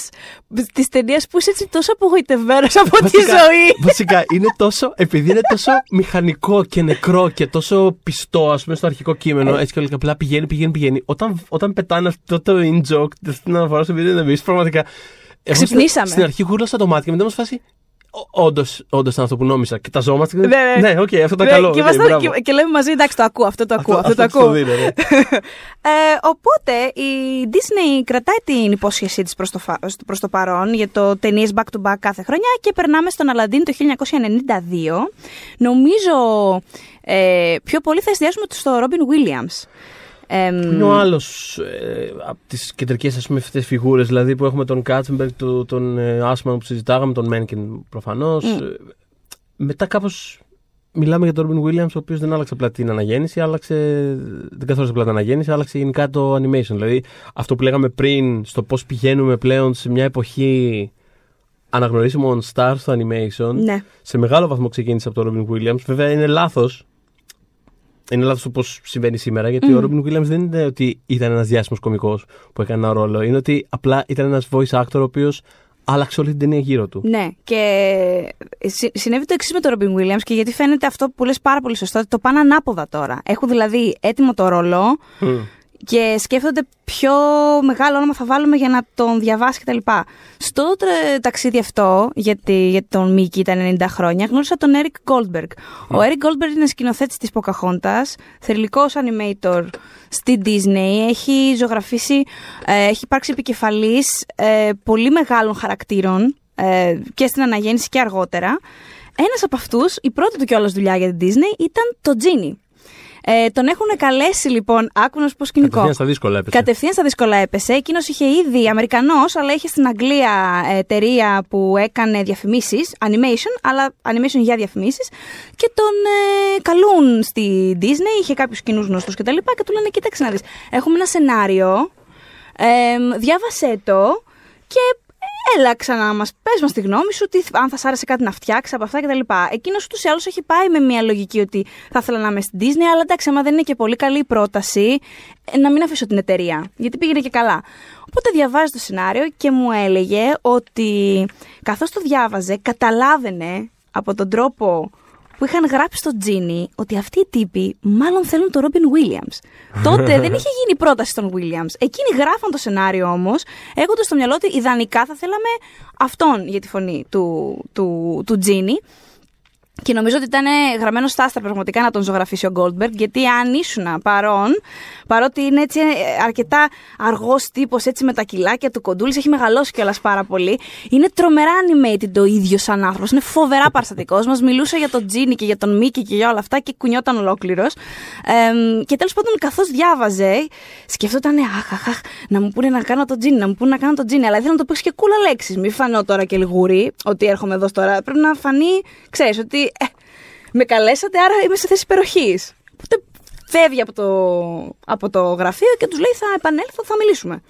της ταινίας που είσαι έτσι τόσο απογοητευμένος από τη ζωή. Βασικά είναι τόσο, επειδή είναι τόσο μηχανικό και νεκρό και τόσο πιστό, ας πούμε, στο αρχικό κείμενο, έτσι και απλά πηγαίνει, πηγαίνει, πηγαίνει. Όταν, όταν πετάνε αυτό το in joke, την αναφορά στο βίντεο, πραγματικά. Ξυπνήσαμε. Στην, αρχή γούρλασα το μάτι μετά μου φάση Όντω ήταν αυτό που νόμιζα. Κοιταζόμαστε. Ναι, ναι, ναι, αυτό ήταν ναι, καλό. Και, okay, και, λέμε μαζί, εντάξει, το ακούω, αυτό το ακούω. Αυτό, αυτό, το ακούω. ναι. Ε, οπότε η Disney κρατάει την υπόσχεσή της προς το, το παρόν για το ταινίες back to back κάθε χρονιά και περνάμε στον Αλαντίν το 1992. Νομίζω ε, πιο πολύ θα εστιάσουμε στο Ρόμπιν Williams ειναι ο αλλο ε, απο τις κεντρικε αυτε φιγουρε δηλαδη που εχουμε τον Κάτσμπεργκ, τον, τον ε, Άσμαν που συζητάγαμε, τον Μένκιν προφανώς. Ε, μετά κάπως μιλάμε για τον Ρόμπιν Βίλιαμ, ο οποίος δεν άλλαξε απλά την αναγέννηση, άλλαξε, δεν καθόρισε απλά την αναγέννηση, άλλαξε γενικά το animation. Δηλαδή αυτό που λέγαμε πριν στο πώς πηγαίνουμε πλέον σε μια εποχή αναγνωρίσιμων stars στο animation, ναι. σε μεγάλο βαθμό ξεκίνησε από τον Ρόμπιν Βίλιαμ. Βέβαια είναι λάθος είναι λάθος όπω συμβαίνει σήμερα, γιατί ο Ρόμπιν Williams δεν είναι ότι ήταν ένας διάσημος κωμικός που έκανε ένα ρόλο. Είναι ότι απλά ήταν ένας voice actor ο οποίος άλλαξε όλη την ταινία γύρω του. Ναι, και ε, συνέβη το εξής με τον Ρόμπιν Williams και γιατί φαίνεται αυτό που λες πάρα πολύ σωστό, ότι το πάνε ανάποδα τώρα. Έχουν δηλαδή έτοιμο το ρόλο και σκέφτονται ποιο μεγάλο όνομα θα βάλουμε για να τον διαβάσει κτλ. Στο ταξίδι αυτό, γιατί για τον Μίκη ήταν 90 χρόνια, γνώρισα τον Έρικ Goldberg. Ο Έρικ Goldberg είναι σκηνοθέτης της Ποκαχόντα, θρηλυκός animator στη Disney. Έχει ζωγραφίσει, ε, έχει υπάρξει επικεφαλής ε, πολύ μεγάλων χαρακτήρων ε, και στην αναγέννηση και αργότερα. Ένας από αυτούς, η πρώτη του κιόλας δουλειά για την Disney ήταν το Τζίνι. Ε, τον έχουν καλέσει λοιπόν, άκουνος πω σκηνικό. Κατευθείαν στα δύσκολα έπεσε. Κατευθείαν στα δύσκολα έπεσε. Εκείνος είχε ήδη Αμερικανός, αλλά είχε στην Αγγλία ε, εταιρεία που έκανε διαφημίσεις, animation, αλλά animation για διαφημίσεις. Και τον ε, καλούν στη Disney, είχε κάποιους κοινούς γνωστούς κτλ. Και, και του λένε: Κοίταξε να δεις, έχουμε ένα σενάριο. Ε, διάβασέ το και Έλα ξανά μας, πες μας τη γνώμη σου, τι, αν θα σ' άρεσε κάτι να φτιάξεις από αυτά κτλ. Εκείνος ούτως ή άλλως έχει πάει με μια λογική ότι θα ήθελα να είμαι στην Disney, αλλά εντάξει, άμα δεν είναι και πολύ καλή η πρόταση, ε, να μην αφήσω την εταιρεία. Γιατί πήγαινε και καλά. Οπότε διαβάζει το σενάριο και μου έλεγε ότι καθώς το διάβαζε, καταλάβαινε από τον τρόπο που είχαν γράψει στο Τζίνι ότι αυτοί οι τύποι μάλλον θέλουν τον Ρόμπιν Βίλιαμ. Τότε δεν είχε γίνει πρόταση στον Βίλιαμ. Εκείνοι γράφαν το σενάριο όμως, έχοντας στο μυαλό ότι ιδανικά θα θέλαμε αυτόν για τη φωνή του, του, του, του Τζίνι. Και νομίζω ότι ήταν γραμμένος στα άστρα πραγματικά να τον ζωγραφίσει ο Γκόλτμπεργκ, γιατί αν ήσουν παρόν, παρότι είναι έτσι αρκετά αργός τύπος, έτσι με τα κιλάκια του κοντούλης, έχει μεγαλώσει κιόλας πάρα πολύ. Είναι τρομερά animated το ίδιος σαν άνθρωπος. Είναι φοβερά παραστατικός. Μας μιλούσε για τον Τζίνι και για τον Μίκη και για όλα αυτά και κουνιόταν ολόκληρος. Ε, και τέλος πάντων, καθώς διάβαζε, σκεφτόταν, αχ, αχ, αχ, να μου πούνε να κάνω τον Τζίνι, να μου πούνε να κάνω τον Τζίνι. Αλλά ήθελα να το πω και κούλα λέξει. Μη φανώ τώρα και λιγουρί ότι έρχομαι εδώ τώρα. Πρέπει να φανεί, ξέρεις, ότι ε, με καλέσατε, άρα είμαι σε θέση υπεροχής. Οπότε φεύγει από το, από το γραφείο και τους λέει: Θα επανέλθω, θα μιλήσουμε.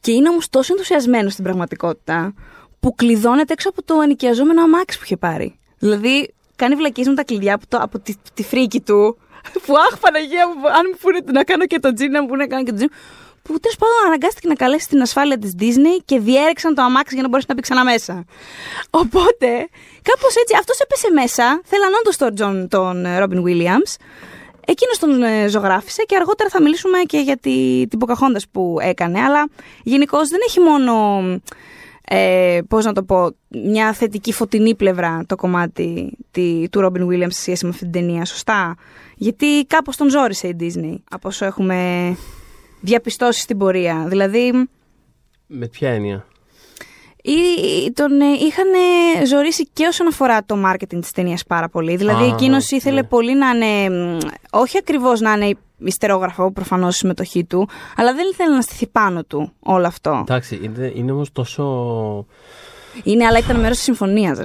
Και είναι όμως τόσο ενθουσιασμένος στην πραγματικότητα που κλειδώνεται έξω από το ενοικιαζόμενο αμάξι που είχε πάρει. Δηλαδή, κάνει βλακή με τα κλειδιά από, το, από τη, τη φρίκη του. Που αχ, Παναγία αν μου πούνε να κάνω και το τζιν, να μου πούνε να κάνω και το τζιν που τέλος πάντων αναγκάστηκε να καλέσει την ασφάλεια της Disney και διέρεξαν το αμάξι για να μπορέσει να μπει ξανά μέσα. Οπότε, κάπως έτσι, αυτός έπεσε μέσα. Θέλαν όντω τον Τζον, τον Ρόμπιν Βίλιαμ. Εκείνος τον ε, ζωγράφησε και αργότερα θα μιλήσουμε και για τη, την Ποκαχόντα που έκανε. Αλλά γενικώς δεν έχει μόνο. Ε, πώς να το πω, μια θετική φωτεινή πλευρά το κομμάτι τη, του Ρόμπιν Βίλιαμς σε σχέση με αυτή την ταινία, σωστά. Γιατί κάπως τον ζόρισε η Disney, από όσο έχουμε διαπιστώσεις στην πορεία. Δηλαδή. Με ποια έννοια. Ή τον ε, είχαν ε, ζωήσει και όσον αφορά το marketing της ταινίας πάρα πολύ. Δηλαδή, ah, εκείνος ναι. ήθελε πολύ να είναι. Όχι ακριβώς να είναι ιστερόγραφο, προφανώς η συμμετοχή του, αλλά δεν ήθελε να στηθεί πάνω του όλο αυτό. Εντάξει, είναι, είναι όμως τόσο. Είναι, αλλά ήταν μέρος της συμφωνίας,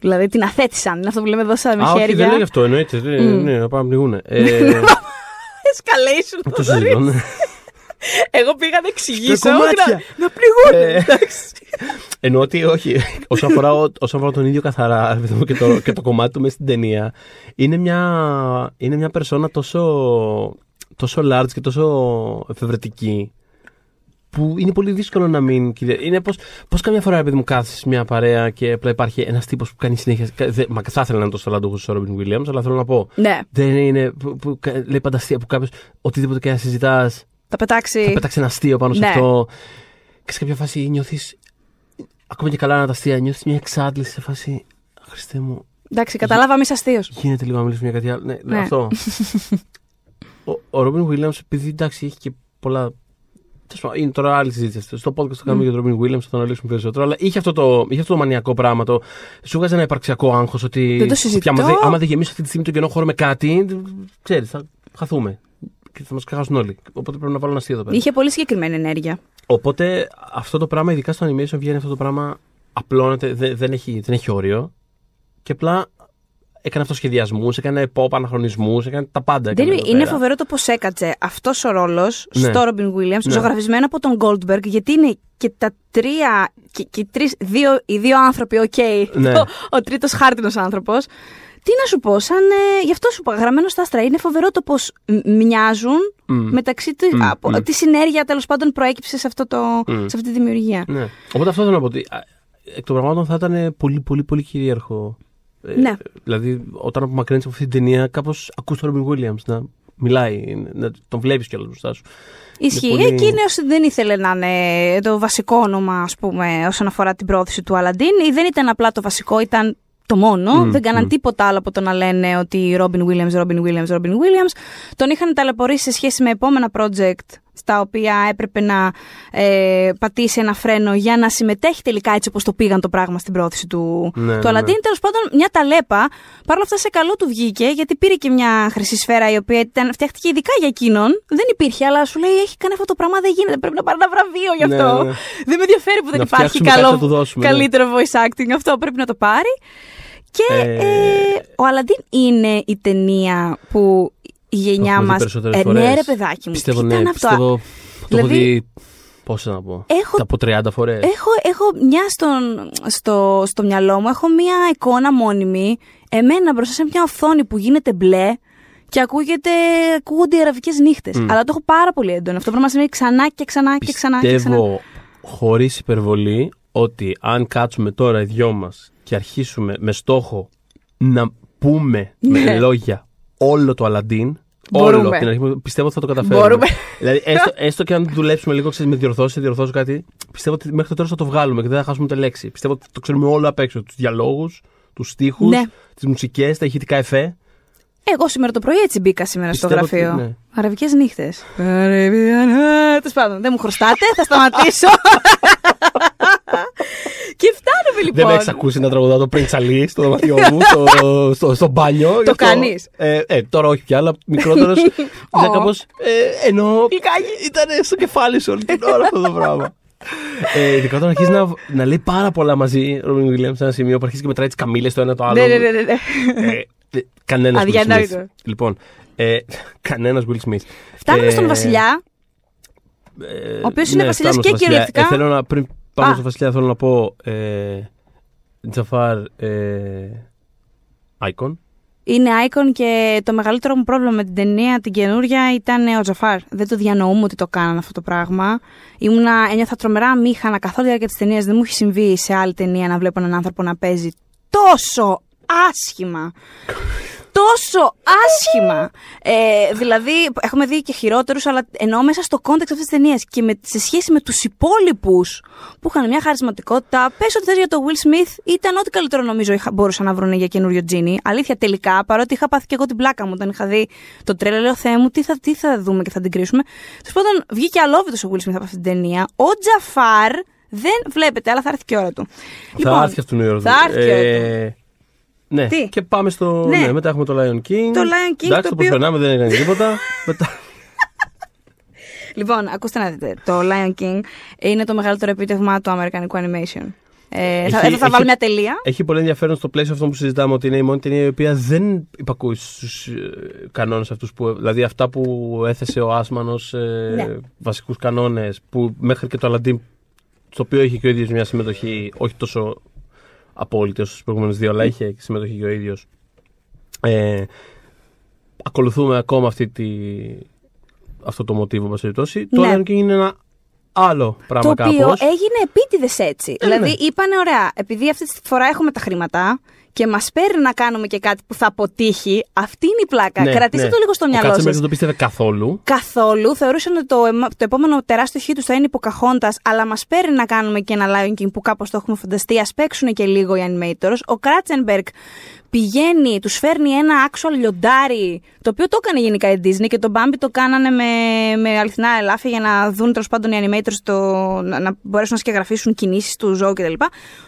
Δηλαδή την αθέτησαν. Είναι αυτό που λέμε εδώ στα χέρια. Όχι, δεν είναι αυτό, εννοείται. Ναι, να πάμε να πνιγούνε. Ε, Escalation, το εγώ πήγα να εξηγήσω να, να πληγούν. Ε. Εννοώ ενώ ότι όχι. Όσον αφορά, αφορά τον ίδιο καθαρά και το, και το κομμάτι του μέσα στην ταινία, είναι μια, είναι μια περσόνα τόσο, τόσο large και τόσο εφευρετική που είναι πολύ δύσκολο να μην. Είναι πώς πώς καμιά φορά, επειδή μου κάθεσαι μια παρέα και απλά υπάρχει ένας τύπος που κάνει συνέχεια. Δε, μα θα ήθελα να είναι τόσο ταλαντούχο ο Ρόμπιν Βίλιαμ, αλλά θέλω να πω. Ναι. Δεν είναι. Που, που, λέει φανταστεία που κάποιος οτιδήποτε και να συζητάς θα πετάξει. Θα πετάξει ένα αστείο πάνω σε ναι. αυτό. Και σε κάποια φάση νιώθεις. Ακόμα και καλά να τα αστεία. Νιώθεις μια εξάντληση σε φάση. Χριστέ μου. Εντάξει, καταλάβαμε είσαι αστείος. Γίνεται λίγο να μιλήσουμε για κάτι άλλο. Ναι, ναι. αυτό. ο, Ρόμπιν Βίλιαμ, επειδή εντάξει, έχει και πολλά. Είναι τώρα άλλη συζήτηση. Στο podcast το κάνουμε για τον Ρόμπιν Βίλιαμ, θα το αναλύσουμε περισσότερο. Αλλά είχε αυτό το, είχε αυτό το μανιακό πράγμα. Το, σου βγάζει ένα υπαρξιακό άγχος ότι. Δεν το συζητώ. Άμα δεν γεμίσει αυτή τη στιγμή τον κενό χώρο με κάτι, ξέρεις, θα χαθούμε και θα μας ξεχάσουν όλοι. Οπότε πρέπει να βάλω ένα αστείο εδώ πέρα. Είχε πολύ συγκεκριμένη ενέργεια. Οπότε αυτό το πράγμα, ειδικά στο animation, βγαίνει αυτό το πράγμα. Απλώνεται, δεν, έχει, δεν έχει όριο. Και απλά έκανε αυτοσχεδιασμούς, έκανε pop αναχρονισμούς, έκανε τα πάντα. Έκανε είναι φοβερό το πώς έκατσε αυτός ο ρόλος ναι. στο Ρόμπιν Williams, ναι. ζωγραφισμένο από τον Goldberg, γιατί είναι και τα τρία. Και, και τρεις, δύο, οι δύο άνθρωποι, οκ. Okay, ναι. ο, ο τρίτος χάρτινος άνθρωπος. Τι να σου πω, σαν. Ε, γι' αυτό σου είπα, γραμμένο στα άστρα. Είναι φοβερό το πώς μοιάζουν mm. μεταξύ του. Mm. mm. Τι συνέργεια τέλος πάντων προέκυψε σε, αυτό το, mm. σε αυτή τη δημιουργία. Ναι. Οπότε αυτό θέλω να πω. Ότι, εκ των πραγμάτων θα ήταν πολύ, πολύ, πολύ κυρίαρχο. Ε, ναι. Ε, δηλαδή, όταν απομακρύνεις από αυτή την ταινία, κάπως ακούς τον Ρόμπιν Βίλιαμ να μιλάει, να τον βλέπεις κιόλας μπροστά σου. Ισχύει. Πολύ... Εκείνο δεν ήθελε να είναι το βασικό όνομα, ας πούμε, όσον αφορά την πρόθεση του Αλαντίν. Δεν ήταν απλά το βασικό, ήταν το μόνο. Mm, δεν κάναν mm. τίποτα άλλο από το να λένε ότι Robin Williams, Robin Williams, Robin Williams. Τον είχαν ταλαιπωρήσει σε σχέση με επόμενα project στα οποία έπρεπε να ε, πατήσει ένα φρένο για να συμμετέχει τελικά έτσι όπως το πήγαν το πράγμα στην πρόθεση του, ναι, του ναι, Αλαντίν. Ναι. Τέλος πάντων μια ταλέπα, παρόλα αυτά σε καλό του βγήκε γιατί πήρε και μια χρυσή σφαίρα η οποία ήταν, φτιάχτηκε ειδικά για εκείνον. Δεν υπήρχε αλλά σου λέει έχει κάνει αυτό το πράγμα δεν γίνεται, πρέπει να πάρει ένα βραβείο γι' ναι, αυτό. δεν με ενδιαφέρει που δεν να υπάρχει καλό, καλύτερο voice acting, αυτό πρέπει να το πάρει. Και ε, ε... ο Αλαντίν είναι η ταινία που η γενιά μα. Ε, ναι, ρε παιδάκι μου. Πιστεύω, ναι, πιστεύω, Το δηλαδή, έχω δει. Πώς να πω. Έχω, από 30 φορές. Έχω, έχω μια στον, στο, στο μυαλό μου, έχω μια εικόνα μόνιμη. Εμένα μπροστά σε μια οθόνη που γίνεται μπλε και ακούγεται, ακούγονται οι αραβικές νύχτες. Αλλά το έχω πάρα πολύ έντονο. Αυτό πρέπει να σημαίνει ξανά και ξανά και ξανά. Πιστεύω, και χωρίς υπερβολή, ότι αν κάτσουμε τώρα οι δυο μας και αρχίσουμε με στόχο να πούμε με ναι. λόγια όλο το Αλαντίν, Όλο. Την αρχή, πιστεύω ότι θα το καταφέρουμε. Μπορούμε. Δηλαδή, έστω, έστω και αν δουλέψουμε λίγο, ξέρεις, με διορθώσεις, διορθώσω κάτι. Πιστεύω ότι μέχρι το θα το βγάλουμε και δεν θα χάσουμε τη λέξη. Πιστεύω ότι το ξέρουμε όλο απ' έξω. Τους διαλόγους, τους στίχους, ναι. τις μουσικές, τα ηχητικά εφέ. Εγώ σήμερα το πρωί έτσι μπήκα σήμερα στο γραφείο. ναι. Αραβικές νύχτες. Ναι. Τέλος πάντων, δεν μου χρωστάτε, θα σταματήσω. λοιπόν. Δεν έχεις ακούσει να τραγουδά το Prince Ali στο δωμάτιό μου, στο, στο, στο μπάνιο. Το κάνεις. Ε, ε, τώρα όχι πια, αλλά μικρότερος. Ναι, κάπως. Ε, ενώ. Ήταν στο κεφάλι σου όλη την ώρα αυτό το πράγμα. ε, ειδικά όταν αρχίζεις να, να λέει πάρα πολλά μαζί, Ρόμιν Βίλιαμ, σε ένα σημείο που αρχίζει και μετράει τις καμίλε το ένα το άλλο. Ναι, ναι, ναι. ναι, ναι. Ε, κανένα Will Smith. Λοιπόν, ε, κανένας Will Smith. Φτάνουμε ε, στον Βασιλιά. Ε, ο οποίος είναι βασιλιάς και κυριολεκτικά. θέλω να πριν Πάμε στο Βασιλιά θέλω να πω ε, Τζαφάρ ε, Είναι Icon και το μεγαλύτερο μου πρόβλημα με την ταινία την καινούρια ήταν ο Τζαφάρ. Δεν το διανοούμε ότι το κάναν αυτό το πράγμα. Ήμουνα, ένιωθα τρομερά μήχανα καθόλου διάρκεια της ταινίας. Δεν μου έχει συμβεί σε άλλη ταινία να βλέπω έναν άνθρωπο να παίζει τόσο άσχημα τόσο άσχημα. Ε, δηλαδή, έχουμε δει και χειρότερους, αλλά ενώ μέσα στο κόντεξ αυτής της ταινίας και με, σε σχέση με τους υπόλοιπους που είχαν μια χαρισματικότητα, πες ότι θες για το Will Smith, ήταν ό,τι καλύτερο νομίζω είχα, μπορούσα να βρουν για καινούριο Τζίνι. Αλήθεια, τελικά, παρότι είχα πάθει και εγώ την πλάκα μου όταν είχα δει το τρέλα, λέω Θεέ μου, τι θα, τι δούμε και θα την κρίσουμε. Τέλος πάντων, βγήκε αλόβητος ο Will Smith από αυτή την ταινία. Ο Τζαφάρ δεν βλέπετε, αλλά θα έρθει και η ώρα του. Θα λοιπόν, έρθει και ναι, η ώρα του. Ε, ναι, Τι? και πάμε στο. Ναι. ναι. μετά έχουμε το Lion King. Το Lion King. Εντάξει, το, το οποίο... δεν έκανε τίποτα. μετά... Λοιπόν, ακούστε να δείτε. Το Lion King είναι το μεγαλύτερο επίτευγμα του Αμερικανικού animation. Ε, έχει, θα, θα βάλω μια τελεία. Έχει πολύ ενδιαφέρον στο πλαίσιο αυτό που συζητάμε ότι είναι η μόνη ταινία η οποία δεν υπακούει στους ε, κανόνες αυτούς Δηλαδή αυτά που έθεσε ο Άσμανος, ε, ναι. βασικούς κανόνες, που μέχρι και το Αλαντίν, στο οποίο έχει και ο ίδιος μια συμμετοχή, όχι τόσο απόλυτος στους προηγούμενους δύο, αλλά είχε συμμετοχή και ο ίδιος. Ε, ακολουθούμε ακόμα αυτή τη, αυτό το μοτίβο, μας περιπτώσει. Το Lion ναι. King είναι ένα άλλο πράγμα κάπω. Το οποίο έγινε επίτηδες έτσι. Ε, δηλαδή, ναι. ωραία, επειδή αυτή τη φορά έχουμε τα χρήματα, και μας παίρνει να κάνουμε και κάτι που θα αποτύχει, αυτή είναι η πλάκα. Ναι, Κρατήστε ναι. το λίγο στο μυαλό σα. δεν το πίστευε καθόλου. Καθόλου. Θεωρούσαν ότι το, το επόμενο τεράστιο χι τους θα είναι υποκαχώντας, αλλά μας παίρνει να κάνουμε και ένα Lion King που κάπως το έχουμε φανταστεί. Ας παίξουν και λίγο οι animators. Ο Κράτσενμπεργκ πηγαίνει, τους φέρνει ένα actual λιοντάρι, το οποίο το έκανε γενικά η Disney και το Bambi το κάνανε με, με αληθινά ελάφια για να δουν τέλος πάντων οι animators το, να μπορέσουν να σκεγγραφίσουν κινήσεις του ζώου κτλ.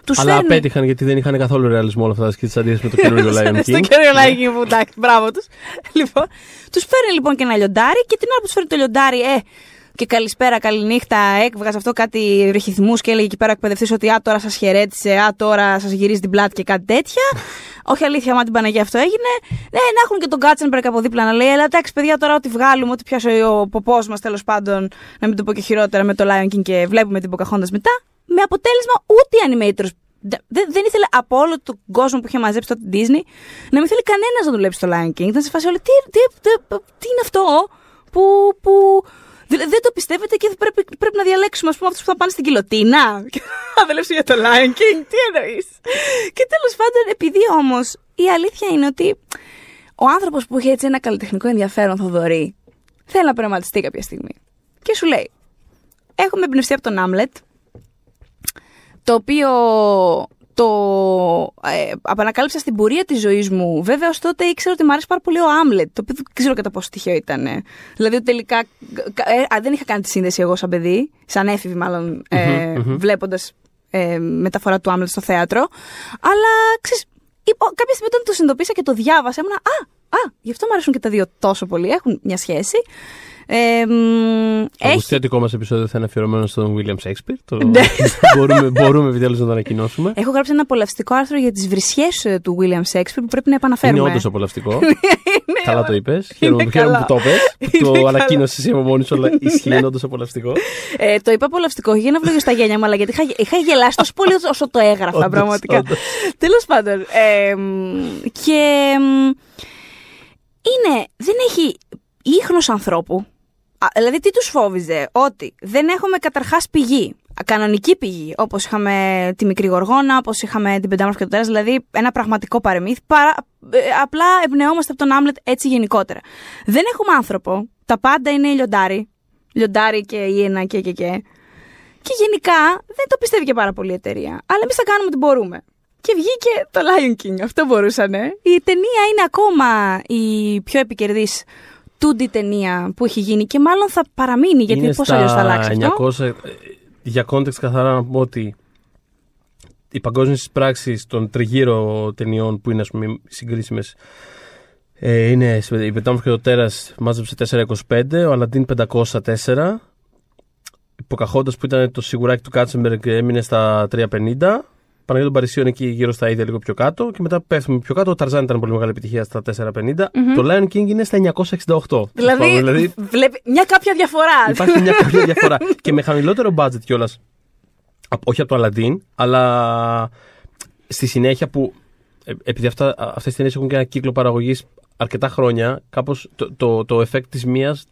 Τους Αλλά φέρνει... απέτυχαν γιατί δεν είχαν καθόλου ρεαλισμό όλα αυτά και τις αντίθεση με το καινούριο Lion King. Στο καινούριο Lion ναι. King που εντάξει, μπράβο τους. Λοιπόν, τους φέρνει λοιπόν και ένα λιοντάρι και την ώρα που τους φέρνει το λιοντάρι, ε, και καλησπέρα, καληνύχτα. Έκβγαζε αυτό κάτι ρεχηθμού και έλεγε εκεί πέρα εκπαιδευτή ότι α τώρα σας χαιρέτησε, α τώρα σας γυρίζει την πλάτη και κάτι τέτοια. Όχι αλήθεια, μα την Παναγία αυτό έγινε. Ναι, να έχουν και τον Κάτσενμπερκ από δίπλα να λέει: «Αλλά εντάξει, παιδιά, τώρα ό,τι βγάλουμε, ό,τι πιάσε ο ποπός μας τέλος πάντων, να μην το πω και χειρότερα με το Lion King και βλέπουμε την Ποκαχόντα μετά. Με αποτέλεσμα ούτε οι animators. Δεν, δεν ήθελε από όλο τον κόσμο που είχε μαζέψει τότε την Disney να μην θέλει κανένας να δουλέψει στο Lion King. Ήταν σε φάση όλοι: Τι, τι, τι, τι είναι αυτό που, που δεν το πιστεύετε και πρέπει, πρέπει να διαλέξουμε, ας πούμε, αυτούς που θα πάνε στην και Θα για το Lion King. Τι εννοείς. και τέλος πάντων, επειδή όμως η αλήθεια είναι ότι ο άνθρωπος που έχει έτσι ένα καλλιτεχνικό ενδιαφέρον, Θοδωρή, θέλει να πνευματιστεί κάποια στιγμή. Και σου λέει, Έχουμε εμπνευστεί από τον Άμλετ, το οποίο το ε, απανακάλυψα στην πορεία της ζωής μου. Βέβαια, ως τότε ήξερα ότι μου αρέσει πάρα πολύ ο Άμλετ, το οποίο δεν ξέρω κατά πόσο τυχαίο ήταν. Δηλαδή, τελικά. Ε, δεν είχα κάνει τη σύνδεση εγώ σαν παιδί, σαν έφηβη μάλλον, ε, mm-hmm, mm βλέποντας ε, μεταφορά του Άμλετ στο θέατρο. Αλλά είπα, κάποια στιγμή όταν το συνειδητοποίησα και το διάβασα, ήμουνα Α, α, γι' αυτό μου αρέσουν και τα δύο τόσο πολύ. Έχουν μια σχέση. Ε, έχει... Το μας επεισόδιο θα είναι αφιερωμένο στον William Shakespeare. Το... Ναι. μπορούμε, μπορούμε επιτέλους να το ανακοινώσουμε. Έχω γράψει ένα απολαυστικό άρθρο για τις βρυσιέ ε, του William Shakespeare που πρέπει να επαναφέρουμε. Είναι όντως. απολαυστικό. Ναι, καλά το είπε. Χαίρομαι, που το είπες. το ανακοίνωσε εσύ από αλλά ισχύει είναι απολαυστικό. ε, το είπα απολαυστικό, για να στα γένια μου, αλλά γιατί είχα, γελάσει τόσο πολύ όσο το έγραφα πραγματικά. Τέλος πάντων. Ε, και είναι, δεν έχει ίχνος ανθρώπου δηλαδή τι τους φόβιζε, ότι δεν έχουμε καταρχάς πηγή, κανονική πηγή, όπως είχαμε τη Μικρή Γοργόνα, όπως είχαμε την Πεντάμορφη και το Τέρας, δηλαδή ένα πραγματικό παρεμύθι, παρά, ε, απλά εμπνεόμαστε από τον Άμλετ έτσι γενικότερα. Δεν έχουμε άνθρωπο, τα πάντα είναι λιοντάρι, λιοντάρι και ή ένα και και και. Και γενικά δεν το πιστεύει και πάρα πολύ η εταιρεία, αλλά εμείς θα κάνουμε ό,τι μπορούμε. Και βγήκε το Lion King, αυτό μπορούσανε. Η ταινία είναι ακόμα η πιο επικερδής Τούντι ταινία που έχει γίνει και μάλλον θα παραμείνει γιατί είναι πώς αλλιώς θα αλλάξει 900... Ε, για κόντεξ καθαρά να πω ότι οι παγκόσμιε πράξης των τριγύρω ταινιών που είναι ας συγκρίσιμες. Ε, είναι η Πετάμος και το Τέρας μάζεψε 4,25, ο Αλαντίν 504, η Ποκαχόντας που ήταν το σιγουράκι του Κάτσεμπεργκ έμεινε στα 3,50 Παναγία των Παρισίων εκεί γύρω στα ίδια, λίγο πιο κάτω. Και μετά πέφτουμε πιο κάτω. Ο Ταρζάν ήταν πολύ μεγάλη επιτυχία στα 450. Mm-hmm. Το Lion King είναι στα 968. Δηλαδή, λοιπόν, δηλαδή βλέπει μια κάποια διαφορά. Υπάρχει μια κάποια διαφορά. και με χαμηλότερο budget κιόλας. Όχι από το Αλαντίν, αλλά στη συνέχεια που. Ε, επειδή αυτέ τι ταινίες έχουν και ένα κύκλο παραγωγής αρκετά χρόνια, κάπως το, το, το effect της μίας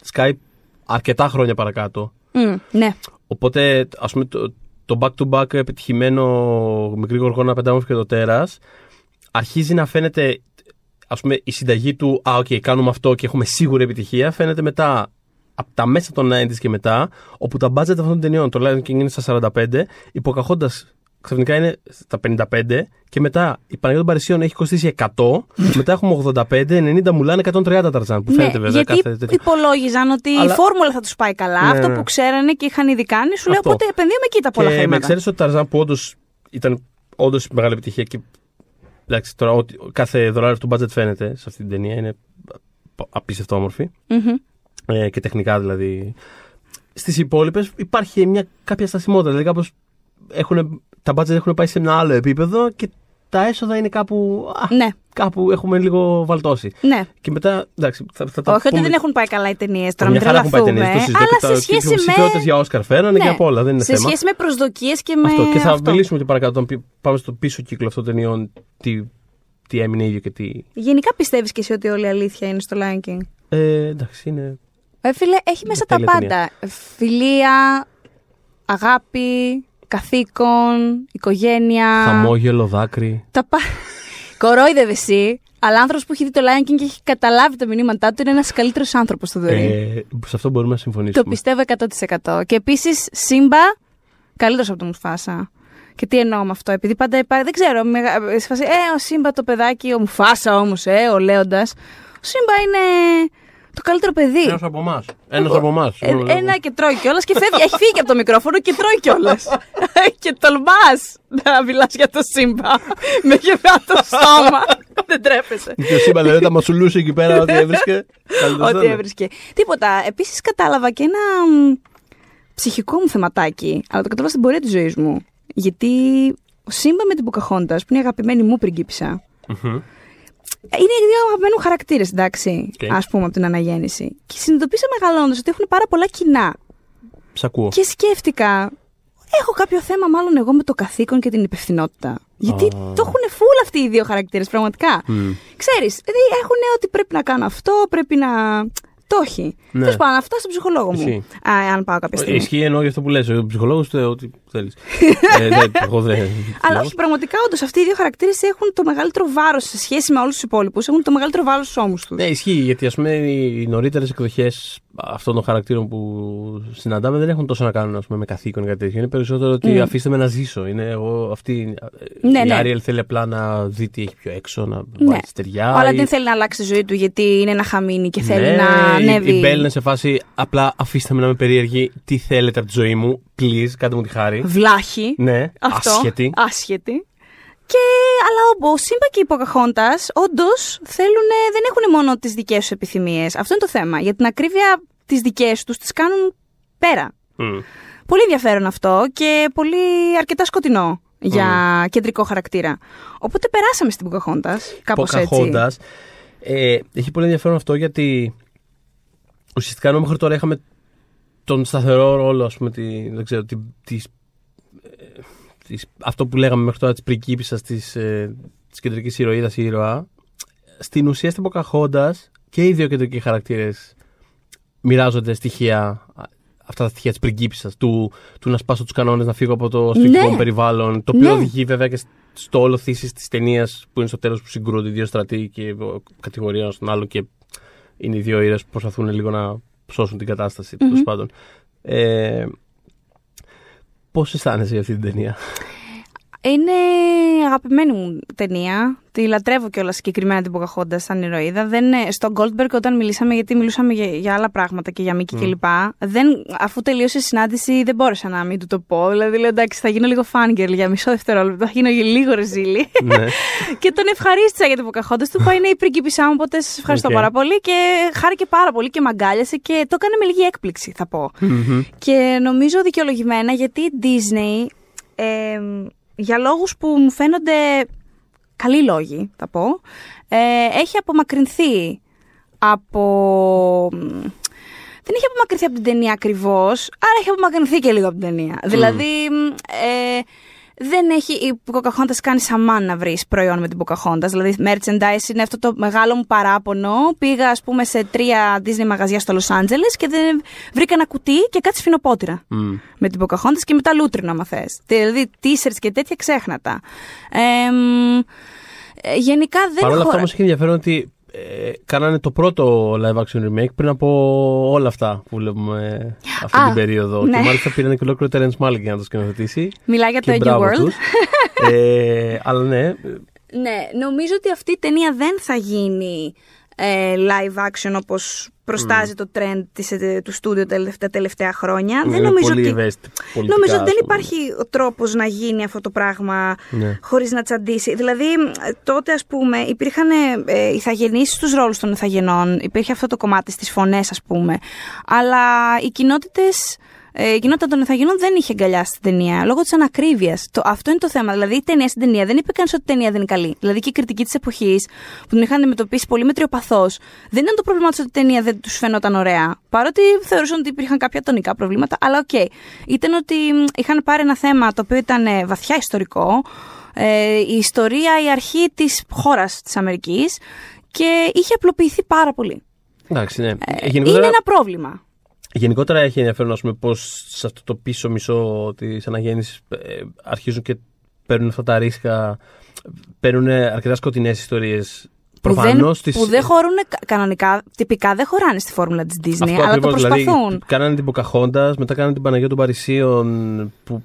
σκάει αρκετά χρόνια παρακάτω. Mm, ναι. Οπότε, ας πούμε, το, το back-to-back επιτυχημένο μικρή γοργόνα Πεντάμοφ και το τέρας, αρχίζει να φαίνεται ας πούμε, η συνταγή του «Α, οκ, okay, κάνουμε αυτό και έχουμε σίγουρη επιτυχία» φαίνεται μετά από τα μέσα των 90 και μετά, όπου τα budget αυτών των ταινιών, το Lion King είναι στα 45, υποκαχώντας ξαφνικά είναι στα 55 και μετά η Παναγία των Παρισιών έχει κοστίσει 100, μετά έχουμε 85, 90 μουλάνε, 130 ταρζάν που ναι, φαίνεται ναι, βέβαια. Γιατί κάθε τέτοιο. υπολόγιζαν ότι Αλλά... η φόρμουλα θα τους πάει καλά, ναι, αυτό ναι. που ξέρανε και είχαν ήδη κάνει, σου λέω οπότε επενδύουμε εκεί τα πολλά και χρήματα. Με ξέρεις ότι ταρζάν που όντως ήταν όντως μεγάλη επιτυχία και εντάξει, τώρα κάθε δολάριο του μπάτζετ φαίνεται σε αυτή την ταινία, απίστευτο απίστευτα όμορφη. Mm-hmm. Ε, και τεχνικά δηλαδή. Στις υπόλοιπες υπάρχει μια κάποια στασιμότητα. Δηλαδή, κάπως έχουν, τα budget έχουν πάει σε ένα άλλο επίπεδο και τα έσοδα είναι κάπου. Α, ναι. Κάπου έχουμε λίγο βαλτώσει. Ναι. Και μετά. Εντάξει, θα, θα Όχι πούμε... ότι δεν έχουν πάει καλά οι ταινίες τώρα, μην τρελαθούμε. Έχουν πάει ε. αλλά σε σχέση με. για Όσκαρ φέρανε ναι. και από όλα. Δεν είναι σε θέμα. σχέση με προσδοκίες και με. Αυτό. Και θα αυτό. μιλήσουμε και παρακάτω. Πάμε στο πίσω κύκλο αυτών των ταινιών. Τι, τι έμεινε ίδιο και τι. Γενικά πιστεύεις και εσύ ότι όλη η αλήθεια είναι στο Lion Ε, εντάξει, είναι. Ε, φίλε, έχει μέσα τα πάντα. Φιλία, αγάπη, καθήκον, οικογένεια. Χαμόγελο, δάκρυ. Τα πα... Κορόιδευε εσύ. Αλλά άνθρωπος που έχει δει το Lion King και έχει καταλάβει τα μηνύματά του είναι ένας καλύτερος άνθρωπος στο δωρή. Ε, σε αυτό μπορούμε να συμφωνήσουμε. Το πιστεύω 100%. Και επίσης, Σύμπα, καλύτερος από τον Μουφάσα. Και τι εννοώ με αυτό, επειδή πάντα υπάρχει. Δεν ξέρω, σε φάση, ε, ο Σύμπα το παιδάκι, ο Μουφάσα όμως, ε, ο Λέοντας. Ο Σύμπα είναι το καλύτερο παιδί. Ένας από εμάς. Λοιπόν, ένας από εμάς. Ε, ένα και τρώει κιόλας και φεύγει. Έχει φύγει από το μικρόφωνο και τρώει κιόλας. και τολμάς να μιλάς για το σύμπα με γεμάτο στόμα. Δεν τρέπεσαι. Και ο σύμπα λέει τα μασουλούσε εκεί πέρα ό,τι έβρισκε. Ό,τι έβρισκε. Τίποτα. Επίσης κατάλαβα και ένα ψυχικό μου θεματάκι, αλλά το κατάλαβα στην πορεία της ζωής μου. Γιατί ο Σύμπα με την Ποκαχόντα, που είναι η αγαπημένη μου πριγκίπισσα, είναι δύο αγαπημένου χαρακτήρες, εντάξει, okay. ας πούμε, από την αναγέννηση. Και συνειδητοποίησα μεγαλώντα ότι έχουν πάρα πολλά κοινά. Σ' ακούω. Και σκέφτηκα, έχω κάποιο θέμα μάλλον εγώ με το καθήκον και την υπευθυνότητα. Γιατί το έχουν φουλ αυτοί οι δύο χαρακτήρες, πραγματικά. Mm. Ξέρεις, δηλαδή έχουν ότι πρέπει να κάνω αυτό, πρέπει να. Το έχει. Ναι. Τέλος πάντων, αυτά στον ψυχολόγο μου. Α, αν πάω κάποια στιγμή. Ισχύει εννοώ για αυτό που λες. Ο ψυχολόγος του ό,τι θέλεις. Ε, ναι, Αλλά όχι, πραγματικά όντως αυτοί οι δύο χαρακτήρες έχουν το μεγαλύτερο βάρος σε σχέση με όλους τους υπόλοιπους. Έχουν το μεγαλύτερο βάρος στους ώμους τους. Ναι, ισχύει γιατί ας πούμε οι νωρίτερες εκδοχές αυτών των χαρακτήρων που συναντάμε δεν έχουν τόσο να κάνουν πούμε, με καθήκον ή κάτι τέτοιο. Είναι περισσότερο ότι mm. αφήστε με να ζήσω. Είναι εγώ, αυτή, ε, ναι, η ναι. Άριελ θέλει απλά να δει τι έχει πιο έξω, να ναι. βάλει στεριά. Αλλά ή... δεν θέλει να αλλάξει τη ζωή του γιατί είναι ένα χαμίνι και θέλει ναι, να ανέβει σε φάση απλά αφήστε με να είμαι περίεργη. Τι θέλετε από τη ζωή μου, please, κάντε μου τη χάρη. Βλάχη. Ναι, αυτό, άσχετη. Άσχετη. Και, αλλά όπω είπα και η Ποκαχόντα, όντω δεν έχουν μόνο τις δικές τους επιθυμίες. Αυτό είναι το θέμα. Για την ακρίβεια, τις δικές τους τις κάνουν πέρα. Πολύ ενδιαφέρον αυτό και πολύ αρκετά σκοτεινό για κεντρικό χαρακτήρα. Οπότε περάσαμε στην Ποκαχόντα, κάπως έτσι. Ε, έχει πολύ ενδιαφέρον αυτό γιατί ουσιαστικά ενώ μέχρι τώρα είχαμε τον σταθερό ρόλο, πούμε, τη, δεν ξέρω, τη, ε, αυτό που λέγαμε μέχρι τώρα της πρικύπησας της ε, κεντρική κεντρικής ή ηρωά, στην ουσία στην Ποκαχόντας και οι δύο κεντρικοί χαρακτήρες μοιράζονται στοιχεία αυτά τα στοιχεία της πριγκίπισσας, του, του να σπάσω τους κανόνες, να φύγω από το αστυνομικό ναι. περιβάλλον. Το οποίο ναι. οδηγεί βέβαια και στο όλο θύση της ταινίας που είναι στο τέλος που συγκρούονται οι δύο στρατοί και κατηγορία στον άλλο και είναι οι δύο ήρες που προσπαθούν λίγο να σώσουν την κατάσταση, τέλος πάντων. Ε, Πώς αισθάνεσαι για αυτή την ταινία, είναι αγαπημένη μου ταινία. Τη λατρεύω κιόλας συγκεκριμένα την Ποκαχόντα σαν ηρωίδα. Δεν, στο Goldberg, όταν μιλήσαμε, γιατί μιλούσαμε για, για άλλα πράγματα και για Μίκη mm. κλπ. αφού τελείωσε η συνάντηση, δεν μπόρεσα να μην του το πω. Δηλαδή, λέω εντάξει, θα γίνω λίγο φάνγκελ για μισό δευτερόλεπτο. Θα γίνω λίγο ρεζίλη. Ναι. και τον ευχαρίστησα για την Ποκαχόντα. του είπα είναι η πριγκίπισά μου, οπότε σας ευχαριστώ okay. πάρα πολύ. Και χάρηκε πάρα πολύ και μαγκάλιασε και το έκανε με λίγη έκπληξη, θα πω. Και νομίζω δικαιολογημένα γιατί η Disney. Ε, για λόγους που μου φαίνονται καλοί λόγοι, θα πω, ε, έχει απομακρυνθεί από... Δεν έχει απομακρυνθεί από την ταινία ακριβώς, άρα έχει απομακρυνθεί και λίγο από την ταινία. Δηλαδή, ε, δεν έχει η Ποκαχόντα κάνει σαμάν να βρεις προϊόν με την Ποκαχόντα Δηλαδή, merchandise είναι αυτό το μεγάλο μου παράπονο. Πήγα, ας πούμε, σε τρία Disney μαγαζιά στο Λο Άντζελε και δεν... βρήκα ένα κουτί και κάτι σφινοπότηρα με την Ποκαχόντα και τα λούτρινα άμα θες. Δηλαδή, t-shirts και τέτοια ξέχνατα ε, γενικά δεν Παρ' όλα αυτά, όμως, έχει ενδιαφέρον ότι ε, κάνανε το πρώτο live action remake πριν από όλα αυτά που βλέπουμε αυτή την περίοδο. Ναι. Και μάλιστα πήραν και ολόκληρο τερενς για να το σκηνοθετήσει. Μιλάει για το New World. Ε, αλλά ναι. Ναι, νομίζω ότι αυτή η ταινία δεν θα γίνει ε, live action όπως προστάζει το trend της, ε, του στούντιο τα τελευταία χρόνια. δεν νομίζω ότι, νομίζω δεν υπάρχει ο τρόπος να γίνει αυτό το πράγμα ναι. χωρίς να τσαντήσει. Δηλαδή τότε ας πούμε υπήρχαν ε, ηθαγενείς στους ρόλους των ηθαγενών, υπήρχε αυτό το κομμάτι στις φωνές ας πούμε, αλλά οι κοινότητες ε, γινόταν των Ιθαγενών δεν είχε αγκαλιάσει την ταινία λόγω της ανακρίβειας. Αυτό είναι το θέμα. Δηλαδή, η ταινία στην ταινία δεν είπε κανεί ότι η ταινία δεν είναι καλή. Δηλαδή, και η κριτική της εποχής που την είχαν αντιμετωπίσει πολύ μετριοπαθώ, δεν ήταν το πρόβλημά του ότι η ταινία δεν τους φαινόταν ωραία. Παρότι θεωρούσαν ότι υπήρχαν κάποια τονικά προβλήματα, αλλά οκ. Ήταν ότι είχαν πάρει ένα θέμα το οποίο ήταν ε, βαθιά ιστορικό. Ε, η ιστορία, η αρχή της χώρας της Αμερικής και είχε απλοποιηθεί πάρα πολύ. Εντάξει, ναι. Ε, ε είναι ένα πρόβλημα. Γενικότερα έχει ενδιαφέρον να πώς σε αυτό το πίσω μισό της αναγέννησης ε, αρχίζουν και παίρνουν αυτά τα ρίσκα. Παίρνουν αρκετά σκοτεινές ιστορίες. Προφανώ Που δεν χωρούν κανονικά. Τυπικά δεν χωράνε στη φόρμουλα της Disney, αυτό αλλά το δηλαδή, προσπαθούν. Δηλαδή, κάνανε την Ποκαχόντα, μετά κάνανε την Παναγία των Παρισίων που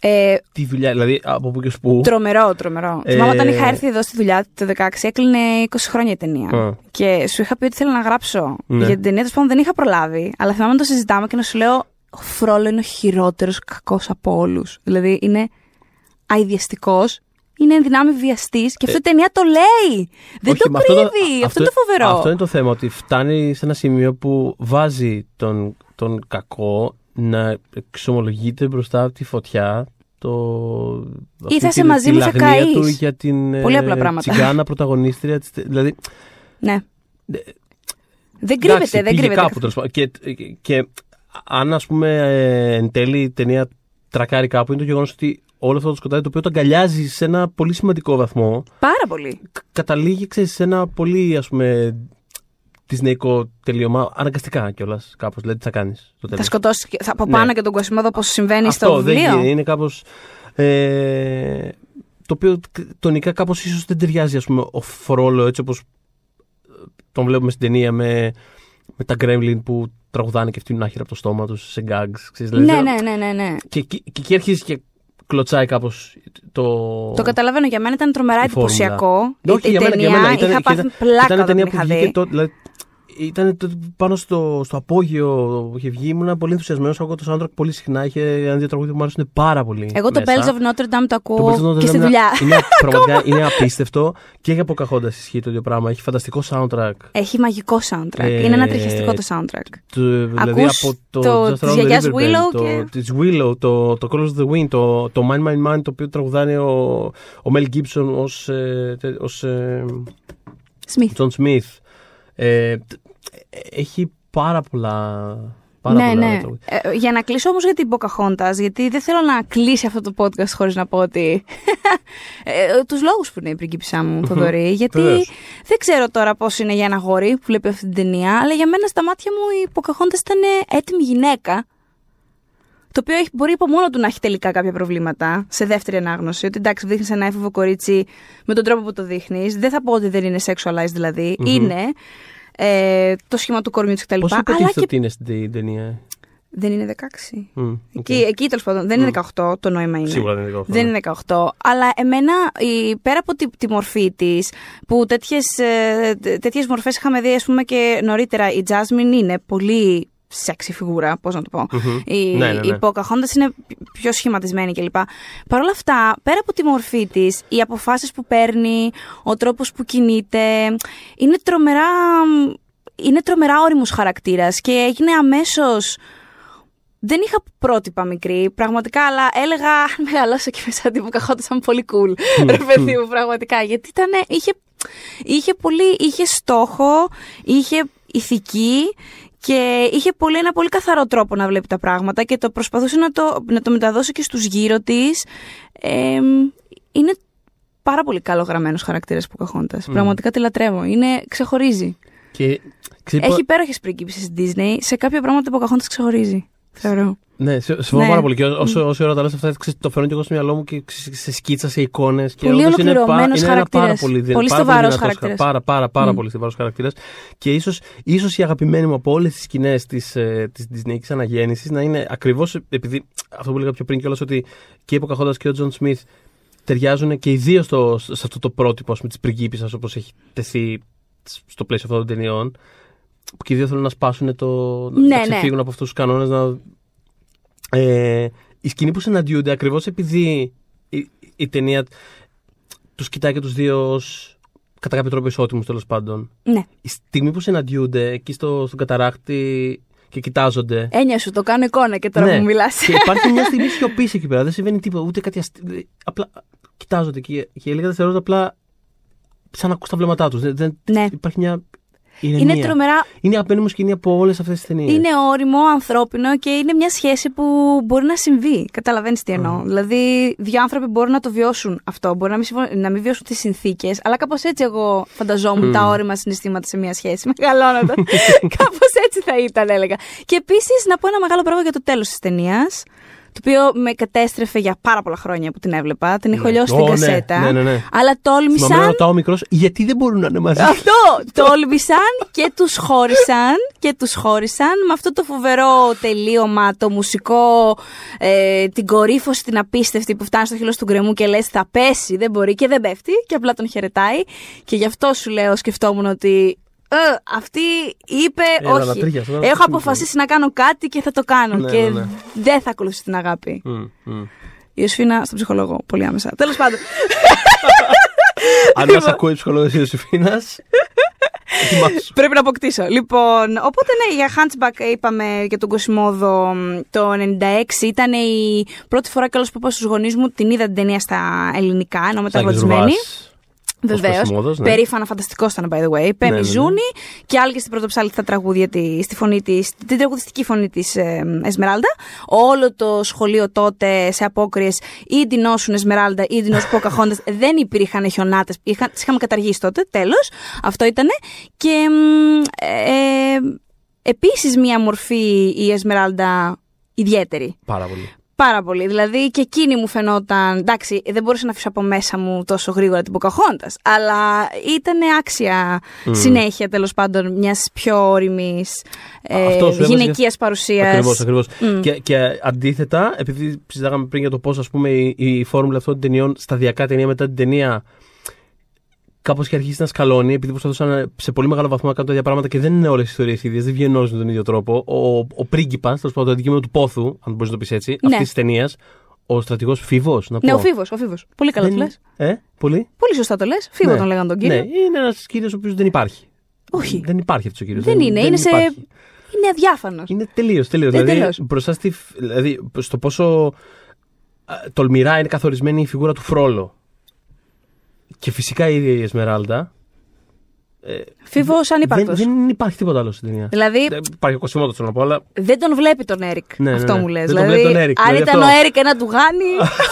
ε, τη δουλειά, δηλαδή από πού και σπου. Τρομερό, τρομερό. Ε... Θυμάμαι όταν είχα έρθει εδώ στη δουλειά το 2016 έκλεινε 20 χρόνια η ταινία. Και σου είχα πει ότι θέλω να γράψω ναι. για την ταινία. Τέλος πάντων δεν είχα προλάβει, αλλά θυμάμαι να το συζητάμε και να σου λέω ο Φρόλο είναι ο χειρότερος κακός από όλους. Δηλαδή είναι αειδιαστικός, είναι εν δυνάμει βιαστής και αυτή ε, η ταινία το λέει. Δεν το κρύβει. Αυτό, το, αυτό, είναι το φοβερό. Αυτό είναι το θέμα, ότι φτάνει σε ένα σημείο που βάζει τον, τον κακό να εξομολογείται μπροστά από τη φωτιά το. Ή θα μαζί μου, θα καεί. για την. Ε, πολύ απλά πράγματα. Τσιγκάνα πρωταγωνίστρια. Δηλαδή. Ναι. Δεν κρύβεται, δεν κρύβεται. Κάπου, και, και αν ας πούμε ε, εν τέλει η ταινία τρακάρει κάπου είναι το γεγονός ότι όλο αυτό το σκοτάδι το οποίο το αγκαλιάζει σε ένα πολύ σημαντικό βαθμό. Πάρα πολύ. Καταλήγει, σε ένα πολύ ας πούμε, της Νίκο τελείωμα αναγκαστικά κιόλας. Κάπως. Δηλαδή, τι θα κάνεις στο τέλο. Θα σκοτώσει από ναι. πάνω ναι. και τον Κοσμόδο όπω συμβαίνει Αυτό στο βιβλίο. Αυτό δεν είναι κάπως. Ε, το οποίο τονικά κάπως ίσως δεν ταιριάζει, πούμε, ο Φρόλο έτσι όπως ε, τον βλέπουμε στην ταινία με, με τα Γκρέμλιν που τραγουδάνε και φτύνουν άχυρα από το στόμα τους σε γκάγκ. Ξέρεις, δηλαδή, ναι, δηλαδή, ναι, ναι, ναι, ναι. Και, και, και εκεί αρχίζει και κλωτσάει κάπως το. Το καταλαβαίνω. Για μένα ήταν τρομερά εντυπωσιακό. Ναι, όχι, η για, ταινία, μένα, ήταν. Είχα πάθει πλάκα. Ήταν ταινία που βγήκε δηλαδή, ήταν πάνω στο, στο απόγειο που είχε βγει. Ήμουν πολύ ενθουσιασμένος. Ακούω το soundtrack πολύ συχνά. Είχε ένα-δύο τραγούδια που μου άρεσαν πάρα πολύ. Εγώ το Bells of Notre Dame το ακούω και στη δουλειά. Είναι, πραγματικά είναι απίστευτο. Και για Ποκαχόντα ισχύει το ίδιο πράγμα. Έχει φανταστικό soundtrack. Έχει μαγικό soundtrack. είναι ένα ε, τριχιαστικό το soundtrack. Το, δηλαδή Ακούς από το, το, Willow το, και... Willow, το, το Call of the Wind, το, το Mind Mind Mind, το οποίο τραγουδάνε ο, ο Mel Gibson ως... Ε, ε, έχει πάρα πολλά Πάρα ναι, ναι. Ε, ε, για να κλείσω όμως για την Ποκαχόντα, γιατί δεν θέλω να κλείσει αυτό το podcast χωρίς να πω ότι. ε, ε Τους λόγους που είναι η πριγκίπισσά μου, Θοδωρή. γιατί δεν ξέρω τώρα πώς είναι για ένα γορί που βλέπει αυτή την ταινία, αλλά για μένα στα μάτια μου η Ποκαχόντα ήταν έτοιμη γυναίκα. Το οποίο έχει, μπορεί από μόνο του να έχει τελικά κάποια προβλήματα σε δεύτερη ανάγνωση. Ότι εντάξει, δείχνεις ένα έφηβο κορίτσι με τον τρόπο που το δείχνεις. Δεν θα πω ότι δεν είναι sexualized δηλαδη Είναι ε, το σχήμα του κορμιού της κτλ. Πόσο υποτίθεται ότι είναι στην ταινία. Δεν είναι 16. Mm, okay. Εκεί, εκεί τέλος πάντων. Δεν είναι 18, το νόημα είναι. Σίγουρα δεν είναι 18. Δεν ναι. είναι 18. Αλλά εμένα, η, πέρα από τη, τη μορφή της, που τέτοιες τέτοιες ε, μορφές είχαμε δει, ας πούμε, και νωρίτερα, η Τζάσμιν είναι πολύ σεξι φιγούρα, πώς να το πω. Η, ναι, ναι, ναι. είναι πιο σχηματισμένη κλπ. Παρ' όλα αυτά, πέρα από τη μορφή της, οι αποφάσεις που παίρνει, ο τρόπος που κινείται, είναι τρομερά. Είναι τρομερά όριμους χαρακτήρας και έγινε αμέσως δεν είχα πρότυπα μικρή, πραγματικά, αλλά έλεγα αν μεγαλώσω και μέσα τύπου καχόντουσαν πολύ cool, ρε παιδί μου, πραγματικά. Γιατί ήταν, είχε, είχε πολύ, είχε στόχο, είχε ηθική, και είχε πολύ, ένα πολύ καθαρό τρόπο να βλέπει τα πράγματα και το προσπαθούσε να το, να το μεταδώσει και στους γύρω της. είναι πάρα πολύ καλό γραμμένος χαρακτήρας που καχώντας. Πραγματικά τη λατρεύω. Είναι, ξεχωρίζει. Και... Έχει υπέροχες πριγκίψεις στη Disney. Σε κάποια πράγματα που ο ξεχωρίζει θεωρώ. Ναι, συμφωνώ ναι. πάρα πολύ. Και όσο, mm. όσο ώρα τα λέω αυτά, το φέρνω και εγώ στο μυαλό μου και σε σκίτσα, σε εικόνες. Πολύ ολοκληρωμένο χαρακτήρα. Πάρα πολύ, πολύ στιβαρό χαρακτήρα. Πάρα, πάρα, mm. πολύ στιβαρό χαρακτήρας. Και ίσως ίσως η αγαπημένη μου από όλες τις σκηνές της Νίκη ε, Αναγέννησης να είναι ακριβώς επειδή αυτό που έλεγα πιο πριν κιόλας ότι και ο και ο Τζον Σμιθ ταιριάζουν και ιδίω σε αυτό το πρότυπο της πριγκίπισσας όπως έχει τεθεί στο πλαίσιο αυτών των ταινιών που και οι δύο θέλουν να σπάσουν το. Ναι, να ναι. ξεφύγουν ναι. από αυτούς τους κανόνες. Να... Ε, οι σκηνή που συναντιούνται ακριβώς επειδή η, η ταινία τους κοιτάει και τους δύο ως, κατά κάποιο τρόπο ισότιμους τέλος πάντων. Ναι. Η στιγμή που συναντιούνται εκεί στο, στον καταράκτη και κοιτάζονται. Έννοια σου, το κάνω εικόνα και τώρα ναι. μου μιλά. υπάρχει μια στιγμή σιωπής εκεί πέρα. Δεν συμβαίνει τίποτα, ούτε κάτι αστι... Απλά κοιτάζονται και για λίγα δευτερόλεπτα απλά σαν να τα βλέμματά τους. ναι. Υπάρχει μια είναι, είναι μία. τρομερά. Είναι απέναντι σκηνή από όλες αυτές τις ταινίες. Είναι όριμο, ανθρώπινο και είναι σχέση μπορεί να συμβεί. Καταλαβαίνεις τι εννοώ. Δηλαδή, δύο άνθρωποι μπορούν να το βιώσουν αυτό. Μπορεί να μην, να μην βιώσουν τις συνθήκες. Αλλά κάπως έτσι εγώ φανταζόμουν τα όριμα συναισθήματα σε μια σχέση. Μεγαλώνοντας. κάπως έτσι θα ήταν, έλεγα. Και επίσης να πω ένα μεγάλο πράγμα για το τέλος της ταινίας το οποίο με κατέστρεφε για πάρα πολλά χρόνια που την έβλεπα. Την έχω ναι. λιώσει την ναι. κασέτα. Ναι, ναι, ναι, Αλλά τόλμησαν. ρωτάω μικρός, γιατί δεν μπορούν να είναι μαζί. Αυτό! τόλμησαν και τους χώρισαν και τους χώρισαν με αυτό το φοβερό τελείωμα, το μουσικό, ε, την κορύφωση, την απίστευτη που φτάνει στο χείλος του γκρεμού και λες θα πέσει, δεν μπορεί και δεν πέφτει και απλά τον χαιρετάει. Και γι' αυτό σου λέω, σκεφτόμουν ότι ε, αυτή είπε Έλα, όχι. Έχω αποφασίσει να κάνω κάτι και θα το κάνω ναι, και ναι, ναι. δεν θα ακολουθήσει την αγάπη. Η Ιωσήφινα στον ψυχολόγο, πολύ άμεσα. Τέλος πάντων. Αν μας λοιπόν. ακούει η ψυχολόγο η Ιωσήφινα. Πρέπει να αποκτήσω. Λοιπόν, οπότε ναι, για Hunchback είπαμε για τον Κοσιμόδο το 96. Ήταν η πρώτη φορά όλος που είπα στους γονείς μου. Την είδα την ταινία στα ελληνικά, ενώ μεταγλωτισμένη. Βεβαίω. Ναι. Περήφανα, φανταστικό ήταν, by the way. Ναι, Πέμι ναι, ναι, Ζούνη και άλλοι και στην πρωτοψάλη τα τραγούδια τη, στη φωνή της, την τραγουδιστική φωνή της ε, Όλο το σχολείο τότε σε απόκριες ή την Εσμεράλντα ή την Ποκαχόντα. Δεν υπήρχαν χιονάτες. Τις είχαμε καταργήσει τότε, τέλος. Αυτό ήταν. Και ε, ε επίσης μία μορφή η Εσμεράλντα ιδιαίτερη. Πάρα πολύ. Πάρα πολύ. Δηλαδή και εκείνη μου φαινόταν. Εντάξει, δεν μπορούσα να αφήσω από μέσα μου τόσο γρήγορα την Ποκαχόντα. Αλλά ήταν άξια συνέχεια τέλος πάντων μιας πιο όρημης ε, γυναικείας παρουσίας. Ακριβώς, ακριβώς. Και, αντίθετα, επειδή συζητάγαμε πριν για το πώς η, η φόρμουλα αυτών των ταινιών σταδιακά ταινία μετά την ταινία κάπως και αρχίσει να σκαλώνει, επειδή προσπαθούσαν σε πολύ μεγάλο βαθμό να κάνουν τα ίδια πράγματα και δεν είναι όλες οι ιστορίες ίδιες, δεν βγαίνουν όλες με τον ίδιο τρόπο. Ο, ο πρίγκιπας, τέλος πάντων, το αντικείμενο του πόθου, αν μπορείς να το πεις έτσι, ναι. αυτής της ταινίας, ο στρατηγός Φίβος. Ναι, ο Φίβος. Ο Φίβος. Πολύ καλά το λες. Ε, πολύ. πολύ σωστά το λες. Φίβο ναι. τον λέγανε τον κύριο. Ναι, είναι ένας κύριος ο οποίος δεν υπάρχει. Όχι. Δεν υπάρχει αυτός ο κύριος. Δεν, είναι. Δεν είναι, σε... είναι αδιάφανος. Είναι τελείως. τελείως. Ναι, δηλαδή, Μπροστά δηλαδή, στο πόσο τολμηρά είναι καθορισμένη η φιγούρα του Φρόλο. Και φυσικά η ίδια η Εσμεράλντα. Ε, Φίβος αν Δεν, δεν υπάρχει τίποτα άλλο στην ταινία. Δηλαδή, δεν υπάρχει ο Κωσιμότο να πω, Δεν τον βλέπει τον Έρικ. Ναι, ναι, αυτό ναι. μου λες. δηλαδή, τον Αν δηλαδή ήταν αυτό... ο Έρικ ένα τουγάνι.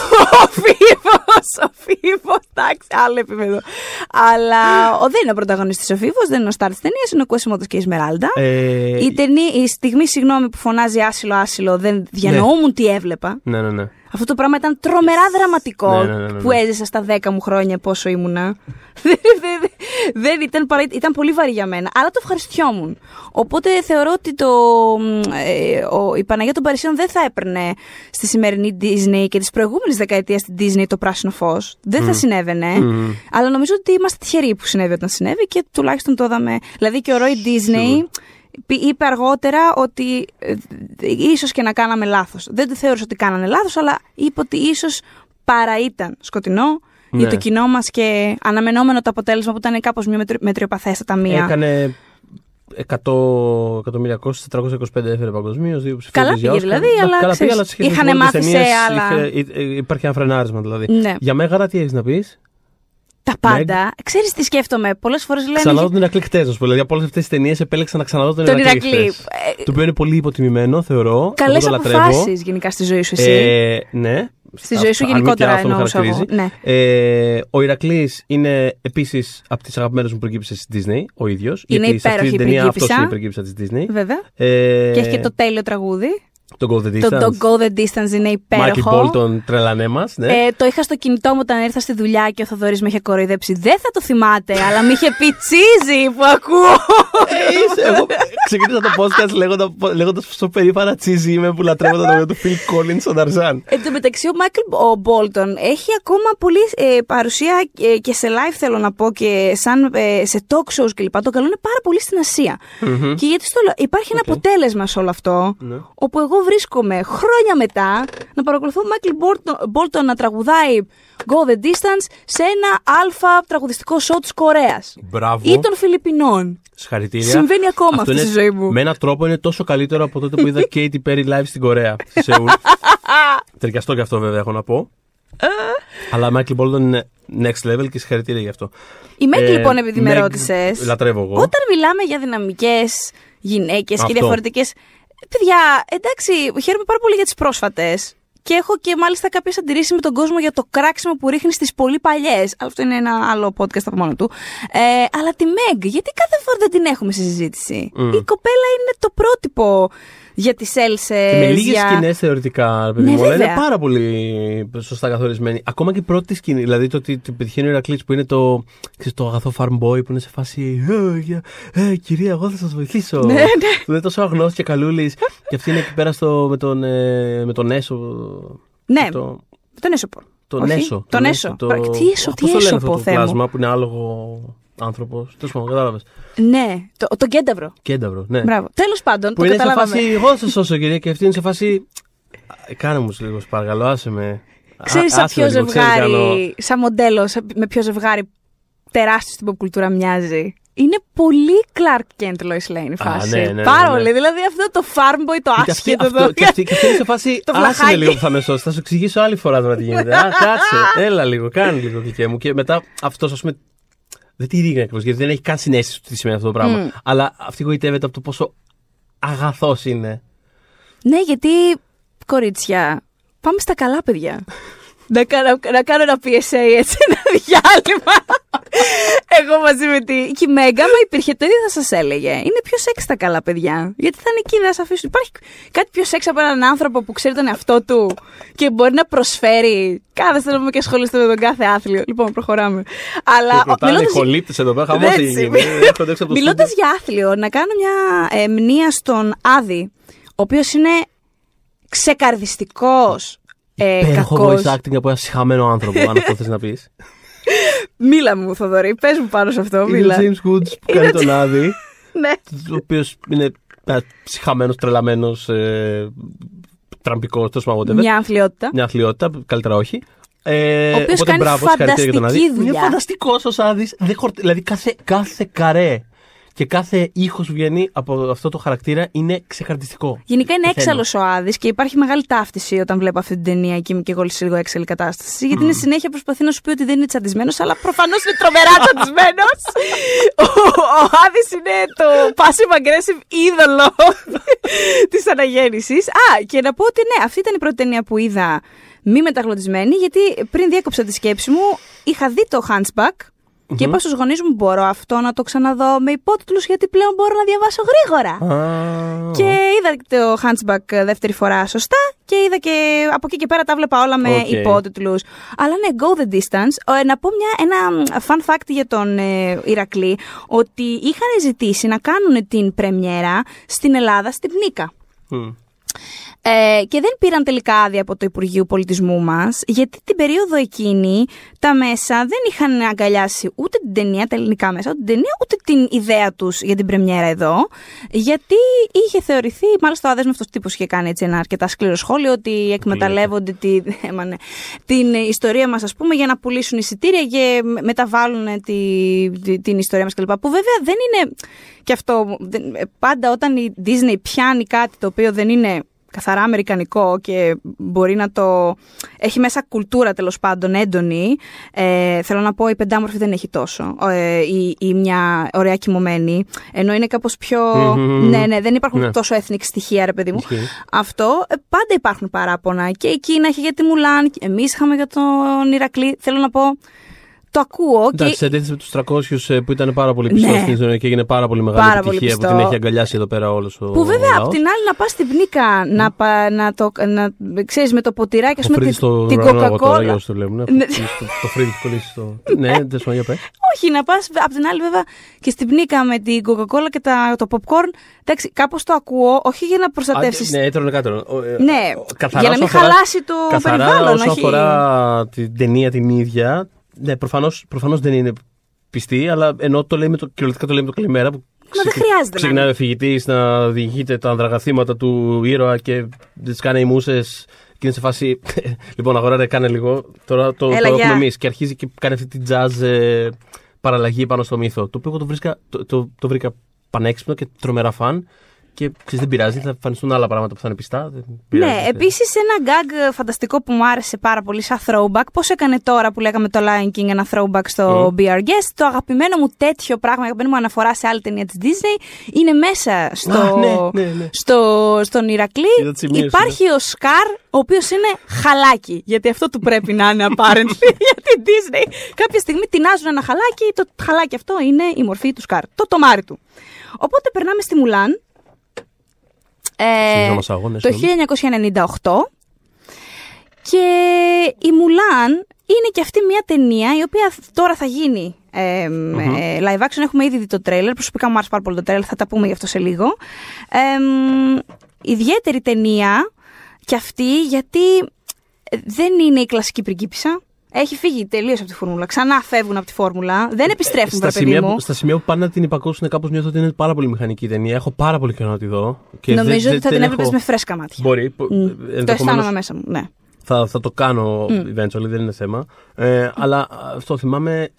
ο Φίβος. Ο Φίβος. Εντάξει, άλλο επίπεδο. αλλά ο, δεν είναι ο πρωταγωνιστής ο Φίβος, δεν είναι ο στάρ της ταινίας, είναι ο Κωσιμότο και η Εσμεράλδα. Ε... Η, η στιγμή, συγγνώμη, που φωνάζει άσυλο, άσυλο, δεν διανοούμουν τι έβλεπα. Ναι, ναι, ναι. Αυτό το πράγμα ήταν τρομερά δραματικό ναι, ναι, ναι, που έζησα στα 10 μου χρόνια πόσο ήμουνα. Δεν ήταν ήταν πολύ βαρύ για μένα, αλλά το ευχαριστιόμουν. Οπότε θεωρώ ότι το, ε, η Παναγία των Παρισίων δεν θα έπαιρνε στη σημερινή Disney και τις προηγούμενες δεκαετίες στην Disney το πράσινο φως. Δεν θα συνέβαινε. Αλλά νομίζω ότι είμαστε τυχεροί που συνέβη όταν συνέβη και τουλάχιστον το είδαμε. Δηλαδή και ο Disney είπε αργότερα ότι ε, ίσως και να κάναμε λάθος. Δεν το θεώρησε ότι κάνανε λάθος, αλλά είπε ότι ίσως παρά ήταν σκοτεινό ναι. για το κοινό μας και αναμενόμενο το αποτέλεσμα που ήταν κάπως μια μετριοπαθέστατα μία. Έκανε 100 έφερε παγκοσμίως, δύο δηλαδή, Καλά πήγε δηλαδή, αλλά, αλλά είχαν μάθει σε άλλα. Ε, υπάρχει ένα φρενάρισμα δηλαδή. Ναι. Για μέγαρα, τι έχεις να πεις τα πάντα. ξέρεις Ξέρει τι σκέφτομαι. Πολλές φορές λένε. Ξαναδώ τον Ηρακλή χτε, σου πω. Δηλαδή, από όλες αυτές τις ταινίες επέλεξα να ξαναδώ τον Ηρακλή. Ε, το οποίο είναι πολύ υποτιμημένο, θεωρώ. Καλές αποφάσεις γενικά στη ζωή σου, εσύ. Ε, ναι. Στη ζωή σου γενικότερα εννοούσα εγώ. Ναι. Ε, ο Ηρακλής είναι επίσης από τις αγαπημένες μου πριγκίπισε της Disney, ο ίδιος. Είναι υπέροχη η αυτή την ταινία αυτός είναι η της Disney. Βέβαια. Ε, και έχει και το τέλειο τραγούδι. Το Go The Distance. Το, το Go The Distance είναι υπέροχο. Μάκη Μπόλτον, τρελανέ μας. Ναι. Ε, το είχα στο κινητό μου όταν ήρθα στη δουλειά και ο Θοδωρής με είχε κοροϊδέψει. Δεν θα το θυμάται, αλλά με είχε πει τσίζι που ακούω. Ε, εγώ ξεκίνησα το podcast λέγοντας πόσο περήφανα τσίζι είμαι που λατρεύω το τραγούδι του Phil Collins στον Ταρζάν. Εν τω μεταξύ, ο Μάικλ Μπόλτον έχει ακόμα πολύ ε, παρουσία ε, και σε live θέλω να πω και σαν, ε, σε talk shows κλπ. Το καλό είναι πάρα πολύ στην ασια mm-hmm. Και γιατί στο, υπάρχει okay. ένα αποτέλεσμα σε όλο αυτό, ναι. όπου εγώ εγώ βρίσκομαι χρόνια μετά να παρακολουθώ Μάικλ Μπόλτον να τραγουδάει Go the Distance σε ένα αλφα τραγουδιστικό σοτ της Κορέας. Μπράβο. Ή των Φιλιππινών. Συγχαρητήρια. Συμβαίνει ακόμα αυτό στη ζωή μου. Με έναν τρόπο είναι τόσο καλύτερο από τότε που είδα Katy Perry live στην Κορέα, στη Σεούλ. και αυτό βέβαια έχω να πω. Αλλά Μάικλ Μπόλτον είναι next level και συγχαρητήρια γι' αυτό. Η Μέγκ ε, λοιπόν, επειδή με ρώτησες. Λατρεύω εγώ. Όταν μιλάμε για δυναμικές γυναίκες και διαφορετικές Παιδιά, εντάξει, χαίρομαι πάρα πολύ για τις πρόσφατες. Και έχω και μάλιστα κάποιες αντιρρήσεις με τον κόσμο για το κράξιμο που ρίχνει στις πολύ παλιές. αυτό είναι ένα άλλο podcast από μόνο του. Ε, αλλά τη Μεγ, γιατί κάθε φορά δεν την έχουμε στη συζήτηση. Mm. Η κοπέλα είναι το πρότυπο για τις Έλσε. με λίγες για... σκηνές θεωρητικά, παιδί ναι, μου. είναι πάρα πολύ σωστά καθορισμένοι. Ακόμα και η πρώτη σκηνή, δηλαδή το ότι πετυχαίνει ο Ηρακλής που είναι το, ξέρεις, το αγαθό farm boy που είναι σε φάση. Ε, ε κυρία, εγώ θα σας βοηθήσω. Ναι, ναι. Που είναι τόσο αγνός και καλούλης. και αυτή είναι εκεί πέρα στο, με, τον, ε, με τον Έσο. Ναι, το... τον Έσο. Τον Έσο. Τον Έσο. Τι Έσο, τι Έσο, το πλάσμα που είναι άλογο άνθρωπος. Τέλος πάντων, κατάλαβες. Ναι, το, το κένταυρο. Κένταυρο, ναι. Μπράβο. Τέλος πάντων, που το είναι καταλάβαμε. σε φάση. Εγώ θα σα σώσω, κυρία, και αυτή είναι σε φάση. Κάνε μου λίγο, παρακαλώ, άσε με. Ξέρεις σε ποιο ζευγάρι, κάνω... σαν μοντέλο, με ποιο ζευγάρι τεράστιο στην pop κουλτούρα μοιάζει. Είναι πολύ Clark Kent Lois Lane η φάση. Α, ναι, ναι, Πάρα ναι, πολύ. Ναι, δηλαδή αυτό το farm boy, το άσχετο. Αυτό, και αυτή, και αυτή είναι σε φάση. το άσε με λίγο που θα με σώσει. Θα σου εξηγήσω άλλη φορά τώρα τι γίνεται. Α, κάτσε. Έλα λίγο, κάνε λίγο κλικέ μου. Και μετά αυτός, ας πούμε, δεν τη δείχνει ακριβώς γιατί δεν έχει καν συνέστηση τι σημαίνει αυτό το πράγμα. Αλλά αυτή γοητεύεται από το πόσο αγαθός είναι. Ναι, γιατί κορίτσια. Πάμε στα καλά, παιδιά. Να, να κάνω ένα PSA έτσι, ένα διάλειμμα. Εγώ μαζί με τη. Και η Μέγκα, μα υπήρχε το ίδιο, θα σας έλεγε. Είναι πιο σεξ τα καλά παιδιά. Γιατί θα είναι εκεί, να θα σας αφήσουν. Υπάρχει κάτι πιο σεξ από έναν άνθρωπο που ξέρει τον εαυτό του και μπορεί να προσφέρει. Κάθε να πούμε και ασχολείστε με τον κάθε άθλιο. Λοιπόν, προχωράμε. Αλλά. Μιλώντα εδώ πέρα, ναι, Μιλώντα για άθλιο, να κάνω μια ε, μνήμα στον Άδη, ο οποίος είναι ξεκαρδιστικός. Ε, Υπέροχο κακός... voice acting από ένα συχαμένο άνθρωπο, αν αυτό θες να πεις. μίλα μου, Θοδωρή, πες μου πάνω σε αυτό, μίλα. Είναι ο James Woods που κάνει τον Άδη, ναι. ο οποίος είναι ψυχαμένος, τρελαμένος, ε, τραμπικός, τόσο μαγωτεύε. Μια αθλειότητα. Μια αθλειότητα, καλύτερα όχι. Ε, ο οποίος κάνει μπράβο, φανταστική δουλειά. Είναι φανταστικός ο Σάδη. Δηλαδή κάθε, κάθε καρέ και κάθε ήχος που βγαίνει από αυτό το χαρακτήρα είναι ξεχαρτιστικό. Γενικά είναι έξαλλος ο Άδης και υπάρχει μεγάλη ταύτιση όταν βλέπω αυτή την ταινία και είμαι και εγώ λίγο έξαλλη κατάσταση. Γιατί mm. είναι συνέχεια προσπαθεί να σου πει ότι δεν είναι τσαντισμένος, αλλά προφανώς είναι τρομερά τσαντισμένος. ο ο Άδης είναι το passive aggressive είδωλο της αναγέννησης. Α, και να πω ότι ναι, αυτή ήταν η πρώτη ταινία που είδα μη μεταγλωτισμένη, γιατί πριν διέκοψα τη σκέψη μου, είχα δει το Hunchback και είπα στους γονείς μου: Μπορώ αυτό να το ξαναδώ με υπότιτλους, γιατί πλέον μπορώ να διαβάσω γρήγορα. Και είδα το Hunchback ε, δεύτερη φορά σωστά και είδα και από εκεί και πέρα τα βλέπα όλα με okay. υπότιτλους. Αλλά ναι, go the distance. Ε, να πω μια, ένα fun fact για τον ε, Ηρακλή, ότι είχαν ζητήσει να κάνουν την πρεμιέρα στην Ελλάδα, στην Πνίκα. Ε, και δεν πήραν τελικά άδεια από το Υπουργείο Πολιτισμού μας, γιατί την περίοδο εκείνη τα μέσα δεν είχαν αγκαλιάσει ούτε την ταινία, τα ελληνικά μέσα, ούτε την ταινία, ούτε την ιδέα τους για την πρεμιέρα εδώ. Γιατί είχε θεωρηθεί, μάλιστα ο αδέσμευτος τύπος είχε κάνει έτσι ένα αρκετά σκληρό σχόλιο, ότι εκμεταλλεύονται τη, ναι, την ιστορία μας, ας πούμε, για να πουλήσουν εισιτήρια και μεταβάλλουν τη, την ιστορία μας κλπ. Που βέβαια δεν είναι. Και αυτό πάντα όταν η Disney πιάνει κάτι το οποίο δεν είναι καθαρά αμερικανικό και μπορεί να το. έχει μέσα κουλτούρα τέλος πάντων έντονη. Ε, θέλω να πω, η πεντάμορφη δεν έχει τόσο. Ε, η, η μια ωραία κοιμωμένη. Ενώ είναι κάπως πιο. Mm-hmm. Ναι, ναι, δεν υπάρχουν ναι. τόσο ethnic στοιχεία, ρε παιδί μου. Αυτό. Ε, πάντα υπάρχουν παράπονα. Και η Κίνα έχει για τη Μουλάν. Εμείς είχαμε για τον Ηρακλή. Θέλω να πω το ακούω. Εντάξει, και... αντίθεση με τους 300 ε, που ήταν πάρα πολύ πιστός ναι. στην ζωή και έγινε πάρα πολύ μεγάλη πάρα επιτυχία πολύ που την έχει αγκαλιάσει εδώ πέρα όλος ο. Που βέβαια, απ' την άλλη, να πας στη Πνίκα mm. να, να το να, ξέρεις με το ποτηράκι, ας πούμε. Το την κοκακόλα. Το λέμε. Το φρύδι που κολλήσει στο. Ναι, ναι ε. δεν σου Όχι, να πας απ' την άλλη, βέβαια, και στην Πνίκα με την κοκακόλα και το popcorn. Εντάξει, κάπως το ακούω, όχι για να προστατεύσεις. Ναι, έτρωνε κάτω. Ναι, για να μην χαλάσει το περιβάλλον. Όσον αφορά την ταινία την ίδια, ναι, προφανώς δεν είναι πιστή, αλλά ενώ το λέει με το, κυριολεκτικά το λέει το καλημέρα. Που Μα δεν χρειάζεται. Ξεκινάει ο εφηγητής να διηγείται τα ανδραγαθήματα του ήρωα και τις κάνει οι μουσες. Και είναι σε φάση. λοιπόν, αγορά κάνε λίγο. Τώρα το, Έλα, εμείς. Και αρχίζει και κάνει αυτή την jazz ε, παραλλαγή πάνω στο μύθο. Το οποίο εγώ το, το βρήκα πανέξυπνο και τρομερά φαν και ξέρεις, δεν πειράζει, θα εμφανιστούν άλλα πράγματα που θα είναι πιστά. Δεν ναι, επίση ένα γκάγκ ε, φανταστικό που μου άρεσε πάρα πολύ σαν throwback. Πώς έκανε τώρα που λέγαμε το Lion King ένα throwback στο mm. BR Guest. Το αγαπημένο μου τέτοιο πράγμα, αγαπημένο μου αναφορά σε άλλη ταινία της Disney, είναι μέσα στο, ah, ναι, ναι, ναι. στο, στον Ηρακλή. Υπάρχει ναι. ο Σκάρ, ο οποίος είναι χαλάκι. Γιατί αυτό του πρέπει να είναι apparently για την Disney. Κάποια στιγμή τεινάζουν ένα χαλάκι, το χαλάκι αυτό είναι η μορφή του Σκάρ. Το τομάρι του. Οπότε περνάμε στη Μουλάν, ε, το 1998. Και η Μουλάν είναι και αυτή μια ταινία η οποία τώρα θα γίνει ε, live action. Έχουμε ήδη δει το τρέλερ. Προσωπικά μου άρεσε πάρα πολύ το τρέλερ, θα τα πούμε γι' αυτό σε λίγο. ιδιαίτερη ταινία και αυτή γιατί δεν είναι η κλασική πριγκίπισσα. Έχει φύγει τελείως από τη φόρμουλα. Ξανά φεύγουν από τη φόρμουλα. Δεν επιστρέφουν στα σημεία, μου. Στα σημεία που πάνε να την υπακούσουν κάπως νιώθω ότι είναι πάρα πολύ μηχανική η ταινία. Έχω πάρα πολύ καιρό να τη δω. Και Νομίζω δε, ότι θα την έβλεπες με φρέσκα μάτια. Μπορεί. Mm. Το αισθάνομαι μέσα μου. Ναι. Θα, θα το κάνω mm. eventually, δεν είναι θέμα. Ε, mm. Αλλά αυτό θυμάμαι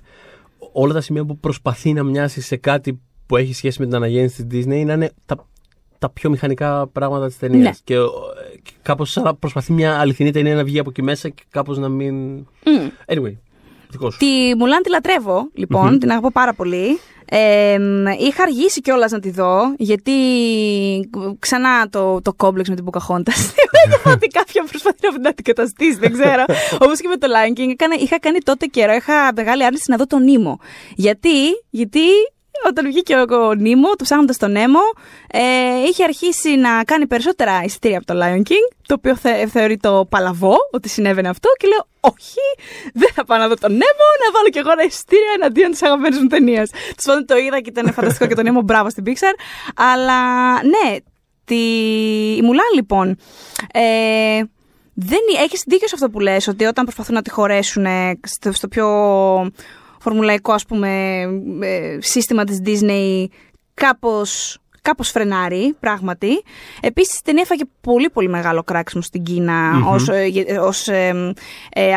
όλα τα σημεία που προσπαθεί να μοιάσει σε κάτι που έχει σχέση με την αναγέννηση της Disney να είναι τα τα πιο μηχανικά πράγματα της ταινίας. Ναι. Και, και κάπως σαν προσπαθεί μια αληθινή ταινία να βγει από εκεί μέσα και κάπως να μην. Mm. Anyway. σου Τη Μουλάν τη λατρεύω, λοιπόν, mm-hmm. την αγαπώ πάρα πολύ. Ε, είχα αργήσει κιόλας να τη δω, γιατί ξανά το, το κόμπλεξ με την Ποκαχόντα. Είπα ότι κάποια προσπαθεί να την αντικαταστήσει, δεν ξέρω. Όπως και με το Lion King. Είχα κάνει τότε καιρό, είχα μεγάλη άρνηση να δω τον Νίμο. Γιατί, γιατί όταν βγήκε ο Νίμο, το ψάχνοντας τον Νέμο, ε, είχε αρχίσει να κάνει περισσότερα εισιτήρια από το Lion King, το οποίο θεωρεί το παλαβό ότι συνέβαινε αυτό και λέω όχι, δεν θα πάω να δω τον Νέμο, να βάλω κι εγώ ένα εισιτήριο εναντίον της αγαπημένης μου ταινίας. Του πάντων το είδα και ήταν φανταστικό και τον Νέμο, μπράβο στην Pixar. Αλλά ναι, τη... η Μουλά λοιπόν. Ε, δεν... Έχεις δίκιο σε αυτό που λες, ότι όταν προσπαθούν να τη χωρέσουν στο πιο φορμουλαϊκό ας πούμε ε, σύστημα της Disney κάπως Κάπως φρενάρει, πράγματι. Επίσης την έφαγε πολύ πολύ μεγάλο κράξιμο στην Κίνα ως, ε, ως ε,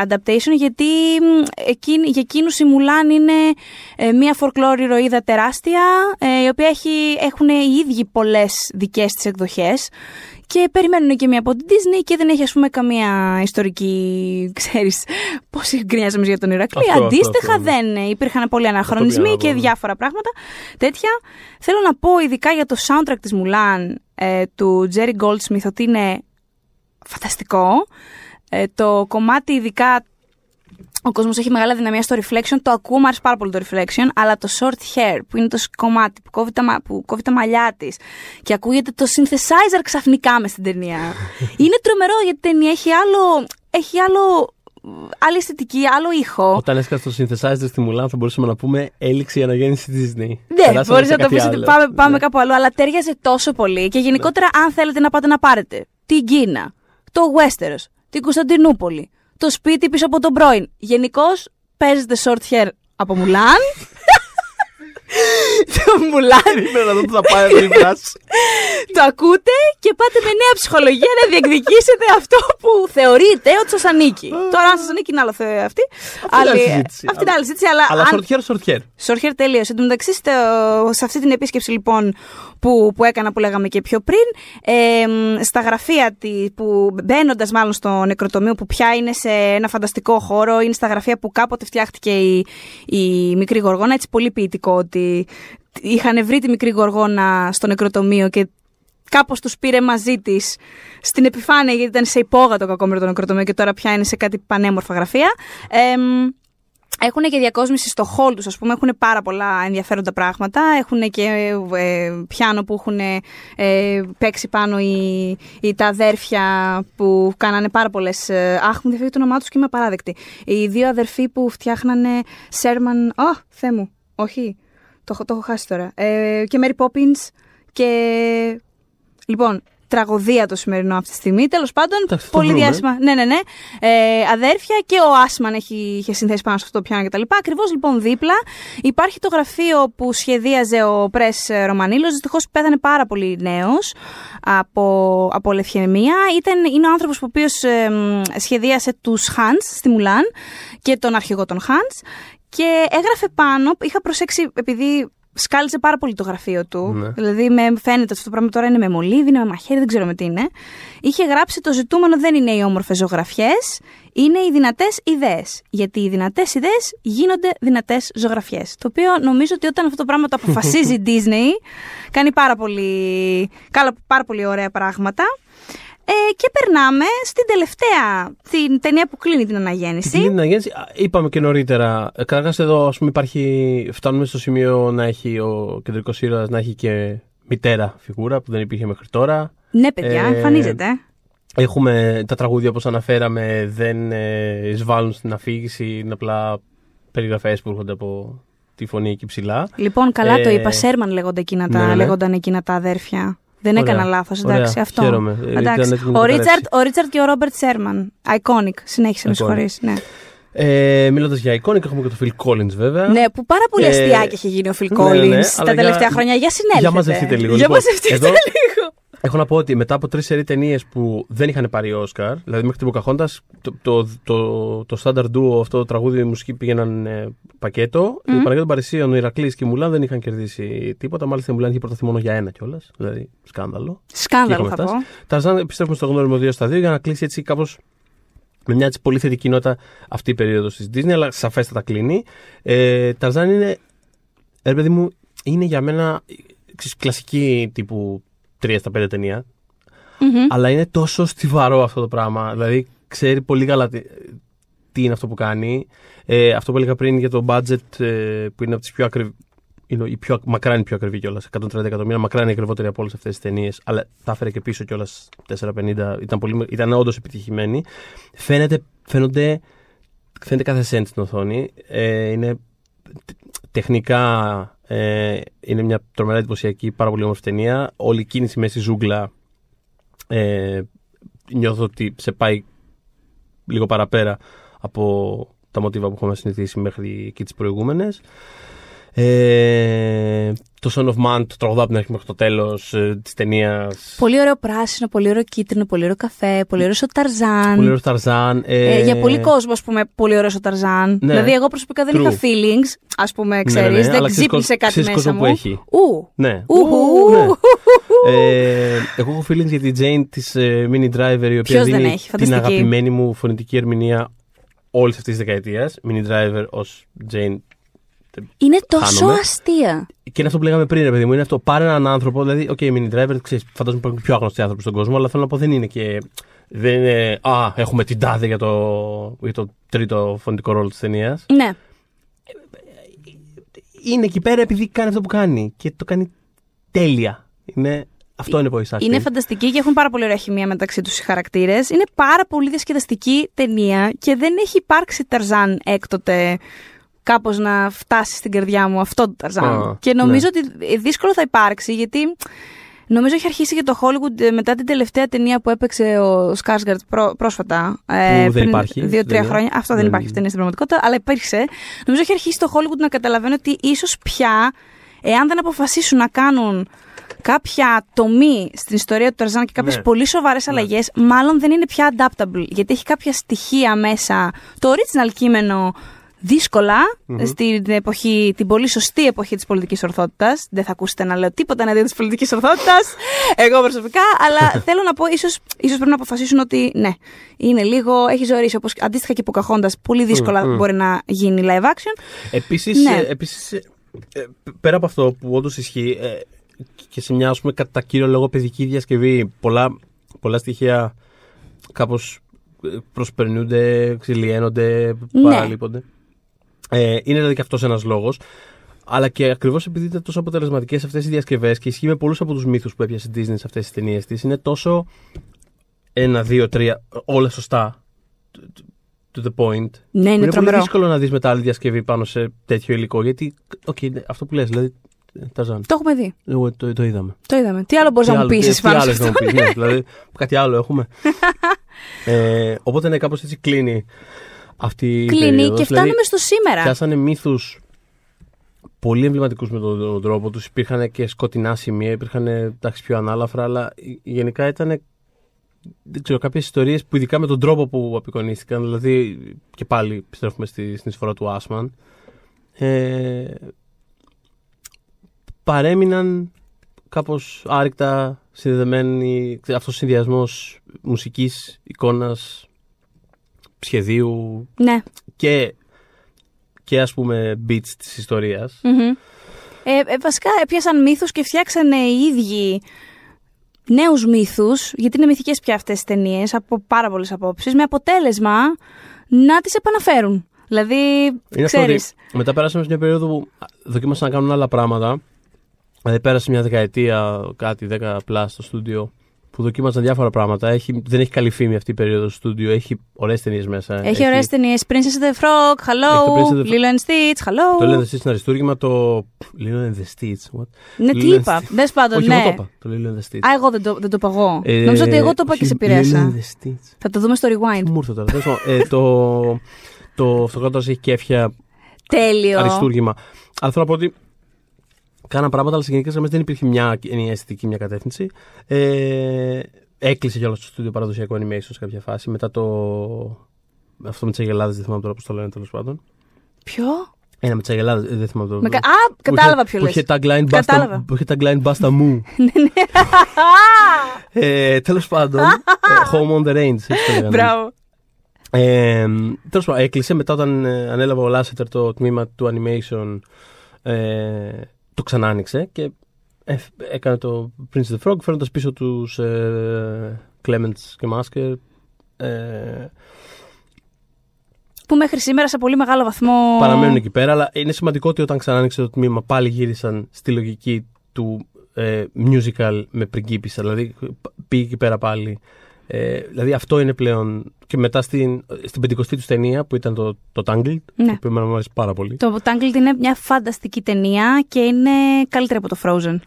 adaptation, γιατί εκείν, για εκείνους η Μουλάν είναι μια φορκλόρη ροίδα τεράστια, η οποία έχει, έχουν οι ίδιοι πολλές δικές της εκδοχές και περιμένουν και μία από την Disney και δεν έχει, ας πούμε, καμία ιστορική. ξέρεις. Πώς γκρινιάζαμε για τον Ηρακλή. Αντίστοιχα, ναι. δεν ε, υπήρχαν πολλοί αναχρονισμοί και ναι. διάφορα πράγματα τέτοια. Θέλω να πω ειδικά για το soundtrack της Μουλάν ε, του Jerry Goldsmith ότι είναι φανταστικό. Ε, το κομμάτι ειδικά ο κόσμος έχει μεγάλη δυναμία στο reflection. Το ακούω, μου αρέσει πάρα πολύ το reflection. Αλλά το short hair, που είναι το κομμάτι που κόβει τα, που κόβει τα μαλλιά της και ακούγεται το synthesizer ξαφνικά μες στην ταινία. είναι τρομερό γιατί η ταινία έχει άλλο. Έχει άλλο άλλη αισθητική, άλλο ήχο. Όταν έσκασε το synthesizer στη Μουλάν, θα μπορούσαμε να πούμε έληξη η αναγέννηση Disney. Ναι, μπορεί να το πει. Πάμε, πάμε ναι. κάπου αλλού, αλλά τέριαζε τόσο πολύ. Και γενικότερα, ναι. αν θέλετε να πάτε να πάρετε την Κίνα, το Westeros, την Κωνσταντινούπολη, το σπίτι πίσω από τον πρώην. Γενικώς παίζεται short hair από Μουλάν. το Μουλάν. Περίμενα θα πάει Το ακούτε και πάτε με νέα ψυχολογία να διεκδικήσετε αυτό που θεωρείτε ότι σας ανήκει. Τώρα, αν σας ανήκει, είναι άλλο αυτή. Αυτή είναι άλλη συζήτηση. Αλλά short hair, short hair. Short hair τέλειος. Εν τω μεταξύ, σε αυτή την επίσκεψη, λοιπόν, που, που έκανα που λέγαμε και πιο πριν. Ε, στα γραφεία που μπαίνοντας μάλλον στο νεκροτομείο που πια είναι σε ένα φανταστικό χώρο, είναι στα γραφεία που κάποτε φτιάχτηκε η, η μικρή γοργόνα, έτσι πολύ ποιητικό ότι είχαν βρει τη μικρή γοργόνα στο νεκροτομείο και κάπως τους πήρε μαζί της στην επιφάνεια, γιατί ήταν σε υπόγατο κακόμερο το νεκροτομείο και τώρα πια είναι σε κάτι πανέμορφα γραφεία. Ε, έχουν και διακόσμηση στο hall τους, ας πούμε, έχουν πάρα πολλά ενδιαφέροντα πράγματα. Έχουν και ε, πιάνο που έχουν ε, παίξει πάνω οι, τα αδέρφια που κάνανε πάρα πολλές. Ε, αχ, μου διαφέρει το όνομά τους και είμαι απαράδεκτη. Οι δύο αδερφοί που φτιάχνανε σέρμαν, Α, oh, Θεέ μου, όχι, το, έχω χάσει τώρα. Ε, και Mary Poppins και... Λοιπόν, τραγωδία το σημερινό αυτή τη στιγμή. Τέλος πάντων, πολύ διάσημα. Ναι, ναι, ναι. Ε, αδέρφια και ο Άσμαν έχει, είχε συνθέσει πάνω σε αυτό το πιάνο κτλ. Ακριβώς λοιπόν δίπλα υπάρχει το γραφείο που σχεδίαζε ο Πρε Ρωμανίλος. Δυστυχώς πέθανε πάρα πολύ νέος από, από λευχαιμία. Ήταν, είναι ο άνθρωπος που σχεδίασε τους Χάν στη Μουλάν και τον αρχηγό των Χάν. Και έγραφε πάνω, είχα προσέξει, επειδή σκάλισε πάρα πολύ το γραφείο του. Ναι. Δηλαδή, με, φαίνεται ότι αυτό το πράγμα τώρα είναι με μολύβι, είναι με μαχαίρι, δεν ξέρω με τι είναι. Είχε γράψει το ζητούμενο δεν είναι οι όμορφες ζωγραφιές, είναι οι δυνατές ιδέες. Γιατί οι δυνατές ιδέες γίνονται δυνατές ζωγραφιές. Το οποίο νομίζω ότι όταν αυτό το πράγμα το αποφασίζει η Disney, κάνει πάρα πολύ ωραία πράγματα. Ε, και περνάμε στην τελευταία, την ταινία που κλείνει την αναγέννηση. Κλείνει την αναγέννηση. Είπαμε και νωρίτερα. Ε, Καταρχάς, εδώ ας πούμε, υπάρχει, φτάνουμε στο σημείο να έχει ο κεντρικός ήρωας να έχει και μητέρα φιγούρα που δεν υπήρχε μέχρι τώρα. Ναι, παιδιά, ε, εμφανίζεται. Έχουμε τα τραγούδια όπως αναφέραμε δεν ε, εισβάλλουν στην αφήγηση, είναι απλά περιγραφές που έρχονται από τη φωνή εκεί ψηλά. Λοιπόν, καλά το ε, είπα, Σέρμαν εκείνα ναι, ναι, ναι, λέγονταν εκείνα τα αδέρφια. Δεν Ωραία. έκανα λάθος. Εντάξει, Ωραία. αυτό. Χαίρομαι. Ε, εντάξει. Ο, Ρίτσαρτ, ο και ο Ρόμπερτ Σέρμαν. Iconic. Συνέχισε να συγχωρεί. Ναι. Ε, Μιλώντας για Iconic, έχουμε και τον Φιλ Collins βέβαια. Ναι, που πάρα πολύ ε, έχει γίνει ο Φιλ Collins ναι, ναι, ναι τα τελευταία για, χρόνια. Για συνέλθετε. Για μαζευτείτε λίγο. Για λοιπόν. μαζευτείτε λίγο. Έχω να πω ότι μετά από τρεις σερή ταινίες που δεν είχαν πάρει Όσκαρ, δηλαδή μέχρι την Ποκαχόντα, το, το, το, standard duo, αυτό το τραγούδι, η μουσική πήγαιναν ε, πακέτο. Mm. Η Παναγία των Παρισίων, ο Ηρακλής και η Μουλάν δεν είχαν κερδίσει τίποτα. Μάλιστα η Μουλάν είχε προταθεί μόνο για ένα κιόλας. Δηλαδή σκάνδαλο. Σκάνδαλο θα φτάσει. πω. Ταρζάν επιστρέφουμε στο γνώριμο 2 στα 2 για να κλείσει έτσι κάπως με μια έτσι πολύ θετική νότα αυτή η περίοδος της Disney, αλλά σαφέστατα κλείνει. Ε, Ταρζάν είναι. Ρε μου, είναι για μένα κλασική τύπου τρία στα πέντε ταινία. Mm-hmm. Αλλά είναι τόσο στιβαρό αυτό το πράγμα. Δηλαδή, ξέρει πολύ καλά τι, τι είναι αυτό που κάνει. Ε, αυτό που έλεγα πριν για το budget ε, που είναι από τις πιο ακριβ... Είναι η πιο, πιο ακριβή κιόλας. 130 εκατομμύρια, μακράν η ακριβότερη από όλες αυτές τις ταινίες. Αλλά τα έφερε και πίσω κιόλας 4,50. Ήταν, πολύ, ήταν όντως επιτυχημένη. Φαίνεται, φαίνονται, φαίνεται κάθε σέντ στην οθόνη. Ε, είναι τεχνικά ε, είναι μια τρομερά εντυπωσιακή, πάρα πολύ όμορφη ταινία. Όλη η κίνηση μέσα στη ζούγκλα ε, νιώθω ότι σε πάει λίγο παραπέρα από τα μοτίβα που έχουμε συνηθίσει μέχρι και τις προηγούμενες. Ε, το Son of Man, το τραγουδά από την αρχή μέχρι το τέλος ε, της ταινίας. Πολύ ωραίο πράσινο, πολύ ωραίο κίτρινο, πολύ ωραίο καφέ, πολύ ωραίο ο Ταρζάν. Πολύ ωραίο Ταρζάν. Ε... Ε, για πολυ κόσμο, ας πούμε, πολύ ωραίο ο Ταρζάν. Ναι. Δηλαδή, εγώ προσωπικά δεν True. είχα feelings, ας πούμε, ξέρει. Ναι, ναι, ναι δεν ξύπνησε κάτι μέσα μου. Που έχει. Ου. Ναι. Ου. ναι. ε, εγώ έχω feelings για την Jane της ε, Mini Driver, η οποία Ποιος δίνει έχει, την αγαπημένη μου φωνητική ερμηνεία όλης αυτής της δεκαετίας. Mini Driver ως Jane είναι τόσο χάνομαι. αστεία. Και είναι αυτό που λέγαμε πριν, ρε παιδί μου. Είναι αυτό. Πάρε έναν άνθρωπο. Δηλαδή, οκ, okay, mini driver, ξέρεις, φαντάζομαι υπάρχουν πιο άγνωστοι άνθρωποι στον κόσμο, αλλά θέλω να πω δεν είναι και. Δεν είναι. Α, έχουμε την τάδε για το, για το τρίτο φωνητικό ρόλο της ταινίας. Ναι. Είναι εκεί πέρα επειδή κάνει αυτό που κάνει. Και το κάνει τέλεια. Είναι αυτό είναι που acting. Είναι φανταστική και έχουν πάρα πολύ ωραία χημεία μεταξύ τους οι χαρακτήρες. Είναι πάρα πολύ διασκεδαστική ταινία και δεν έχει υπάρξει Ταρζάν έκτοτε κάπως να φτάσει στην καρδιά μου αυτό το Ταρζάν. και νομίζω ναι. ότι ε, δύσκολο θα υπάρξει γιατί νομίζω έχει αρχίσει και το Hollywood ε, μετά την τελευταία ταινία που έπαιξε ο Σκάρσγκαρτ πρόσφατα. Ε, που ε, δεν υπάρχει. Δύο-τρία χρόνια. Αυτό δεν, υπάρχει, αυτή στην πραγματικότητα, αλλά υπήρξε. Νομίζω έχει αρχίσει το Hollywood να καταλαβαίνει ότι ίσως πια εάν δεν αποφασίσουν να κάνουν κάποια τομή στην ιστορία του Ταρζάν και κάποιες ναι. πολύ σοβαρές ναι. αλλαγές, μάλλον δεν είναι πια adaptable. Γιατί έχει κάποια στοιχεία μέσα. Το original κείμενο δύσκολα mm-hmm. στην εποχή, την πολύ σωστή εποχή της πολιτικής ορθότητας. Δεν θα ακούσετε να λέω τίποτα εναντίον της πολιτικής ορθότητας, εγώ προσωπικά, αλλά θέλω να πω, ίσως ίσως πρέπει να αποφασίσουν ότι ναι, είναι λίγο, έχει ζωήσει. Όπως αντίστοιχα και υποκαχώντας, πολύ μπορεί να γίνει live action. Επίσης, επίσης, ναι. ε, ε, ε, πέρα από αυτό που όντως ισχύει, και σε μια κατά κύριο λόγο παιδική διασκευή, πολλά, πολλά στοιχεία κάπως προσπερνούνται, ξυλιένονται, ναι. παραλείπονται. Ε, είναι δηλαδή και αυτός ένας λόγος. Αλλά και ακριβώς επειδή είναι τόσο αποτελεσματικές αυτές οι διασκευές και ισχύει με πολλούς από τους μύθους που έπιασε η Disney σε αυτές τις ταινίες της, είναι τόσο. Ένα, δύο, τρία, όλα σωστά. To the point. Ναι, είναι, είναι πολύ δύσκολο να δεις μετά άλλη διασκευή πάνω σε τέτοιο υλικό. Γιατί, okay, αυτό που λες, δηλαδή. Ταζάν. Το έχουμε δει. Εγώ, το, το, είδαμε. Το είδαμε. Τι άλλο μπορείς να μου πει, εσύ Τι άλλο μπορεί να Πεις, ναι, δηλαδή, κάτι άλλο έχουμε. ε, οπότε, ναι, κάπως έτσι κλείνει αυτή Κλείνει και φτάνουμε δηλαδή, στο σήμερα. Πιάσανε μύθους πολύ εμβληματικούς με τον τρόπο τους. Υπήρχαν και σκοτεινά σημεία, υπήρχαν εντάξει πιο ανάλαφρα, αλλά γενικά ήταν κάποιε ιστορίε κάποιες ιστορίες που ειδικά με τον τρόπο που απεικονίστηκαν, δηλαδή και πάλι επιστρέφουμε στη, στην εισφορά του Άσμαν, ε, παρέμειναν κάπως άρρηκτα συνδεδεμένοι, αυτός ο συνδυασμός μουσικής, εικόνας, σχεδίου ναι. και, και ας πούμε beats της ιστοριας ε, ε, βασικά έπιασαν μύθους και φτιάξανε οι ίδιοι νέους μύθους, γιατί είναι μυθικές πια αυτές τις ταινίες από πάρα πολλές απόψεις, με αποτέλεσμα να τις επαναφέρουν. Δηλαδή, είναι ξέρεις... μετά πέρασαμε σε μια περίοδο που δοκίμασαν να κάνουν άλλα πράγματα. Δηλαδή πέρασε μια δεκαετία, κάτι, 10 πλάς στο στούντιο που δοκίμαζαν διάφορα πράγματα. Έχει, δεν έχει καλή φήμη αυτή η περίοδο στο στούντιο. Έχει ωραίες ταινίες μέσα. Έχει, έχει... ωραίες ταινίες. Princess of the Frog, hello. the Lilo and Stitch, hello. Το Lilo and Stitch είναι αριστούργημα. Το Lilo and the Stitch. What? Ναι, τι είπα. Δεν πάντων, ναι. Εγώ το είπα. Το Lilo and the Stitch. Α, εγώ δεν το, δεν το είπα εγώ. Ε, Νομίζω ότι εγώ το είπα και σε Stitch. Θα το δούμε στο rewind. Μου ήρθε τώρα. ε, το το Αυτοκράτορα έχει κέφια. Τέλειο. Αριστούργημα. Αλλά θέλω να πω ότι κάναν πράγματα, αλλά σε γενικές γραμμές δεν υπήρχε μια αισθητική, μια κατεύθυνση. Ε, έκλεισε κιόλας το στούντιο παραδοσιακό animation σε κάποια φάση. Μετά το. Αυτό με τις αγελάδες, δεν θυμάμαι τώρα πώς το λένε τέλος πάντων. Ποιο? Ένα με τις αγελάδες, ε, δεν θυμάμαι τώρα. Με... Α, κατάλαβα ποιο λες. Που είχε tagline Basta, μπάστα είχε τέλος πάντων. Ε, Home on the range. Μπράβο. Ε, τέλος πάντων, έκλεισε μετά όταν ε, ανέλαβε ο Λάσετερ το τμήμα του animation ε, το ξανά άνοιξε και ε, έκανε το Prince of the Frog φέρνοντας πίσω τους ε, Clements και Masker. Ε, που μέχρι σήμερα σε πολύ μεγάλο βαθμό. Παραμένουν εκεί πέρα, αλλά είναι σημαντικό ότι όταν ξανά το τμήμα πάλι γύρισαν στη λογική του ε, musical με πριγκίπισσα. Δηλαδή πήγε εκεί πέρα πάλι. δηλαδή αυτό είναι πλέον και μετά στην, στην πεντηκοστή τους ταινία που ήταν το, το Tangled, ναι. το οποίο μου αρέσει πάρα πολύ. Το Tangled είναι μια φανταστική ταινία και είναι καλύτερη από το Frozen.